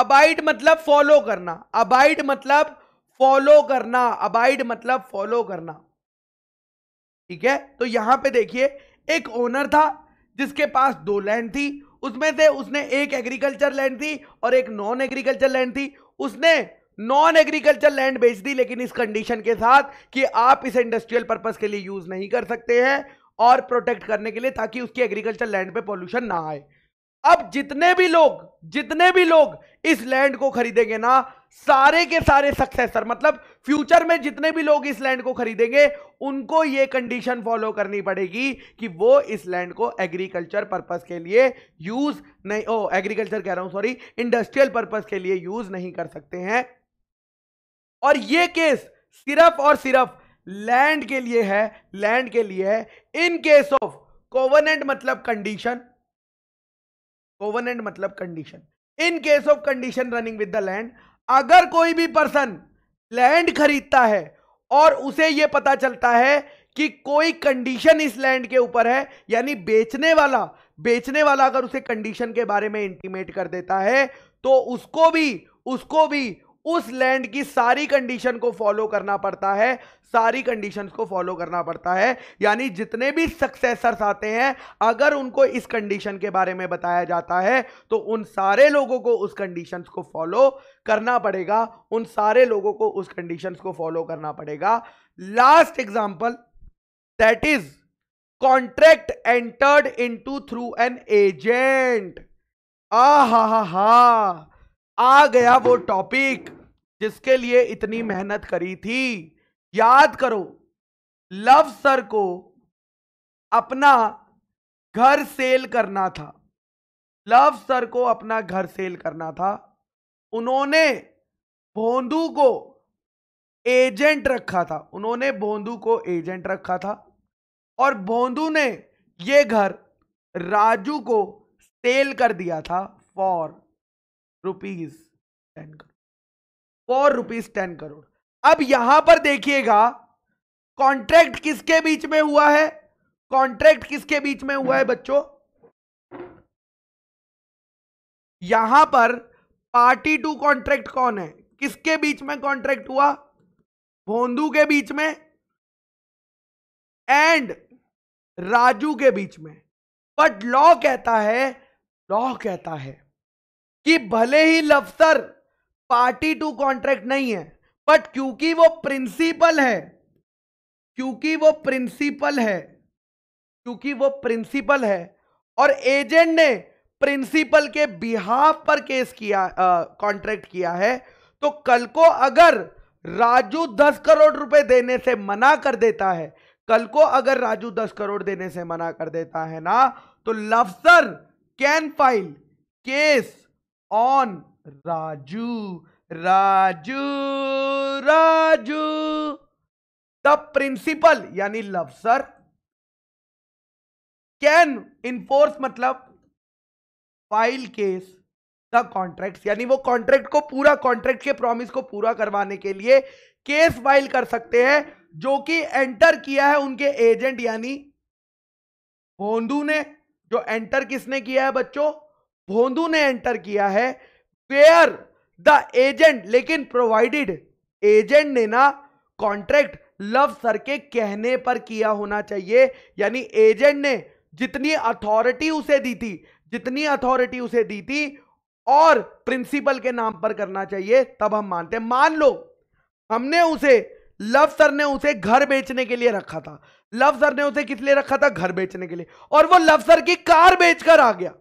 Abide मतलब फॉलो करना अबाइड मतलब फॉलो करना अबाइड मतलब फॉलो करना ठीक है तो यहां पे देखिए एक ओनर था जिसके पास दो लैंड थी उसमें से उसने एक एग्रीकल्चर लैंड थी और एक नॉन एग्रीकल्चर लैंड थी उसने नॉन एग्रीकल्चर लैंड बेच दी लेकिन इस कंडीशन के साथ कि आप इसे इंडस्ट्रियल पर्पज के लिए यूज नहीं कर सकते हैं और प्रोटेक्ट करने के लिए ताकि उसकी एग्रीकल्चर लैंड पे पॉल्यूशन ना आए अब जितने भी लोग जितने भी लोग इस लैंड को खरीदेंगे ना सारे के सारे सक्सेसर मतलब फ्यूचर में जितने भी लोग इस लैंड को खरीदेंगे उनको ये कंडीशन फॉलो करनी पड़ेगी कि वो इस लैंड को एग्रीकल्चर पर्पस के लिए यूज नहीं ओ एग्रीकल्चर कह रहा हूं सॉरी इंडस्ट्रियल पर्पस के लिए यूज नहीं कर सकते हैं और ये केस सिर्फ और सिर्फ लैंड के लिए है लैंड के लिए है इन केस ऑफ कोवनेंट मतलब कंडीशन कोवनेंट मतलब condition in case of condition running with the land अगर कोई भी पर्सन लैंड खरीदता है और उसे यह पता चलता है कि कोई कंडीशन इस लैंड के ऊपर है यानी बेचने वाला बेचने वाला अगर उसे कंडीशन के बारे में इंटीमेट कर देता है तो उसको भी उसको भी उस लैंड की सारी कंडीशन को फॉलो करना पड़ता है सारी कंडीशंस को फॉलो करना पड़ता है यानी जितने भी सक्सेसर्स आते हैं अगर उनको इस कंडीशन के बारे में बताया जाता है तो उन सारे लोगों को उस कंडीशंस को फॉलो करना पड़ेगा उन सारे लोगों को उस कंडीशंस को फॉलो करना पड़ेगा last example that is contract entered in through an agent आ हा हा हा आ गया वो टॉपिक जिसके लिए इतनी मेहनत करी थी याद करो लव सर को अपना घर सेल करना था लव सर को अपना घर सेल करना था उन्होंने भोंदू को एजेंट रखा था उन्होंने भोंदू को एजेंट रखा था और भोंदू ने यह घर राजू को सेल कर दिया था for rupees ten crore for rupees ten crore अब यहां पर देखिएगा कॉन्ट्रैक्ट किसके बीच में हुआ है कॉन्ट्रैक्ट किसके बीच में हुआ है बच्चों यहां पर पार्टी टू कॉन्ट्रैक्ट कौन है किसके बीच में कॉन्ट्रैक्ट हुआ भोंदू के बीच में एंड राजू के बीच में बट लॉ कहता है लॉ कहता है कि भले ही लफ्तर पार्टी टू कॉन्ट्रैक्ट नहीं है बट क्योंकि वो प्रिंसिपल है क्योंकि वो प्रिंसिपल है क्योंकि वो प्रिंसिपल है और एजेंट ने प्रिंसिपल के बिहाफ पर केस किया कॉन्ट्रैक्ट किया है तो कल को अगर राजू दस करोड़ रुपए देने से मना कर देता है कल को अगर राजू दस करोड़ देने से मना कर देता है ना तो लफ्सर can file case on Raju Raju Raju the principal यानी लव सर कैन इन्फोर्स मतलब फाइल केस द कॉन्ट्रैक्ट यानी वो कॉन्ट्रैक्ट को पूरा कॉन्ट्रैक्ट के प्रॉमिस को पूरा करवाने के लिए केस फाइल कर सकते हैं जो कि एंटर किया है उनके एजेंट यानी भोंदू ने जो एंटर किसने किया है बच्चों भोंदू ने एंटर किया है वेयर द एजेंट लेकिन प्रोवाइडेड एजेंट ने ना कॉन्ट्रैक्ट लव सर के कहने पर किया होना चाहिए यानी एजेंट ने जितनी अथॉरिटी उसे दी थी जितनी अथॉरिटी उसे दी थी और प्रिंसिपल के नाम पर करना चाहिए तब हम मानते हैं मान लो हमने उसे लव सर ने उसे घर बेचने के लिए रखा था लव सर ने उसे किस लिए रखा था घर बेचने के लिए और वो लव सर की कार बेचकर आ गया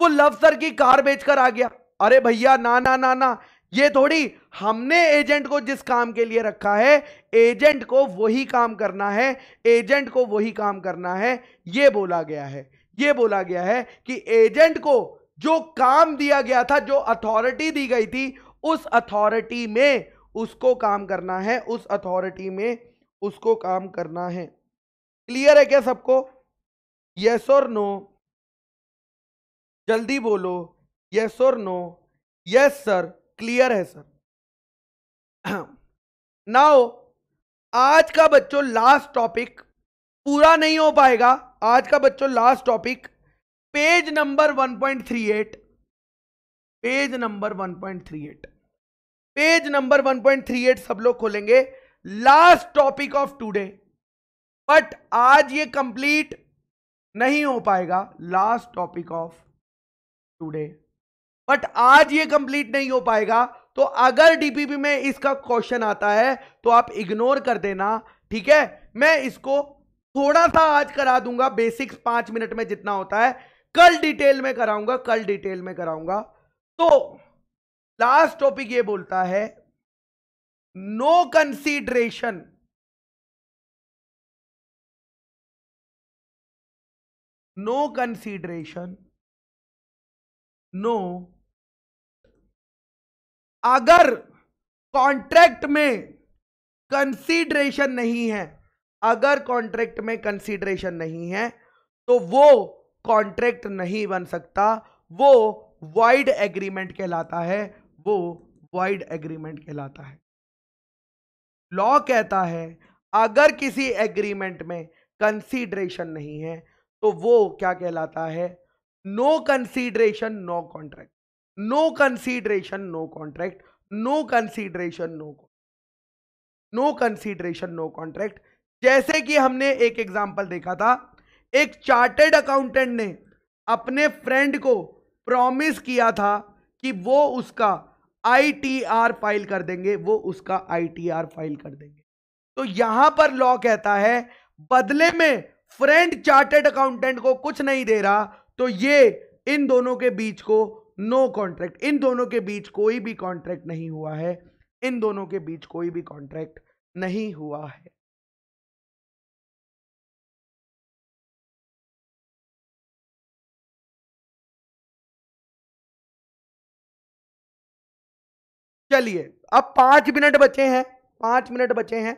वो लफ्जर की कार बेचकर आ गया अरे भैया ना ना ना ना ये थोड़ी हमने एजेंट को जिस काम के लिए रखा है एजेंट को वही काम करना है एजेंट को वही काम करना है ये बोला गया है ये बोला गया है कि एजेंट को जो काम दिया गया था जो अथॉरिटी दी गई थी उस अथॉरिटी में उसको काम करना है उस अथॉरिटी में उसको काम करना है क्लियर है क्या सबको यस और नो जल्दी बोलो यस और नो यस सर क्लियर है सर नाउ आज का बच्चों लास्ट टॉपिक पूरा नहीं हो पाएगा आज का बच्चों last topic page number 1.38 page number 1.38 page number 1.38 सब लोग खोलेंगे last topic of today but आज ये कंप्लीट नहीं हो पाएगा last topic of today but आज ये कंप्लीट नहीं हो पाएगा तो अगर डीपीपी में इसका क्वेश्चन आता है तो आप इग्नोर कर देना ठीक है मैं इसको थोड़ा सा आज करा दूंगा बेसिक्स पांच मिनट में जितना होता है कल डिटेल में कराऊंगा कल डिटेल में कराऊंगा तो लास्ट टॉपिक ये बोलता है no consideration no consideration no अगर कॉन्ट्रैक्ट में कंसीडरेशन नहीं है अगर कॉन्ट्रैक्ट में कंसीडरेशन नहीं है तो वो कॉन्ट्रैक्ट नहीं बन सकता वो वाइड एग्रीमेंट कहलाता है वो वाइड एग्रीमेंट कहलाता है लॉ कहता है अगर किसी एग्रीमेंट में कंसीडरेशन नहीं है तो वो क्या कहलाता है no consideration no contract no consideration no contract no consideration no no consideration no contract जैसे कि हमने एक एग्जांपल देखा था एक चार्टेड अकाउंटेंट ने अपने फ्रेंड को प्रॉमिस किया था कि वो उसका आईटीआर फाइल कर देंगे वो उसका आईटीआर फाइल कर देंगे तो यहां पर लॉ कहता है बदले में फ्रेंड चार्टेड अकाउंटेंट को कुछ नहीं दे रहा तो ये इन दोनों के बीच को नो कॉन्ट्रैक्ट इन दोनों के बीच कोई भी कॉन्ट्रैक्ट नहीं हुआ है इन दोनों के बीच कोई भी कॉन्ट्रैक्ट नहीं हुआ है चलिए अब पांच मिनट बचे हैं पांच मिनट बचे हैं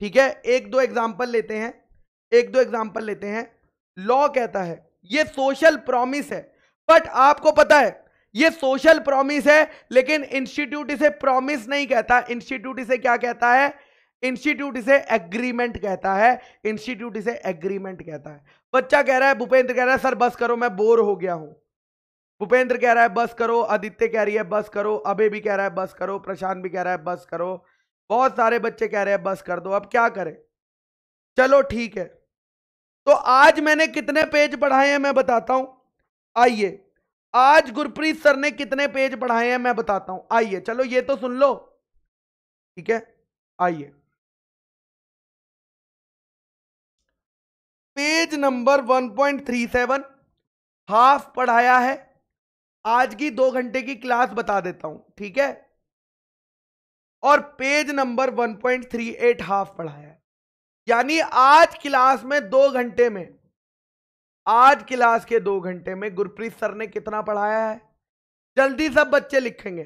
ठीक है एक दो एग्जाम्पल लेते हैं एक दो एग्जाम्पल लेते हैं लॉ कहता है ये सोशल प्रॉमिस है बट आपको पता है ये सोशल प्रॉमिस है लेकिन इंस्टीट्यूट इसे प्रॉमिस नहीं कहता इंस्टीट्यूट इसे क्या कहता है इंस्टीट्यूट इसे एग्रीमेंट कहता है इंस्टीट्यूट इसे एग्रीमेंट कहता है बच्चा कह रहा है भूपेंद्र कह रहा है सर बस करो मैं बोर हो गया हूं भूपेंद्र कह रहा है बस करो आदित्य कह रही है बस करो अभय भी कह रहा है बस करो प्रशांत भी कह रहा है बस करो बहुत सारे बच्चे कह रहे हैं बस कर दो अब क्या करें चलो ठीक है तो आज मैंने कितने पेज पढ़ाए हैं मैं बताता हूं आइए आज गुरप्रीत सर ने कितने पेज पढ़ाए हैं मैं बताता हूं आइए चलो ये तो सुन लो ठीक है आइए पेज नंबर 1.37 हाफ पढ़ाया है आज की दो घंटे की क्लास बता देता हूं ठीक है और पेज नंबर 1.38 हाफ पढ़ाया है यानी आज क्लास में दो घंटे में आज क्लास के दो घंटे में गुरप्रीत सर ने कितना पढ़ाया है जल्दी सब बच्चे लिखेंगे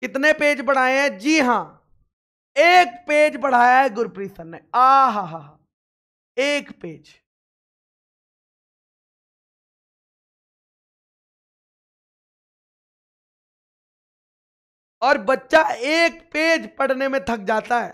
कितने पेज पढ़ाए हैं जी हां एक पेज पढ़ाया है गुरप्रीत सर ने आ हा हा एक पेज और बच्चा एक पेज पढ़ने में थक जाता है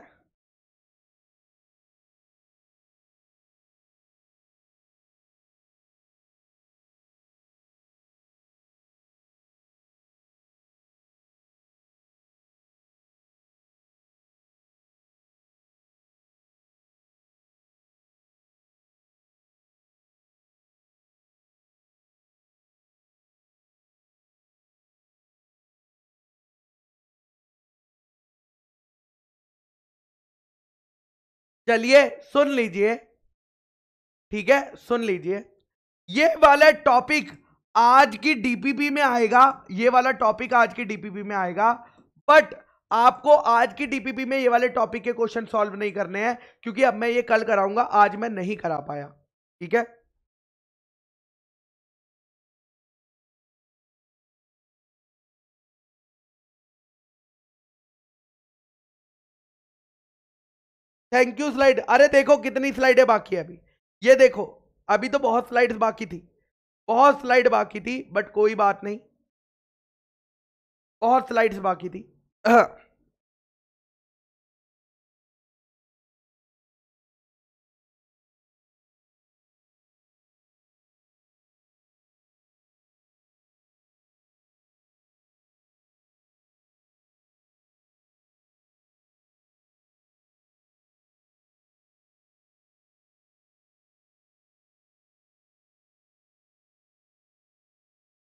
चलिए सुन लीजिए ठीक है सुन लीजिए ये वाला टॉपिक आज की डीपीपी में आएगा ये वाला टॉपिक आज की डीपीपी में आएगा बट आपको आज की डीपीपी में ये वाले टॉपिक के क्वेश्चन सॉल्व नहीं करने हैं क्योंकि अब मैं ये कल कराऊंगा आज मैं नहीं करा पाया ठीक है थैंक यू स्लाइड अरे देखो कितनी स्लाइडें बाकी है अभी ये देखो अभी तो बहुत स्लाइड बाकी थी बहुत स्लाइड बाकी थी बट कोई बात नहीं बहुत स्लाइड्स बाकी थी हाँ।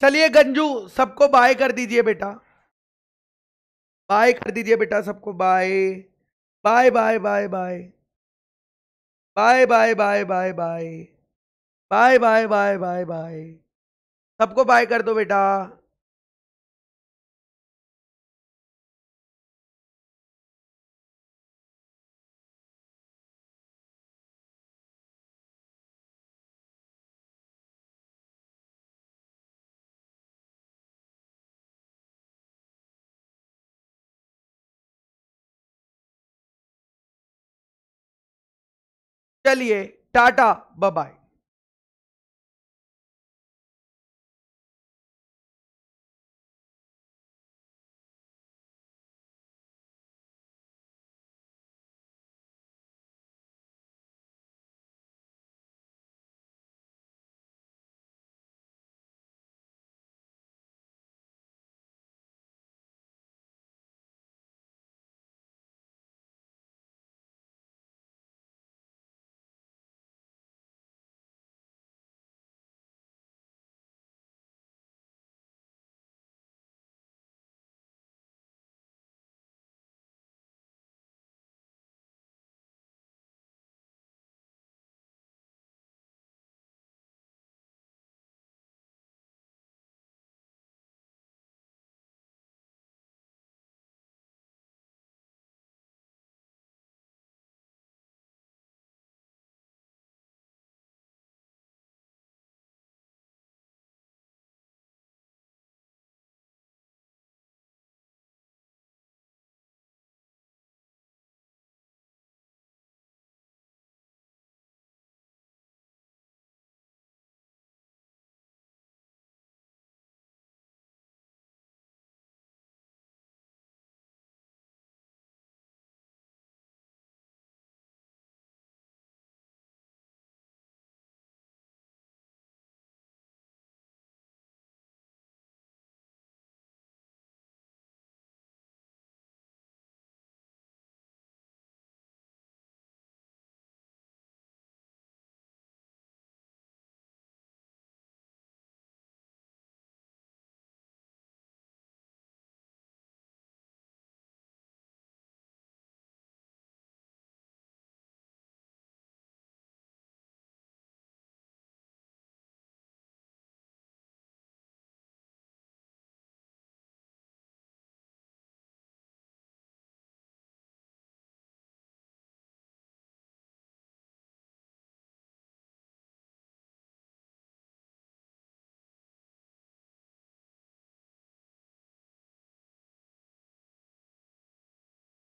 चलिए गंजू सबको बाय कर दीजिए बेटा बाय कर दीजिए बेटा सबको bye bye bye bye bye bye bye bye bye bye bye bye bye bye bye सबको बाय कर दो बेटा चलिए टाटा बाय